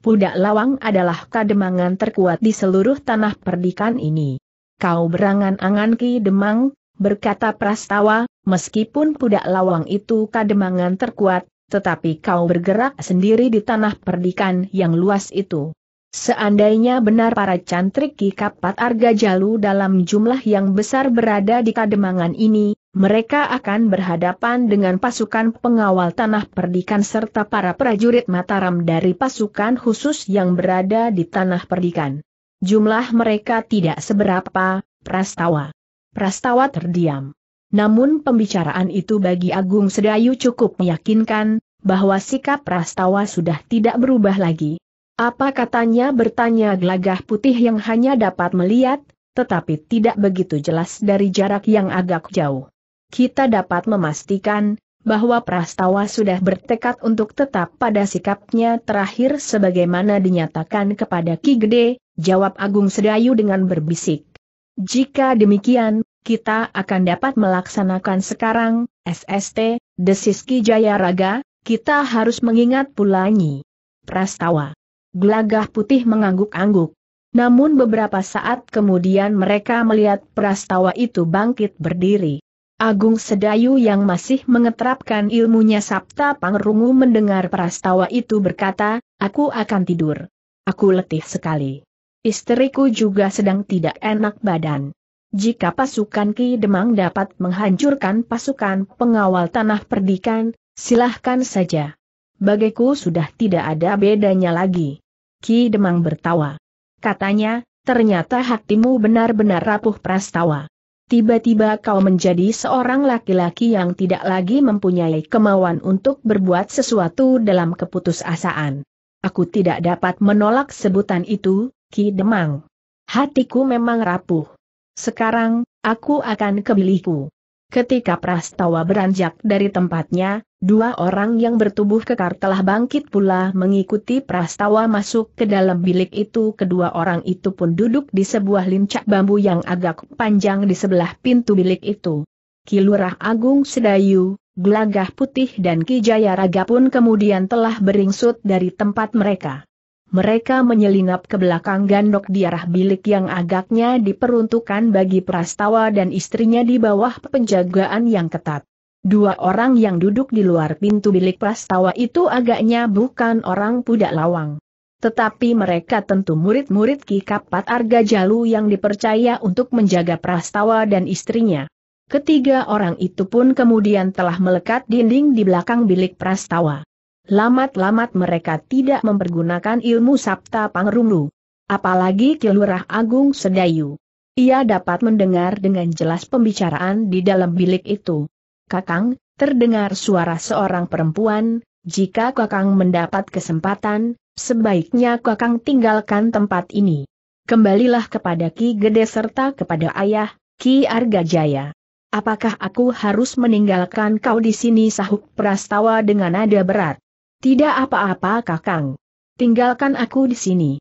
[SPEAKER 1] Pudak Lawang adalah kademangan terkuat di seluruh tanah perdikan ini. Kau berangan-angan Ki Demang, berkata Prastawa, meskipun Pudak Lawang itu kademangan terkuat, tetapi kau bergerak sendiri di tanah perdikan yang luas itu. Seandainya benar para cantrik Ki Kapat Arga Jalu dalam jumlah yang besar berada di kademangan ini, mereka akan berhadapan dengan pasukan pengawal tanah perdikan serta para prajurit Mataram dari pasukan khusus yang berada di tanah perdikan. Jumlah mereka tidak seberapa, Prastawa. Prastawa terdiam. Namun pembicaraan itu bagi Agung Sedayu cukup meyakinkan, bahwa sikap Prastawa sudah tidak berubah lagi. Apa katanya bertanya gelagah putih yang hanya dapat melihat, tetapi tidak begitu jelas dari jarak yang agak jauh kita dapat memastikan bahwa Prastawa sudah bertekad untuk tetap pada sikapnya terakhir sebagaimana dinyatakan kepada Ki Gede, jawab Agung Sedayu dengan berbisik. Jika demikian, kita akan dapat melaksanakan sekarang, SST, desis Ki Jaya Raga, kita harus mengingat pula Nyi. Prastawa. Glagah putih mengangguk-angguk. Namun beberapa saat kemudian mereka melihat Prastawa itu bangkit berdiri. Agung Sedayu yang masih mengetrapkan ilmunya Sabta Pangrungu mendengar prastawa itu berkata, aku akan tidur. Aku letih sekali. Istriku juga sedang tidak enak badan. Jika pasukan Ki Demang dapat menghancurkan pasukan pengawal tanah perdikan, silahkan saja. Bagiku sudah tidak ada bedanya lagi. Ki Demang bertawa. Katanya, ternyata hatimu benar-benar rapuh prastawa. Tiba-tiba kau menjadi seorang laki-laki yang tidak lagi mempunyai kemauan untuk berbuat sesuatu dalam keputusasaan. Aku tidak dapat menolak sebutan itu, Ki Demang. Hatiku memang rapuh. Sekarang, aku akan ke Ketika Prastawa beranjak dari tempatnya, Dua orang yang bertubuh kekar telah bangkit pula mengikuti prastawa masuk ke dalam bilik itu. Kedua orang itu pun duduk di sebuah lincak bambu yang agak panjang di sebelah pintu bilik itu. Kilurah Agung Sedayu, Gelagah Putih dan Kijaya Raga pun kemudian telah beringsut dari tempat mereka. Mereka menyelinap ke belakang gandok di arah bilik yang agaknya diperuntukkan bagi prastawa dan istrinya di bawah penjagaan yang ketat. Dua orang yang duduk di luar pintu bilik prastawa itu agaknya bukan orang pudak lawang. Tetapi mereka tentu murid-murid Ki Kapat Arga Jalu yang dipercaya untuk menjaga prastawa dan istrinya. Ketiga orang itu pun kemudian telah melekat dinding di belakang bilik prastawa. Lamat-lamat mereka tidak mempergunakan ilmu Sabta Pangrungu. Apalagi Kilurah Agung Sedayu. Ia dapat mendengar dengan jelas pembicaraan di dalam bilik itu. Kakang, terdengar suara seorang perempuan, jika Kakang mendapat kesempatan, sebaiknya Kakang tinggalkan tempat ini. Kembalilah kepada Ki Gede serta kepada ayah, Ki Arga Jaya. Apakah aku harus meninggalkan kau di sini sahuk prastawa dengan nada berat? Tidak apa-apa Kakang. Tinggalkan aku di sini.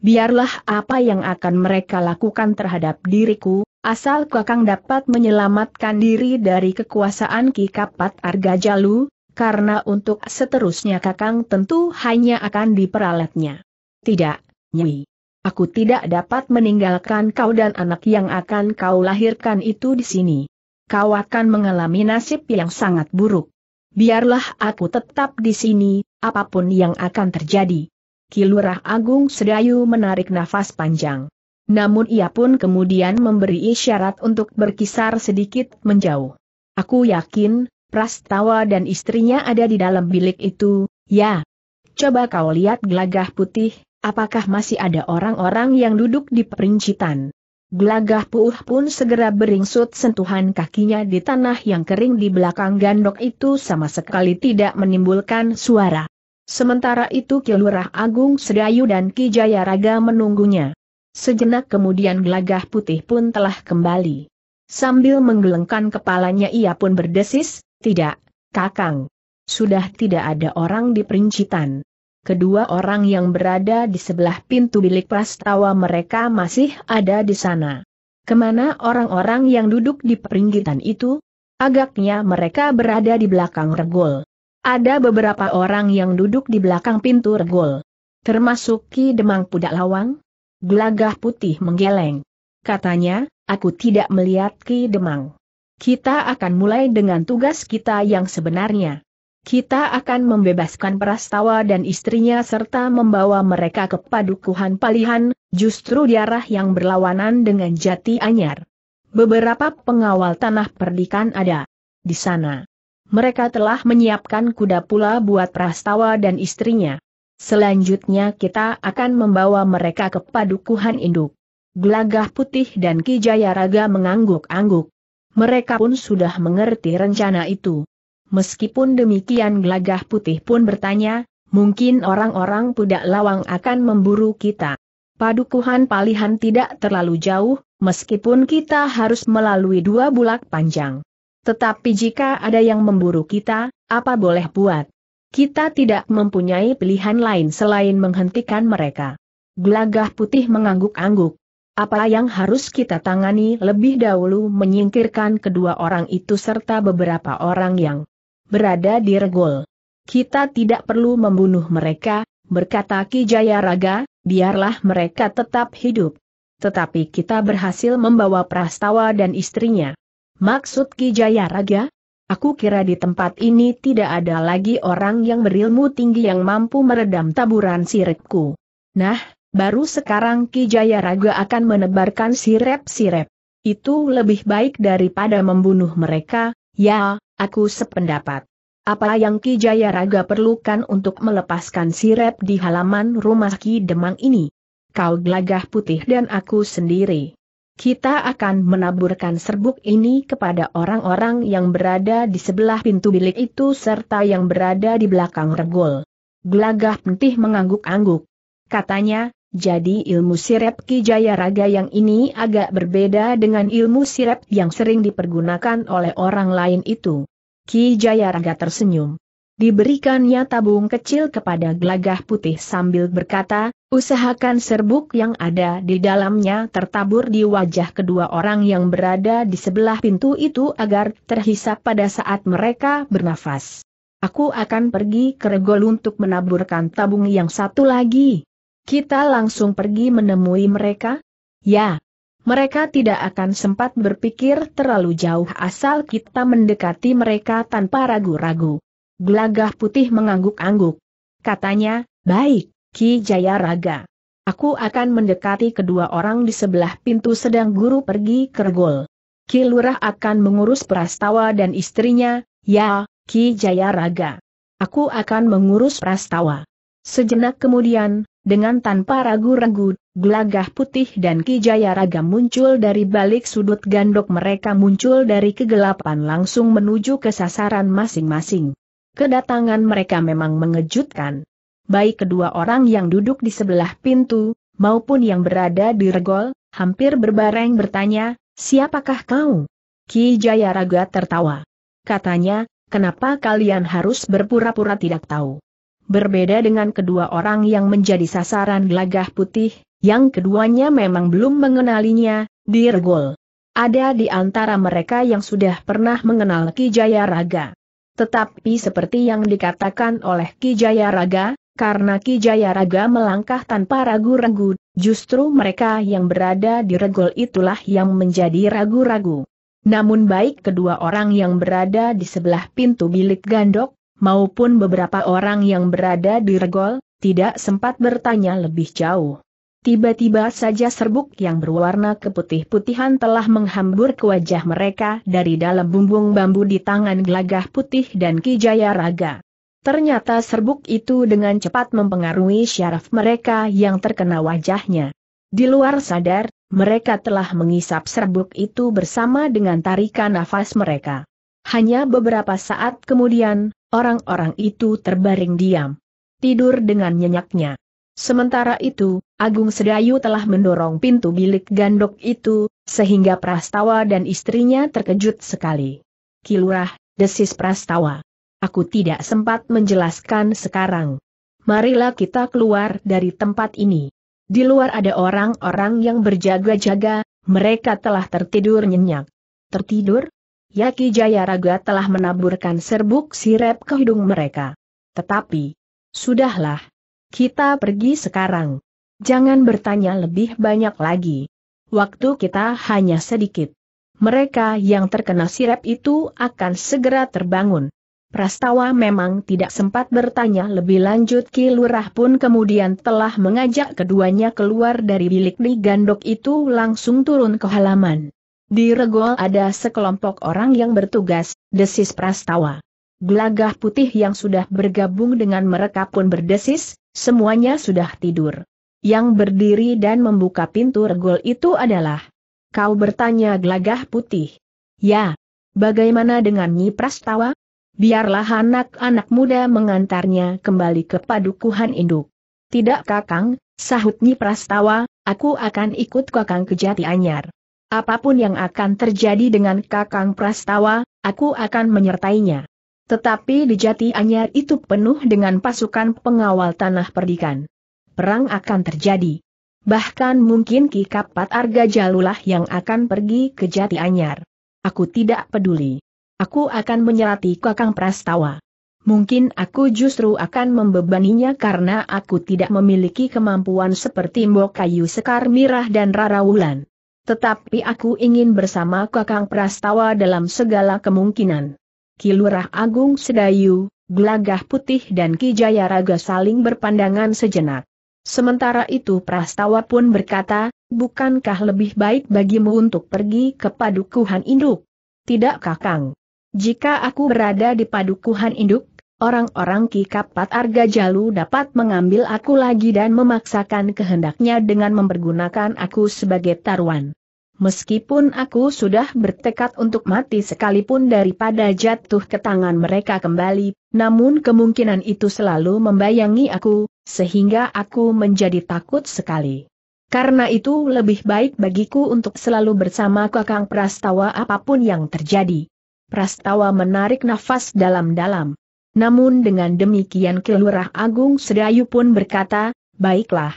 [SPEAKER 1] Biarlah apa yang akan mereka lakukan terhadap diriku, Asal Kakang dapat menyelamatkan diri dari kekuasaan Ki Kapat Argajalu, karena untuk seterusnya Kakang tentu hanya akan diperalatnya. Tidak, Nyi. Aku tidak dapat meninggalkan kau dan anak yang akan kau lahirkan itu di sini. Kau akan mengalami nasib yang sangat buruk. Biarlah aku tetap di sini, apapun yang akan terjadi. Kilurah Agung Sedayu menarik nafas panjang. Namun ia pun kemudian memberi isyarat untuk berkisar sedikit menjauh. Aku yakin, Prastawa dan istrinya ada di dalam bilik itu, ya. Coba kau lihat gelagah putih, apakah masih ada orang-orang yang duduk di perincitan. Gelagah puuh pun segera beringsut sentuhan kakinya di tanah yang kering di belakang gandok itu sama sekali tidak menimbulkan suara. Sementara itu Kilurah Agung Sedayu dan Ki Jayaraga menunggunya. Sejenak kemudian gelagah putih pun telah kembali. Sambil menggelengkan kepalanya ia pun berdesis, tidak, kakang. Sudah tidak ada orang di perincitan. Kedua orang yang berada di sebelah pintu bilik prastawa mereka masih ada di sana. Kemana orang-orang yang duduk di peringgitan itu? Agaknya mereka berada di belakang regol. Ada beberapa orang yang duduk di belakang pintu regol. Termasuk Ki Demang Pudak Lawang, Gelagah putih menggeleng. Katanya, aku tidak melihat Ki Demang. Kita akan mulai dengan tugas kita yang sebenarnya. Kita akan membebaskan Prastawa dan istrinya serta membawa mereka ke padukuhan palihan, justru di arah yang berlawanan dengan jati anyar. Beberapa pengawal tanah perdikan ada di sana. Mereka telah menyiapkan kuda pula buat Prastawa dan istrinya. Selanjutnya kita akan membawa mereka ke padukuhan induk. Gelagah putih dan Kijayaraga Jayaraga mengangguk-angguk. Mereka pun sudah mengerti rencana itu. Meskipun demikian Gelagah putih pun bertanya, mungkin orang-orang pudak lawang akan memburu kita. Padukuhan palihan tidak terlalu jauh, meskipun kita harus melalui dua bulak panjang. Tetapi jika ada yang memburu kita, apa boleh buat? Kita tidak mempunyai pilihan lain selain menghentikan mereka. Gelagah putih mengangguk-angguk. Apa yang harus kita tangani lebih dahulu menyingkirkan kedua orang itu serta beberapa orang yang berada di regol. Kita tidak perlu membunuh mereka, berkata Ki Jayaraga, biarlah mereka tetap hidup. Tetapi kita berhasil membawa Prastawa dan istrinya. Maksud Ki Jayaraga? Aku kira di tempat ini tidak ada lagi orang yang berilmu tinggi yang mampu meredam taburan siripku. Nah, baru sekarang Ki Jaya Raga akan menebarkan sirep-sirep. Itu lebih baik daripada membunuh mereka, ya, aku sependapat. Apa yang Ki Jaya Raga perlukan untuk melepaskan sirep di halaman rumah Ki Demang ini? Kau gelagah putih dan aku sendiri. Kita akan menaburkan serbuk ini kepada orang-orang yang berada di sebelah pintu bilik itu serta yang berada di belakang regol. Gelagah pentih mengangguk-angguk. Katanya, jadi ilmu sirep Ki Jaya Raga yang ini agak berbeda dengan ilmu sirep yang sering dipergunakan oleh orang lain itu. Ki Jaya Raga tersenyum. Diberikannya tabung kecil kepada gelagah putih sambil berkata, usahakan serbuk yang ada di dalamnya tertabur di wajah kedua orang yang berada di sebelah pintu itu agar terhisap pada saat mereka bernafas. Aku akan pergi ke regol untuk menaburkan tabung yang satu lagi. Kita langsung pergi menemui mereka? Ya. Mereka tidak akan sempat berpikir terlalu jauh asal kita mendekati mereka tanpa ragu-ragu. Gelagah putih mengangguk-angguk. Katanya, baik, Ki Jaya Raga. Aku akan mendekati kedua orang di sebelah pintu sedang guru pergi Regol. Ki Lurah akan mengurus prastawa dan istrinya, ya, Ki Jaya Raga. Aku akan mengurus prastawa. Sejenak kemudian, dengan tanpa ragu-ragu, gelagah putih dan Ki Jaya Raga muncul dari balik sudut gandok mereka muncul dari kegelapan langsung menuju ke sasaran masing-masing. Kedatangan mereka memang mengejutkan. Baik kedua orang yang duduk di sebelah pintu, maupun yang berada di regol, hampir berbareng bertanya, siapakah kau? Ki Jayaraga tertawa. Katanya, kenapa kalian harus berpura-pura tidak tahu? Berbeda dengan kedua orang yang menjadi sasaran gelagah putih, yang keduanya memang belum mengenalinya, di regol Ada di antara mereka yang sudah pernah mengenal Ki Jayaraga. Tetapi seperti yang dikatakan oleh Ki Jayaraga, karena Ki Jayaraga melangkah tanpa ragu-ragu, justru mereka yang berada di regol itulah yang menjadi ragu-ragu. Namun baik kedua orang yang berada di sebelah pintu bilik gandok, maupun beberapa orang yang berada di regol, tidak sempat bertanya lebih jauh. Tiba-tiba saja serbuk yang berwarna keputih-putihan telah menghambur ke wajah mereka dari dalam bumbung bambu di tangan gelagah putih dan Kijaya Raga. Ternyata serbuk itu dengan cepat mempengaruhi syaraf mereka yang terkena wajahnya. Di luar sadar, mereka telah mengisap serbuk itu bersama dengan tarikan nafas mereka. Hanya beberapa saat kemudian, orang-orang itu terbaring diam. Tidur dengan nyenyaknya. Sementara itu, Agung Sedayu telah mendorong pintu bilik gandok itu, sehingga Prastawa dan istrinya terkejut sekali. Kilurah, desis Prastawa. Aku tidak sempat menjelaskan sekarang. Marilah kita keluar dari tempat ini. Di luar ada orang-orang yang berjaga-jaga, mereka telah tertidur nyenyak. Tertidur? Yaki Jayaraga telah menaburkan serbuk sirep ke hidung mereka. Tetapi, sudahlah, kita pergi sekarang. Jangan bertanya lebih banyak lagi. Waktu kita hanya sedikit. Mereka yang terkena sirep itu akan segera terbangun. Prastawa memang tidak sempat bertanya lebih lanjut Ki Lurah pun kemudian telah mengajak keduanya keluar dari bilik di gandok itu langsung turun ke halaman. Di regol ada sekelompok orang yang bertugas, desis Prastawa. Gelagah putih yang sudah bergabung dengan mereka pun berdesis, Semuanya sudah tidur. Yang berdiri dan membuka pintu regol itu adalah. Kau bertanya gelagah putih. Ya. Bagaimana dengan Nyi Prastawa? Biarlah anak-anak muda mengantarnya kembali ke padukuhan induk. Tidak kakang, sahut Nyi Prastawa, aku akan ikut kakang ke Jati Anyar. Apapun yang akan terjadi dengan kakang Prastawa, aku akan menyertainya. Tetapi di jati anyar itu penuh dengan pasukan pengawal tanah perdikan. Perang akan terjadi. Bahkan mungkin Ki Kapat Arga Jalulah yang akan pergi ke jati anyar. Aku tidak peduli. Aku akan menyerati Kakang Prastawa. Mungkin aku justru akan membebaninya karena aku tidak memiliki kemampuan seperti Mbok Kayu Sekar Mirah dan Rara Wulan. Tetapi aku ingin bersama Kakang Prastawa dalam segala kemungkinan. Kilurah Agung Sedayu, Gelagah Putih dan Ki Jaya Raga saling berpandangan sejenak. Sementara itu Prastawa pun berkata, bukankah lebih baik bagimu untuk pergi ke Padukuhan Induk? Tidak kakang. Jika aku berada di Padukuhan Induk, orang-orang Ki Kapat Arga Jalu dapat mengambil aku lagi dan memaksakan kehendaknya dengan mempergunakan aku sebagai taruhan. Meskipun aku sudah bertekad untuk mati sekalipun daripada jatuh ke tangan mereka kembali, namun kemungkinan itu selalu membayangi aku, sehingga aku menjadi takut sekali. Karena itu lebih baik bagiku untuk selalu bersama kakang Prastawa apapun yang terjadi. Prastawa menarik nafas dalam-dalam. Namun dengan demikian Kelurah Agung Sedayu pun berkata, baiklah.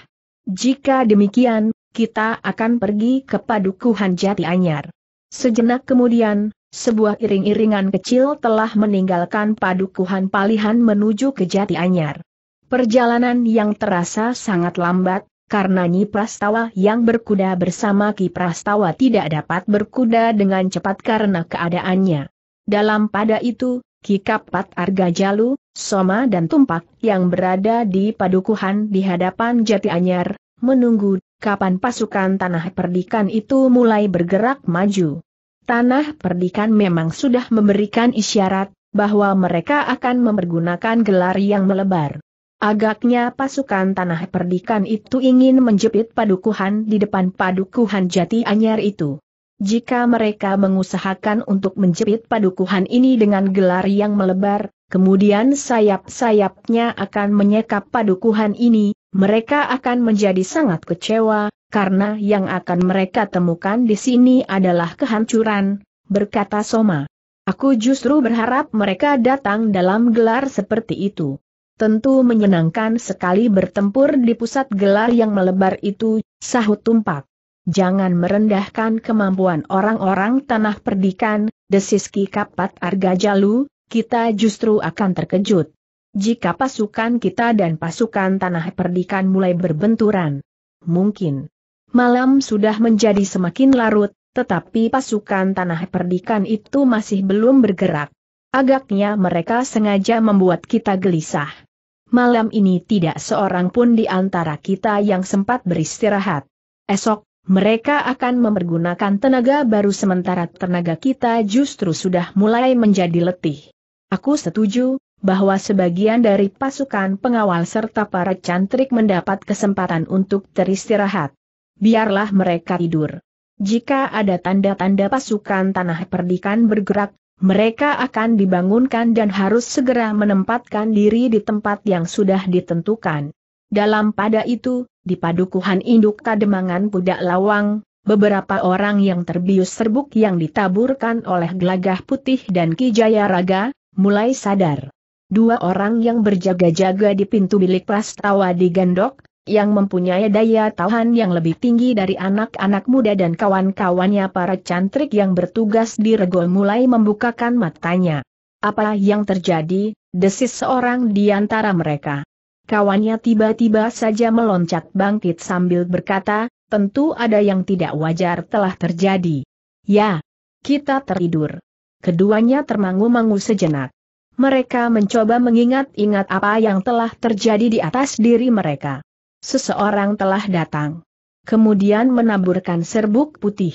[SPEAKER 1] Jika demikian, kita akan pergi ke Padukuhan Jati Anyar. Sejenak kemudian, sebuah iring-iringan kecil telah meninggalkan Padukuhan Palihan menuju ke Jati Anyar. Perjalanan yang terasa sangat lambat, karena Nyi Prastawa yang berkuda bersama Ki Prastawa tidak dapat berkuda dengan cepat karena keadaannya. Dalam pada itu, Ki Kapat Jalu, Soma dan Tumpak yang berada di padukuhan di hadapan Jati Anyar, menunggu kapan pasukan tanah perdikan itu mulai bergerak maju. Tanah perdikan memang sudah memberikan isyarat bahwa mereka akan mempergunakan gelar yang melebar. Agaknya pasukan tanah perdikan itu ingin menjepit padukuhan di depan padukuhan jati anyar itu. Jika mereka mengusahakan untuk menjepit padukuhan ini dengan gelar yang melebar, kemudian sayap-sayapnya akan menyekap padukuhan ini, mereka akan menjadi sangat kecewa, karena yang akan mereka temukan di sini adalah kehancuran, berkata Soma. Aku justru berharap mereka datang dalam gelar seperti itu. Tentu menyenangkan sekali bertempur di pusat gelar yang melebar itu, sahut tumpak. Jangan merendahkan kemampuan orang-orang tanah perdikan, desis Ki Kapat Argajalu, kita justru akan terkejut. Jika pasukan kita dan pasukan tanah perdikan mulai berbenturan. Mungkin. Malam sudah menjadi semakin larut, tetapi pasukan tanah perdikan itu masih belum bergerak. Agaknya mereka sengaja membuat kita gelisah. Malam ini tidak seorang pun di antara kita yang sempat beristirahat. Esok, mereka akan memergunakan tenaga baru sementara tenaga kita justru sudah mulai menjadi letih. Aku setuju, bahwa sebagian dari pasukan pengawal serta para cantrik mendapat kesempatan untuk teristirahat. Biarlah mereka tidur. Jika ada tanda-tanda pasukan tanah perdikan bergerak, mereka akan dibangunkan dan harus segera menempatkan diri di tempat yang sudah ditentukan. Dalam pada itu, di padukuhan induk kademangan pudak lawang, beberapa orang yang terbius serbuk yang ditaburkan oleh gelagah putih dan kijaya raga, mulai sadar. Dua orang yang berjaga-jaga di pintu bilik prastawa di digendok, yang mempunyai daya tahan yang lebih tinggi dari anak-anak muda dan kawan-kawannya para cantrik yang bertugas di regol mulai membukakan matanya. Apa yang terjadi, desis seorang di antara mereka kawannya tiba-tiba saja meloncat bangkit sambil berkata, tentu ada yang tidak wajar telah terjadi. Ya, kita tertidur. Keduanya termangu-mangu sejenak. Mereka mencoba mengingat-ingat apa yang telah terjadi di atas diri mereka. Seseorang telah datang. Kemudian menaburkan serbuk putih.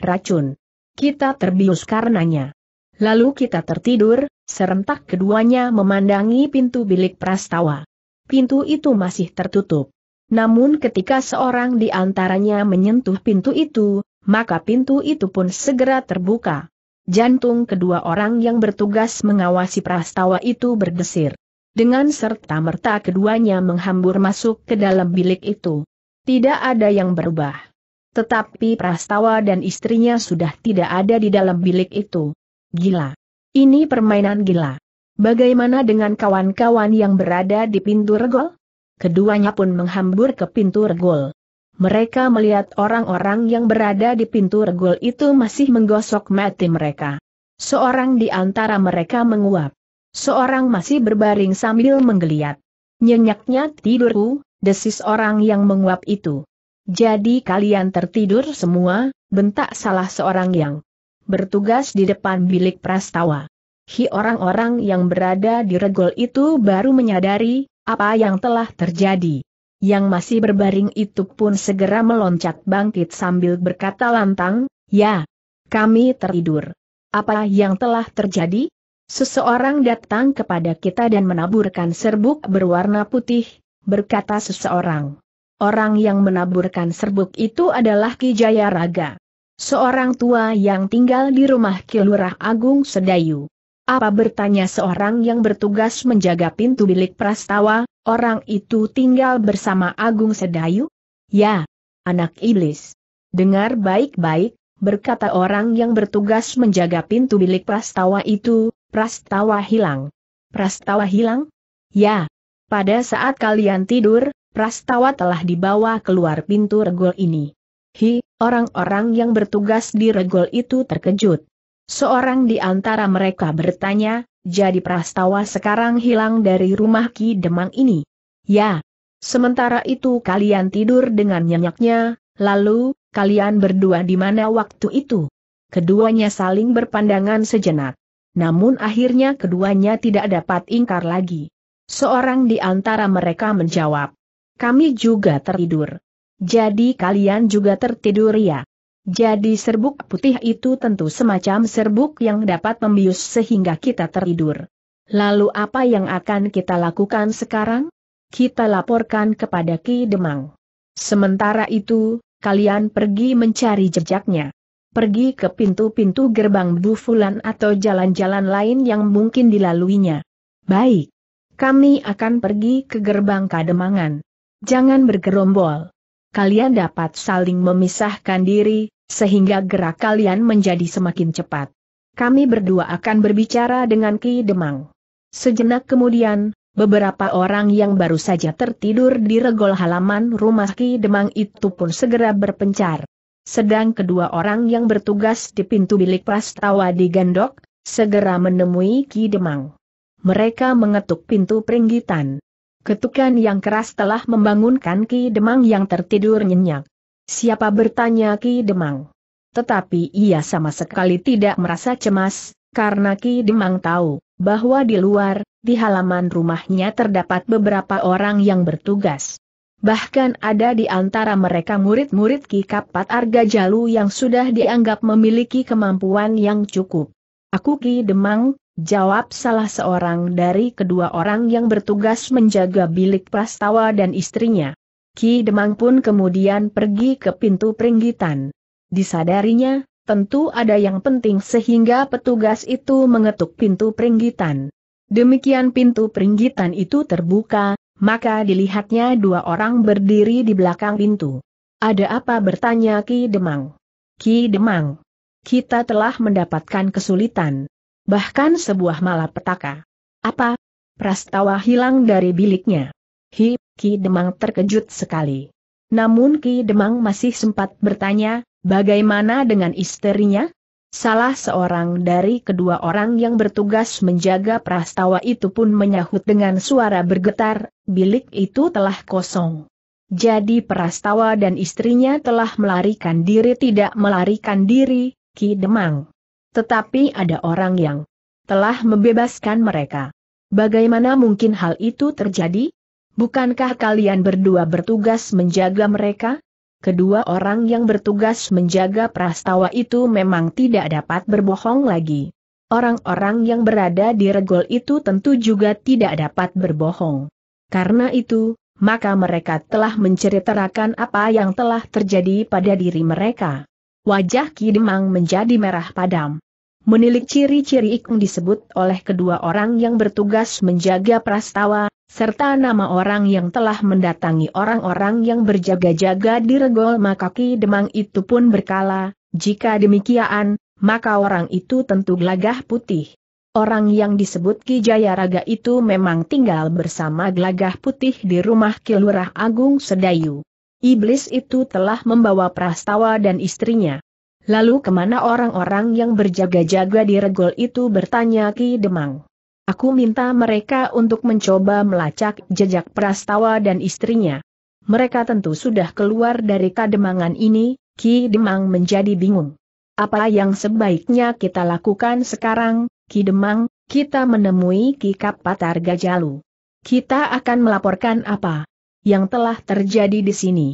[SPEAKER 1] Racun. Kita terbius karenanya. Lalu kita tertidur, serentak keduanya memandangi pintu bilik prastawa pintu itu masih tertutup. Namun ketika seorang di antaranya menyentuh pintu itu, maka pintu itu pun segera terbuka. Jantung kedua orang yang bertugas mengawasi prastawa itu berdesir. Dengan serta-merta keduanya menghambur masuk ke dalam bilik itu. Tidak ada yang berubah. Tetapi prastawa dan istrinya sudah tidak ada di dalam bilik itu. Gila. Ini permainan gila. Bagaimana dengan kawan-kawan yang berada di pintu regol? Keduanya pun menghambur ke pintu regol. Mereka melihat orang-orang yang berada di pintu regol itu masih menggosok mati mereka. Seorang di antara mereka menguap. Seorang masih berbaring sambil menggeliat. Nyenyaknya tidurku, desis orang yang menguap itu. Jadi kalian tertidur semua, bentak salah seorang yang bertugas di depan bilik prastawa. Hi orang-orang yang berada di regol itu baru menyadari, apa yang telah terjadi. Yang masih berbaring itu pun segera meloncat bangkit sambil berkata lantang, ya, kami tertidur. Apa yang telah terjadi? Seseorang datang kepada kita dan menaburkan serbuk berwarna putih, berkata seseorang. Orang yang menaburkan serbuk itu adalah Ki Jaya Raga. Seorang tua yang tinggal di rumah Kilurah Agung Sedayu. Apa bertanya seorang yang bertugas menjaga pintu bilik prastawa, orang itu tinggal bersama Agung Sedayu? Ya, anak iblis. Dengar baik-baik, berkata orang yang bertugas menjaga pintu bilik prastawa itu, prastawa hilang. Prastawa hilang? Ya. Pada saat kalian tidur, prastawa telah dibawa keluar pintu regol ini. Hi, orang-orang yang bertugas di regol itu terkejut. Seorang di antara mereka bertanya, jadi prastawa sekarang hilang dari rumah Ki Demang ini. Ya. Sementara itu kalian tidur dengan nyenyaknya, lalu, kalian berdua di mana waktu itu? Keduanya saling berpandangan sejenak. Namun akhirnya keduanya tidak dapat ingkar lagi. Seorang di antara mereka menjawab. Kami juga tertidur. Jadi kalian juga tertidur ya? Jadi serbuk putih itu tentu semacam serbuk yang dapat membius sehingga kita tertidur. Lalu apa yang akan kita lakukan sekarang? Kita laporkan kepada Ki Demang. Sementara itu, kalian pergi mencari jejaknya. Pergi ke pintu-pintu gerbang bufulan atau jalan-jalan lain yang mungkin dilaluinya. Baik. Kami akan pergi ke gerbang Kademangan. Jangan bergerombol kalian dapat saling memisahkan diri, sehingga gerak kalian menjadi semakin cepat. Kami berdua akan berbicara dengan Ki Demang. Sejenak kemudian, beberapa orang yang baru saja tertidur di regol halaman rumah Ki Demang itu pun segera berpencar. Sedang kedua orang yang bertugas di pintu bilik prastawa di Gandok, segera menemui Ki Demang. Mereka mengetuk pintu peringgitan. Ketukan yang keras telah membangunkan Ki Demang yang tertidur nyenyak. Siapa bertanya Ki Demang? Tetapi ia sama sekali tidak merasa cemas, karena Ki Demang tahu bahwa di luar, di halaman rumahnya terdapat beberapa orang yang bertugas. Bahkan ada di antara mereka murid-murid Ki Kapat Arga Jalu yang sudah dianggap memiliki kemampuan yang cukup. Aku Ki Demang, Jawab salah seorang dari kedua orang yang bertugas menjaga bilik Prastawa dan istrinya. Ki Demang pun kemudian pergi ke pintu peringgitan. Disadarinya, tentu ada yang penting sehingga petugas itu mengetuk pintu peringgitan. Demikian pintu peringgitan itu terbuka, maka dilihatnya dua orang berdiri di belakang pintu. Ada apa bertanya Ki Demang? Ki Demang, kita telah mendapatkan kesulitan bahkan sebuah malapetaka. Apa? Prastawa hilang dari biliknya. Hi, Ki Demang terkejut sekali. Namun Ki Demang masih sempat bertanya, bagaimana dengan istrinya? Salah seorang dari kedua orang yang bertugas menjaga prastawa itu pun menyahut dengan suara bergetar, bilik itu telah kosong. Jadi prastawa dan istrinya telah melarikan diri tidak melarikan diri, Ki Demang. Tetapi ada orang yang telah membebaskan mereka. Bagaimana mungkin hal itu terjadi? Bukankah kalian berdua bertugas menjaga mereka? Kedua orang yang bertugas menjaga prastawa itu memang tidak dapat berbohong lagi. Orang-orang yang berada di regol itu tentu juga tidak dapat berbohong. Karena itu, maka mereka telah menceritakan apa yang telah terjadi pada diri mereka. Wajah Ki Demang menjadi merah padam. Menilik ciri-ciri Ikung disebut oleh kedua orang yang bertugas menjaga prastawa, serta nama orang yang telah mendatangi orang-orang yang berjaga-jaga di regol maka Ki Demang itu pun berkala, jika demikian, maka orang itu tentu gelagah putih. Orang yang disebut Ki Jayaraga itu memang tinggal bersama gelagah putih di rumah Kilurah Agung Sedayu. Iblis itu telah membawa Prastawa dan istrinya. Lalu kemana orang-orang yang berjaga-jaga di regol itu bertanya Ki Demang. Aku minta mereka untuk mencoba melacak jejak Prastawa dan istrinya. Mereka tentu sudah keluar dari kademangan ini, Ki Demang menjadi bingung. Apa yang sebaiknya kita lakukan sekarang, Ki Demang, kita menemui Ki Kapatar Gajalu. Kita akan melaporkan apa? yang telah terjadi di sini.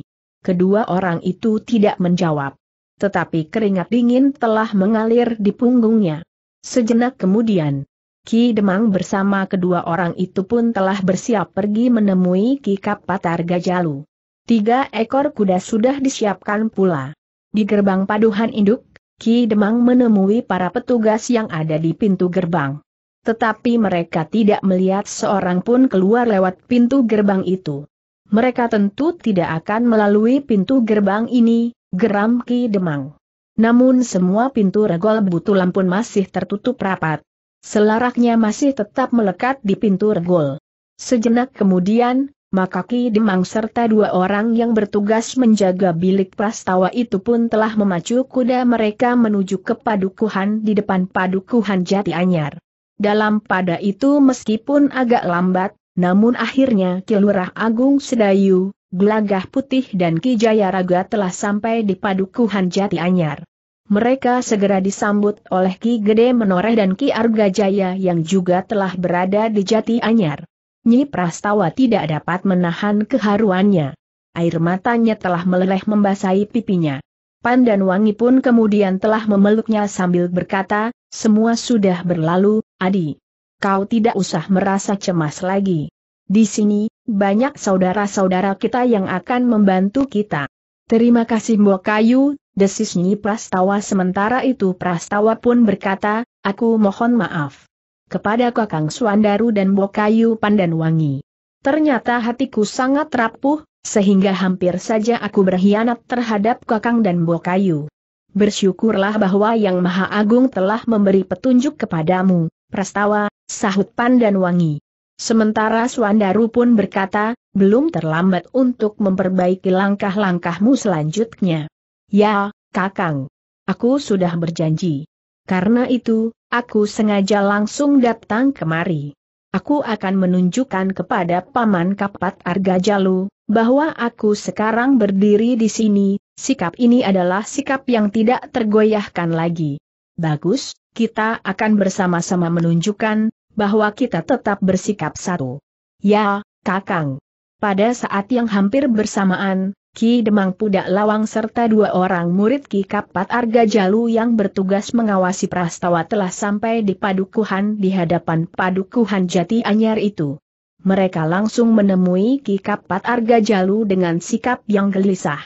[SPEAKER 1] Kedua orang itu tidak menjawab. Tetapi keringat dingin telah mengalir di punggungnya. Sejenak kemudian, Ki Demang bersama kedua orang itu pun telah bersiap pergi menemui Ki Kapatar Gajalu. Tiga ekor kuda sudah disiapkan pula. Di gerbang paduhan induk, Ki Demang menemui para petugas yang ada di pintu gerbang. Tetapi mereka tidak melihat seorang pun keluar lewat pintu gerbang itu mereka tentu tidak akan melalui pintu gerbang ini, geram Ki Demang. Namun semua pintu regol butulam pun masih tertutup rapat. Selaraknya masih tetap melekat di pintu regol. Sejenak kemudian, maka Ki Demang serta dua orang yang bertugas menjaga bilik prastawa itu pun telah memacu kuda mereka menuju ke padukuhan di depan padukuhan Jati Anyar. Dalam pada itu meskipun agak lambat, namun akhirnya Kilurah Agung Sedayu, Gelagah Putih dan Ki Jayaraga telah sampai di Padukuhan Jati Anyar. Mereka segera disambut oleh Ki Gede Menoreh dan Ki Arga Jaya yang juga telah berada di Jati Anyar. Nyi Prastawa tidak dapat menahan keharuannya. Air matanya telah meleleh membasahi pipinya. Pandan Wangi pun kemudian telah memeluknya sambil berkata, semua sudah berlalu, Adi kau tidak usah merasa cemas lagi. Di sini, banyak saudara-saudara kita yang akan membantu kita. Terima kasih Mbok Kayu, desis Nyi Prastawa sementara itu Prastawa pun berkata, aku mohon maaf. Kepada Kakang Suandaru dan Mbok Kayu Pandanwangi. Ternyata hatiku sangat rapuh, sehingga hampir saja aku berkhianat terhadap Kakang dan Mbok Kayu. Bersyukurlah bahwa Yang Maha Agung telah memberi petunjuk kepadamu, Prastawa, sahut Pandan Wangi. Sementara Suandaru pun berkata, belum terlambat untuk memperbaiki langkah-langkahmu selanjutnya. Ya, Kakang. Aku sudah berjanji. Karena itu, aku sengaja langsung datang kemari. Aku akan menunjukkan kepada Paman Kapat Arga Jalu, bahwa aku sekarang berdiri di sini, sikap ini adalah sikap yang tidak tergoyahkan lagi. Bagus, kita akan bersama-sama menunjukkan, bahwa kita tetap bersikap satu. Ya, Kakang. Pada saat yang hampir bersamaan, Ki Demang Pudak Lawang serta dua orang murid Ki Kapat Arga Jalu yang bertugas mengawasi prastawa telah sampai di padukuhan di hadapan padukuhan Jati Anyar itu. Mereka langsung menemui Ki Kapat Arga Jalu dengan sikap yang gelisah.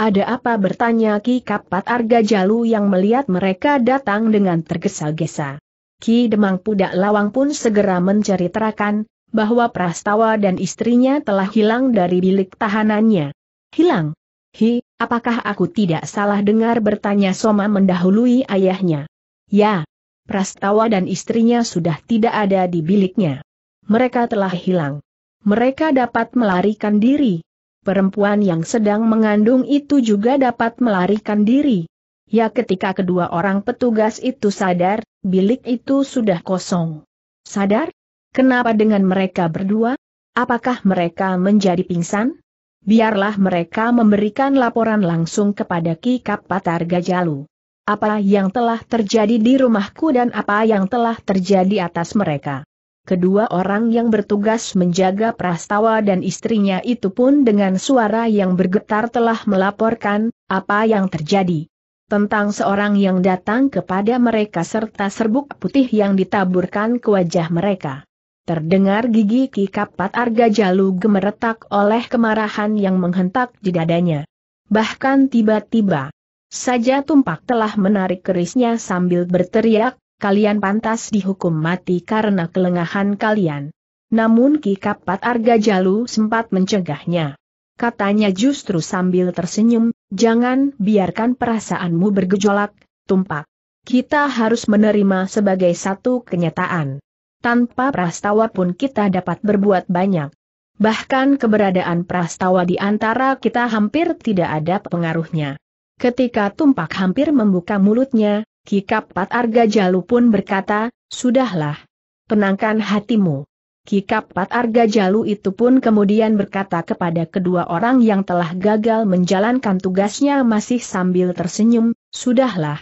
[SPEAKER 1] Ada apa bertanya Ki Kapat Arga Jalu yang melihat mereka datang dengan tergesa-gesa. Ki Demang Pudak Lawang pun segera mencari bahwa Prastawa dan istrinya telah hilang dari bilik tahanannya. Hilang? Hi, apakah aku tidak salah dengar bertanya Soma mendahului ayahnya? Ya, Prastawa dan istrinya sudah tidak ada di biliknya. Mereka telah hilang. Mereka dapat melarikan diri. Perempuan yang sedang mengandung itu juga dapat melarikan diri. Ya ketika kedua orang petugas itu sadar, bilik itu sudah kosong. Sadar? Kenapa dengan mereka berdua? Apakah mereka menjadi pingsan? Biarlah mereka memberikan laporan langsung kepada Ki Kapatar Gajalu. Apa yang telah terjadi di rumahku dan apa yang telah terjadi atas mereka. Kedua orang yang bertugas menjaga Prastawa dan istrinya itu pun dengan suara yang bergetar telah melaporkan apa yang terjadi tentang seorang yang datang kepada mereka serta serbuk putih yang ditaburkan ke wajah mereka. Terdengar gigi Ki Kapat Arga Jalu gemeretak oleh kemarahan yang menghentak di dadanya. Bahkan tiba-tiba saja tumpak telah menarik kerisnya sambil berteriak, kalian pantas dihukum mati karena kelengahan kalian. Namun Ki Kapat Arga Jalu sempat mencegahnya katanya justru sambil tersenyum, jangan biarkan perasaanmu bergejolak, tumpak. Kita harus menerima sebagai satu kenyataan. Tanpa prastawa pun kita dapat berbuat banyak. Bahkan keberadaan prastawa di antara kita hampir tidak ada pengaruhnya. Ketika tumpak hampir membuka mulutnya, Kikapat Arga Jalu pun berkata, Sudahlah. Tenangkan hatimu. Kikapat Patarga Arga Jalu itu pun kemudian berkata kepada kedua orang yang telah gagal menjalankan tugasnya masih sambil tersenyum, Sudahlah.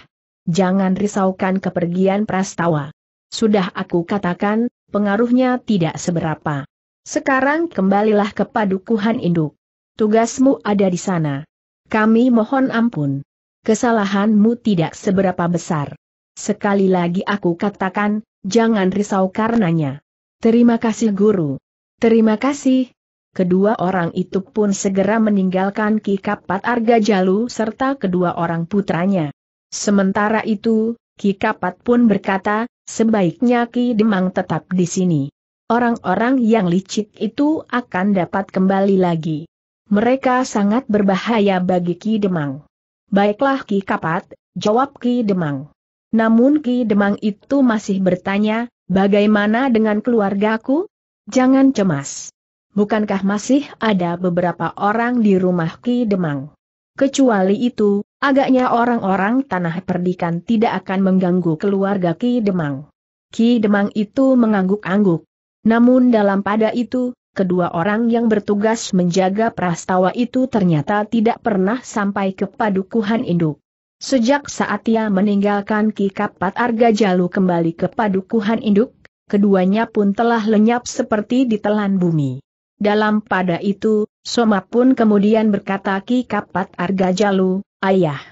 [SPEAKER 1] Jangan risaukan kepergian Prastawa. Sudah aku katakan, pengaruhnya tidak seberapa. Sekarang kembalilah ke padukuhan induk. Tugasmu ada di sana. Kami mohon ampun. Kesalahanmu tidak seberapa besar. Sekali lagi aku katakan, jangan risau karenanya. Terima kasih guru. Terima kasih. Kedua orang itu pun segera meninggalkan Ki Kapat Arga Jalu serta kedua orang putranya. Sementara itu, Ki Kapat pun berkata, sebaiknya Ki Demang tetap di sini. Orang-orang yang licik itu akan dapat kembali lagi. Mereka sangat berbahaya bagi Ki Demang. Baiklah Ki Kapat, jawab Ki Demang. Namun Ki Demang itu masih bertanya, Bagaimana dengan keluargaku? Jangan cemas. Bukankah masih ada beberapa orang di rumah Ki Demang? Kecuali itu, agaknya orang-orang tanah perdikan tidak akan mengganggu keluarga Ki Demang. Ki Demang itu mengangguk-angguk. Namun dalam pada itu, kedua orang yang bertugas menjaga prastawa itu ternyata tidak pernah sampai ke padukuhan induk. Sejak saat ia meninggalkan Ki Kapat Arga Jalu kembali ke padukuhan induk, keduanya pun telah lenyap seperti ditelan bumi. Dalam pada itu, Soma pun kemudian berkata Ki Kapat Arga Jalu, Ayah,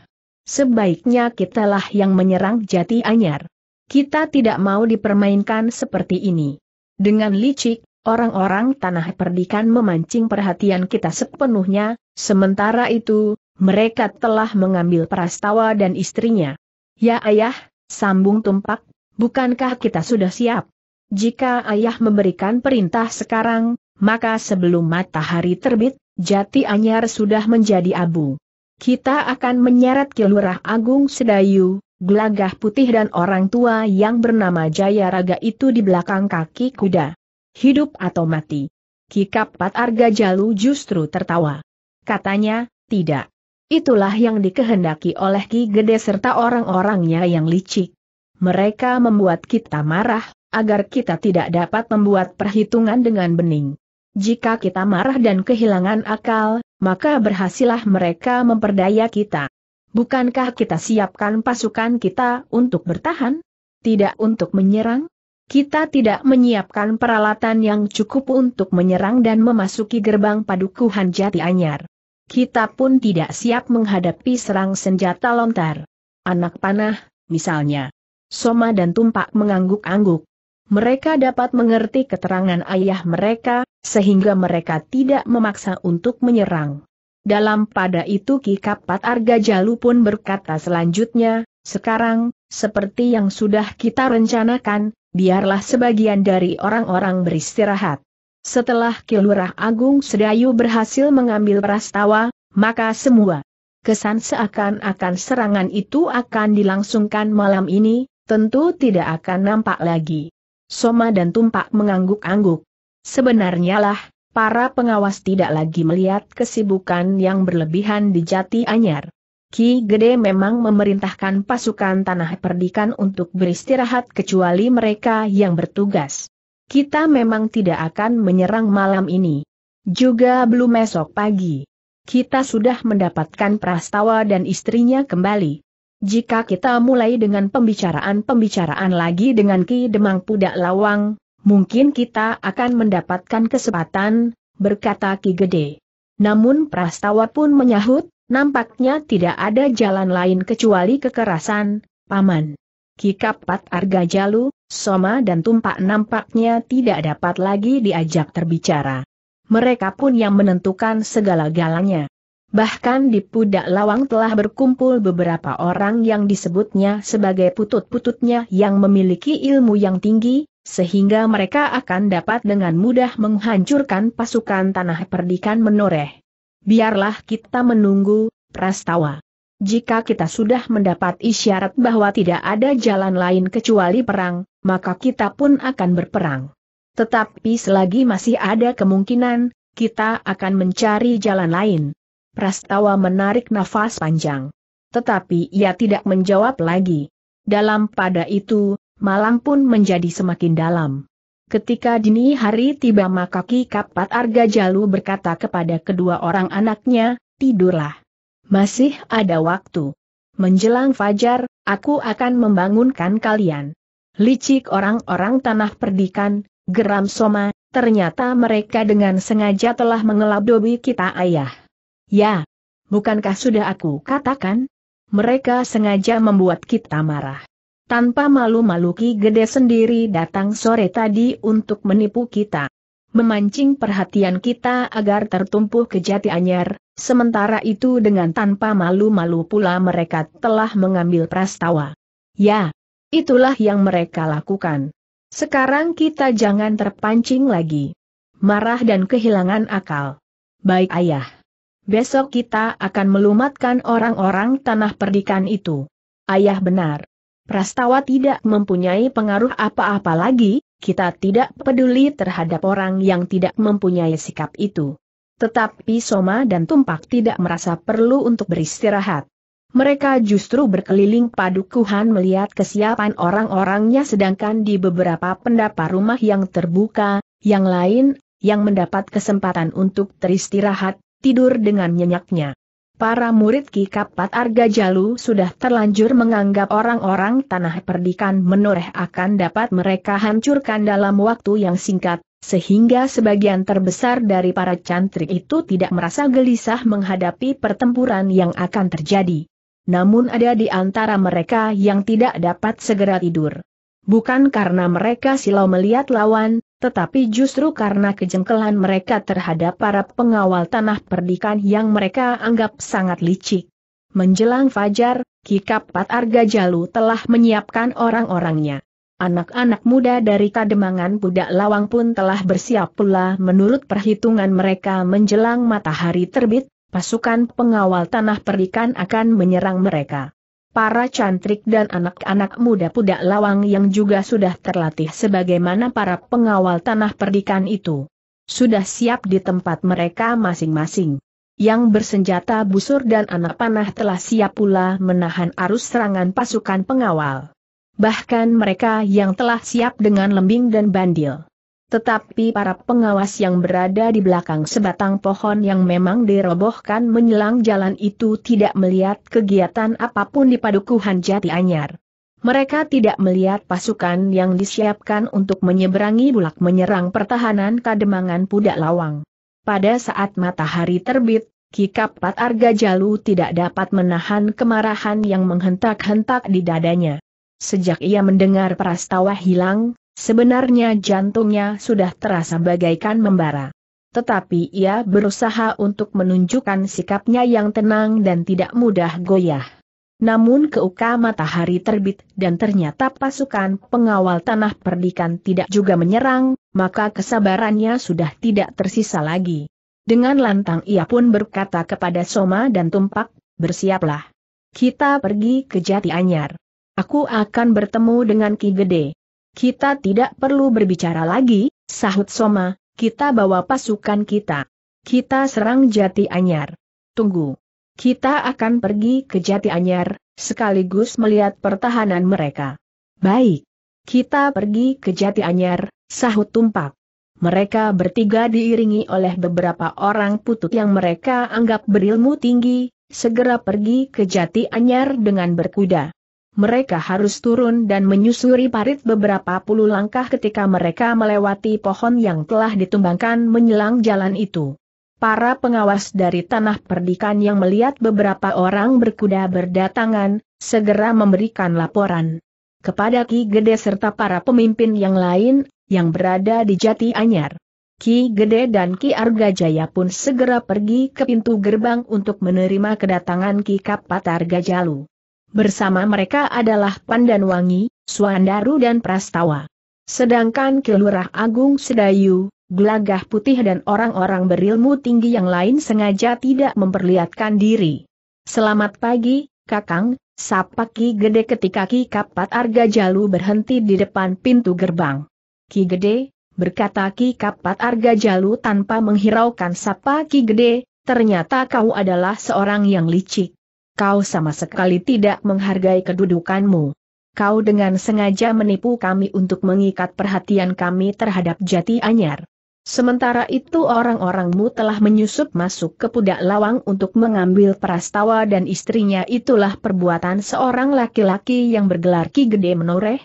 [SPEAKER 1] sebaiknya kitalah yang menyerang jati anyar. Kita tidak mau dipermainkan seperti ini. Dengan licik, orang-orang tanah perdikan memancing perhatian kita sepenuhnya, sementara itu, mereka telah mengambil prastawa dan istrinya. Ya ayah, sambung tumpak, bukankah kita sudah siap? Jika ayah memberikan perintah sekarang, maka sebelum matahari terbit, jati anyar sudah menjadi abu. Kita akan menyeret kilurah Agung Sedayu, gelagah putih dan orang tua yang bernama Jaya Raga itu di belakang kaki kuda. Hidup atau mati. Kikap Pat Arga Jalu justru tertawa. Katanya, tidak. Itulah yang dikehendaki oleh Ki Gede serta orang-orangnya yang licik. Mereka membuat kita marah, agar kita tidak dapat membuat perhitungan dengan bening. Jika kita marah dan kehilangan akal, maka berhasillah mereka memperdaya kita. Bukankah kita siapkan pasukan kita untuk bertahan? Tidak untuk menyerang? Kita tidak menyiapkan peralatan yang cukup untuk menyerang dan memasuki gerbang padukuhan jati anyar. Kita pun tidak siap menghadapi serang senjata lontar. Anak panah, misalnya. Soma dan Tumpak mengangguk-angguk. Mereka dapat mengerti keterangan ayah mereka, sehingga mereka tidak memaksa untuk menyerang. Dalam pada itu Ki Kapat Arga Jalu pun berkata selanjutnya, sekarang, seperti yang sudah kita rencanakan, biarlah sebagian dari orang-orang beristirahat. Setelah Kilurah Agung Sedayu berhasil mengambil Prastawa, maka semua kesan seakan-akan serangan itu akan dilangsungkan malam ini, tentu tidak akan nampak lagi. Soma dan Tumpak mengangguk-angguk. Sebenarnya lah, para pengawas tidak lagi melihat kesibukan yang berlebihan di Jati Anyar. Ki Gede memang memerintahkan pasukan tanah perdikan untuk beristirahat kecuali mereka yang bertugas kita memang tidak akan menyerang malam ini. Juga belum esok pagi. Kita sudah mendapatkan Prastawa dan istrinya kembali. Jika kita mulai dengan pembicaraan-pembicaraan lagi dengan Ki Demang Pudak Lawang, mungkin kita akan mendapatkan kesempatan, berkata Ki Gede. Namun Prastawa pun menyahut, nampaknya tidak ada jalan lain kecuali kekerasan, Paman. Ki Kapat Arga Jalu, Soma dan Tumpak nampaknya tidak dapat lagi diajak terbicara. Mereka pun yang menentukan segala-galanya. Bahkan di Pudak Lawang telah berkumpul beberapa orang yang disebutnya sebagai putut-pututnya yang memiliki ilmu yang tinggi, sehingga mereka akan dapat dengan mudah menghancurkan pasukan tanah perdikan menoreh. Biarlah kita menunggu, Prastawa. Jika kita sudah mendapat isyarat bahwa tidak ada jalan lain kecuali perang, maka kita pun akan berperang. Tetapi selagi masih ada kemungkinan, kita akan mencari jalan lain. Prastawa menarik nafas panjang. Tetapi ia tidak menjawab lagi. Dalam pada itu, malang pun menjadi semakin dalam. Ketika dini hari tiba maka Ki Kapat Arga Jalu berkata kepada kedua orang anaknya, tidurlah. Masih ada waktu. Menjelang fajar, aku akan membangunkan kalian. Licik orang-orang tanah perdikan, geram Soma, ternyata mereka dengan sengaja telah mengelabdobi kita ayah. Ya, bukankah sudah aku katakan? Mereka sengaja membuat kita marah. Tanpa malu-malu Ki Gede sendiri datang sore tadi untuk menipu kita. Memancing perhatian kita agar tertumpu ke jati anyar, Sementara itu dengan tanpa malu-malu pula mereka telah mengambil prastawa. Ya, itulah yang mereka lakukan. Sekarang kita jangan terpancing lagi. Marah dan kehilangan akal. Baik ayah. Besok kita akan melumatkan orang-orang tanah perdikan itu. Ayah benar. Prastawa tidak mempunyai pengaruh apa-apa lagi, kita tidak peduli terhadap orang yang tidak mempunyai sikap itu. Tetapi Soma dan Tumpak tidak merasa perlu untuk beristirahat. Mereka justru berkeliling padukuhan melihat kesiapan orang-orangnya sedangkan di beberapa pendapa rumah yang terbuka, yang lain, yang mendapat kesempatan untuk teristirahat, tidur dengan nyenyaknya. Para murid Ki Kapat Arga Jalu sudah terlanjur menganggap orang-orang tanah perdikan menoreh akan dapat mereka hancurkan dalam waktu yang singkat, sehingga sebagian terbesar dari para cantrik itu tidak merasa gelisah menghadapi pertempuran yang akan terjadi. Namun ada di antara mereka yang tidak dapat segera tidur. Bukan karena mereka silau melihat lawan, tetapi justru karena kejengkelan mereka terhadap para pengawal tanah perdikan yang mereka anggap sangat licik. Menjelang fajar, Kikapat Jalu telah menyiapkan orang-orangnya. Anak-anak muda dari Kademangan Budak Lawang pun telah bersiap pula menurut perhitungan mereka menjelang matahari terbit, pasukan pengawal tanah perdikan akan menyerang mereka para cantrik dan anak-anak muda pudak lawang yang juga sudah terlatih sebagaimana para pengawal tanah perdikan itu. Sudah siap di tempat mereka masing-masing. Yang bersenjata busur dan anak panah telah siap pula menahan arus serangan pasukan pengawal. Bahkan mereka yang telah siap dengan lembing dan bandil. Tetapi para pengawas yang berada di belakang sebatang pohon yang memang dirobohkan menyelang jalan itu tidak melihat kegiatan apapun di padukuhan jati anyar. Mereka tidak melihat pasukan yang disiapkan untuk menyeberangi bulak menyerang pertahanan kademangan pudak lawang. Pada saat matahari terbit, Kikapat Arga Jalu tidak dapat menahan kemarahan yang menghentak-hentak di dadanya. Sejak ia mendengar prastawa hilang, Sebenarnya jantungnya sudah terasa bagaikan membara. Tetapi ia berusaha untuk menunjukkan sikapnya yang tenang dan tidak mudah goyah. Namun keuka matahari terbit dan ternyata pasukan pengawal tanah perdikan tidak juga menyerang, maka kesabarannya sudah tidak tersisa lagi. Dengan lantang ia pun berkata kepada Soma dan Tumpak, bersiaplah. Kita pergi ke Jati Anyar. Aku akan bertemu dengan Ki Gede. Kita tidak perlu berbicara lagi, sahut Soma, kita bawa pasukan kita. Kita serang Jati Anyar. Tunggu. Kita akan pergi ke Jati Anyar, sekaligus melihat pertahanan mereka. Baik. Kita pergi ke Jati Anyar, sahut tumpak. Mereka bertiga diiringi oleh beberapa orang putut yang mereka anggap berilmu tinggi, segera pergi ke Jati Anyar dengan berkuda mereka harus turun dan menyusuri parit beberapa puluh langkah ketika mereka melewati pohon yang telah ditumbangkan menyelang jalan itu. Para pengawas dari tanah perdikan yang melihat beberapa orang berkuda berdatangan, segera memberikan laporan kepada Ki Gede serta para pemimpin yang lain, yang berada di Jati Anyar. Ki Gede dan Ki Arga Jaya pun segera pergi ke pintu gerbang untuk menerima kedatangan Ki Kapat Jalu. Bersama mereka adalah Pandan Wangi, Suandaru dan Prastawa. Sedangkan Kilurah Agung Sedayu, Gelagah Putih dan orang-orang berilmu tinggi yang lain sengaja tidak memperlihatkan diri. Selamat pagi, Kakang, sapa Ki Gede ketika Ki Kapat Arga Jalu berhenti di depan pintu gerbang. Ki Gede, berkata Ki Kapat Arga Jalu tanpa menghiraukan sapa Ki Gede, ternyata kau adalah seorang yang licik kau sama sekali tidak menghargai kedudukanmu. Kau dengan sengaja menipu kami untuk mengikat perhatian kami terhadap jati anyar. Sementara itu orang-orangmu telah menyusup masuk ke Pudak Lawang untuk mengambil Perastawa dan istrinya itulah perbuatan seorang laki-laki yang bergelar Ki Gede menoreh.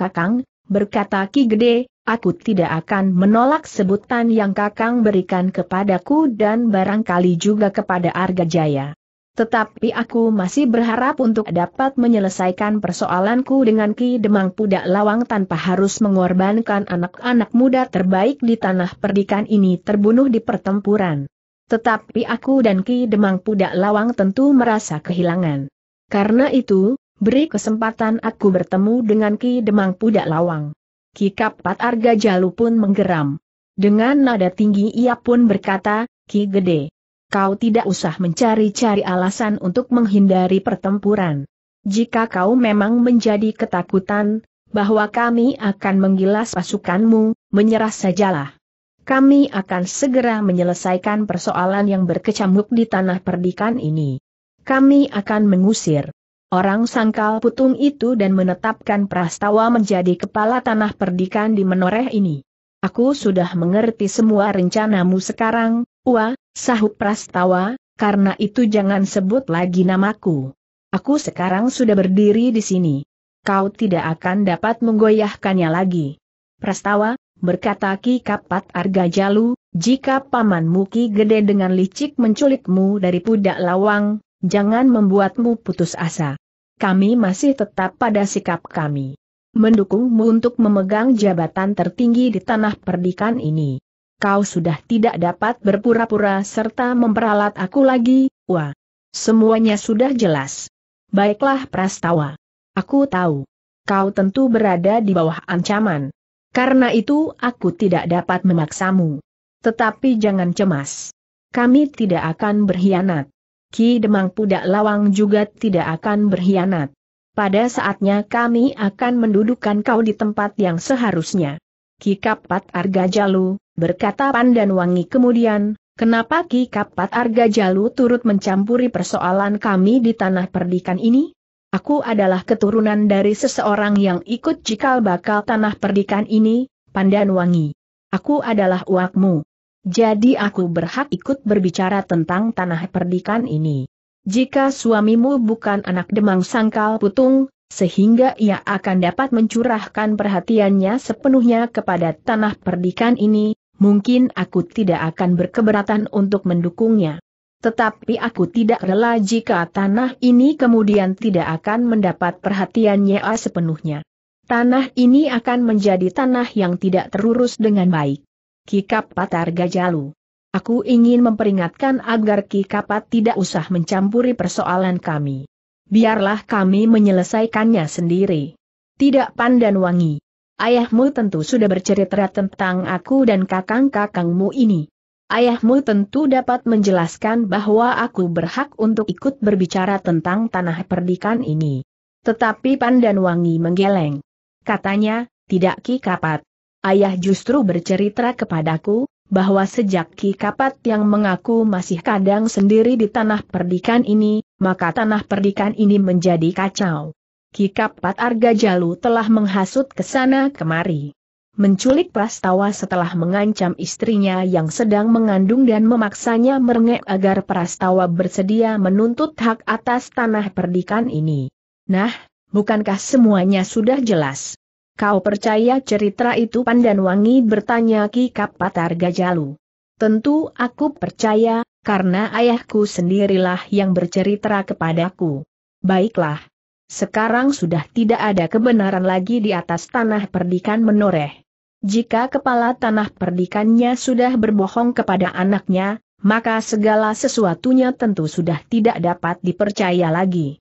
[SPEAKER 1] Kakang, berkata Ki Gede, aku tidak akan menolak sebutan yang kakang berikan kepadaku dan barangkali juga kepada Arga Jaya. Tetapi aku masih berharap untuk dapat menyelesaikan persoalanku dengan Ki Demang Pudak Lawang tanpa harus mengorbankan anak-anak muda terbaik di tanah perdikan ini terbunuh di pertempuran. Tetapi aku dan Ki Demang Pudak Lawang tentu merasa kehilangan. Karena itu, beri kesempatan aku bertemu dengan Ki Demang Pudak Lawang. Ki Kapat Arga Jalu pun menggeram. Dengan nada tinggi ia pun berkata, Ki Gede kau tidak usah mencari-cari alasan untuk menghindari pertempuran. Jika kau memang menjadi ketakutan, bahwa kami akan menggilas pasukanmu, menyerah sajalah. Kami akan segera menyelesaikan persoalan yang berkecamuk di tanah perdikan ini. Kami akan mengusir orang sangkal putung itu dan menetapkan Prastawa menjadi kepala tanah perdikan di Menoreh ini. Aku sudah mengerti semua rencanamu sekarang, Wah, sahut Prastawa, karena itu jangan sebut lagi namaku. Aku sekarang sudah berdiri di sini. Kau tidak akan dapat menggoyahkannya lagi. Prastawa, berkata Ki Kapat Jalu, jika Paman Muki Gede dengan licik menculikmu dari pudak lawang, jangan membuatmu putus asa. Kami masih tetap pada sikap kami. Mendukungmu untuk memegang jabatan tertinggi di tanah perdikan ini kau sudah tidak dapat berpura-pura serta memperalat aku lagi, wah. Semuanya sudah jelas. Baiklah Prastawa. Aku tahu. Kau tentu berada di bawah ancaman. Karena itu aku tidak dapat memaksamu. Tetapi jangan cemas. Kami tidak akan berkhianat. Ki Demang Pudak Lawang juga tidak akan berkhianat. Pada saatnya kami akan mendudukan kau di tempat yang seharusnya. Ki Kapat Jalu, berkata Pandan Wangi kemudian, kenapa Ki Kapat Jalu turut mencampuri persoalan kami di tanah perdikan ini? Aku adalah keturunan dari seseorang yang ikut cikal bakal tanah perdikan ini, Wangi. Aku adalah uakmu. Jadi aku berhak ikut berbicara tentang tanah perdikan ini. Jika suamimu bukan anak Demang Sangkal Putung, sehingga ia akan dapat mencurahkan perhatiannya sepenuhnya kepada tanah perdikan ini, mungkin aku tidak akan berkeberatan untuk mendukungnya. Tetapi aku tidak rela jika tanah ini kemudian tidak akan mendapat perhatiannya sepenuhnya. Tanah ini akan menjadi tanah yang tidak terurus dengan baik. Kikap Patar Gajalu. Aku ingin memperingatkan agar Kikapat tidak usah mencampuri persoalan kami biarlah kami menyelesaikannya sendiri. Tidak pandan wangi. Ayahmu tentu sudah bercerita tentang aku dan kakang-kakangmu ini. Ayahmu tentu dapat menjelaskan bahwa aku berhak untuk ikut berbicara tentang tanah perdikan ini. Tetapi Pandan Wangi menggeleng. Katanya, tidak Ki Kapat. Ayah justru bercerita kepadaku, bahwa sejak Ki Kapat yang mengaku masih kadang sendiri di tanah perdikan ini, maka tanah perdikan ini menjadi kacau. Ki Kapat Jalu telah menghasut ke sana kemari. Menculik Prastawa setelah mengancam istrinya yang sedang mengandung dan memaksanya merengek agar Prastawa bersedia menuntut hak atas tanah perdikan ini. Nah, bukankah semuanya sudah jelas? Kau percaya cerita itu wangi bertanya Ki Kapatar Gajalu. Tentu aku percaya, karena ayahku sendirilah yang bercerita kepadaku. Baiklah. Sekarang sudah tidak ada kebenaran lagi di atas tanah perdikan menoreh. Jika kepala tanah perdikannya sudah berbohong kepada anaknya, maka segala sesuatunya tentu sudah tidak dapat dipercaya lagi.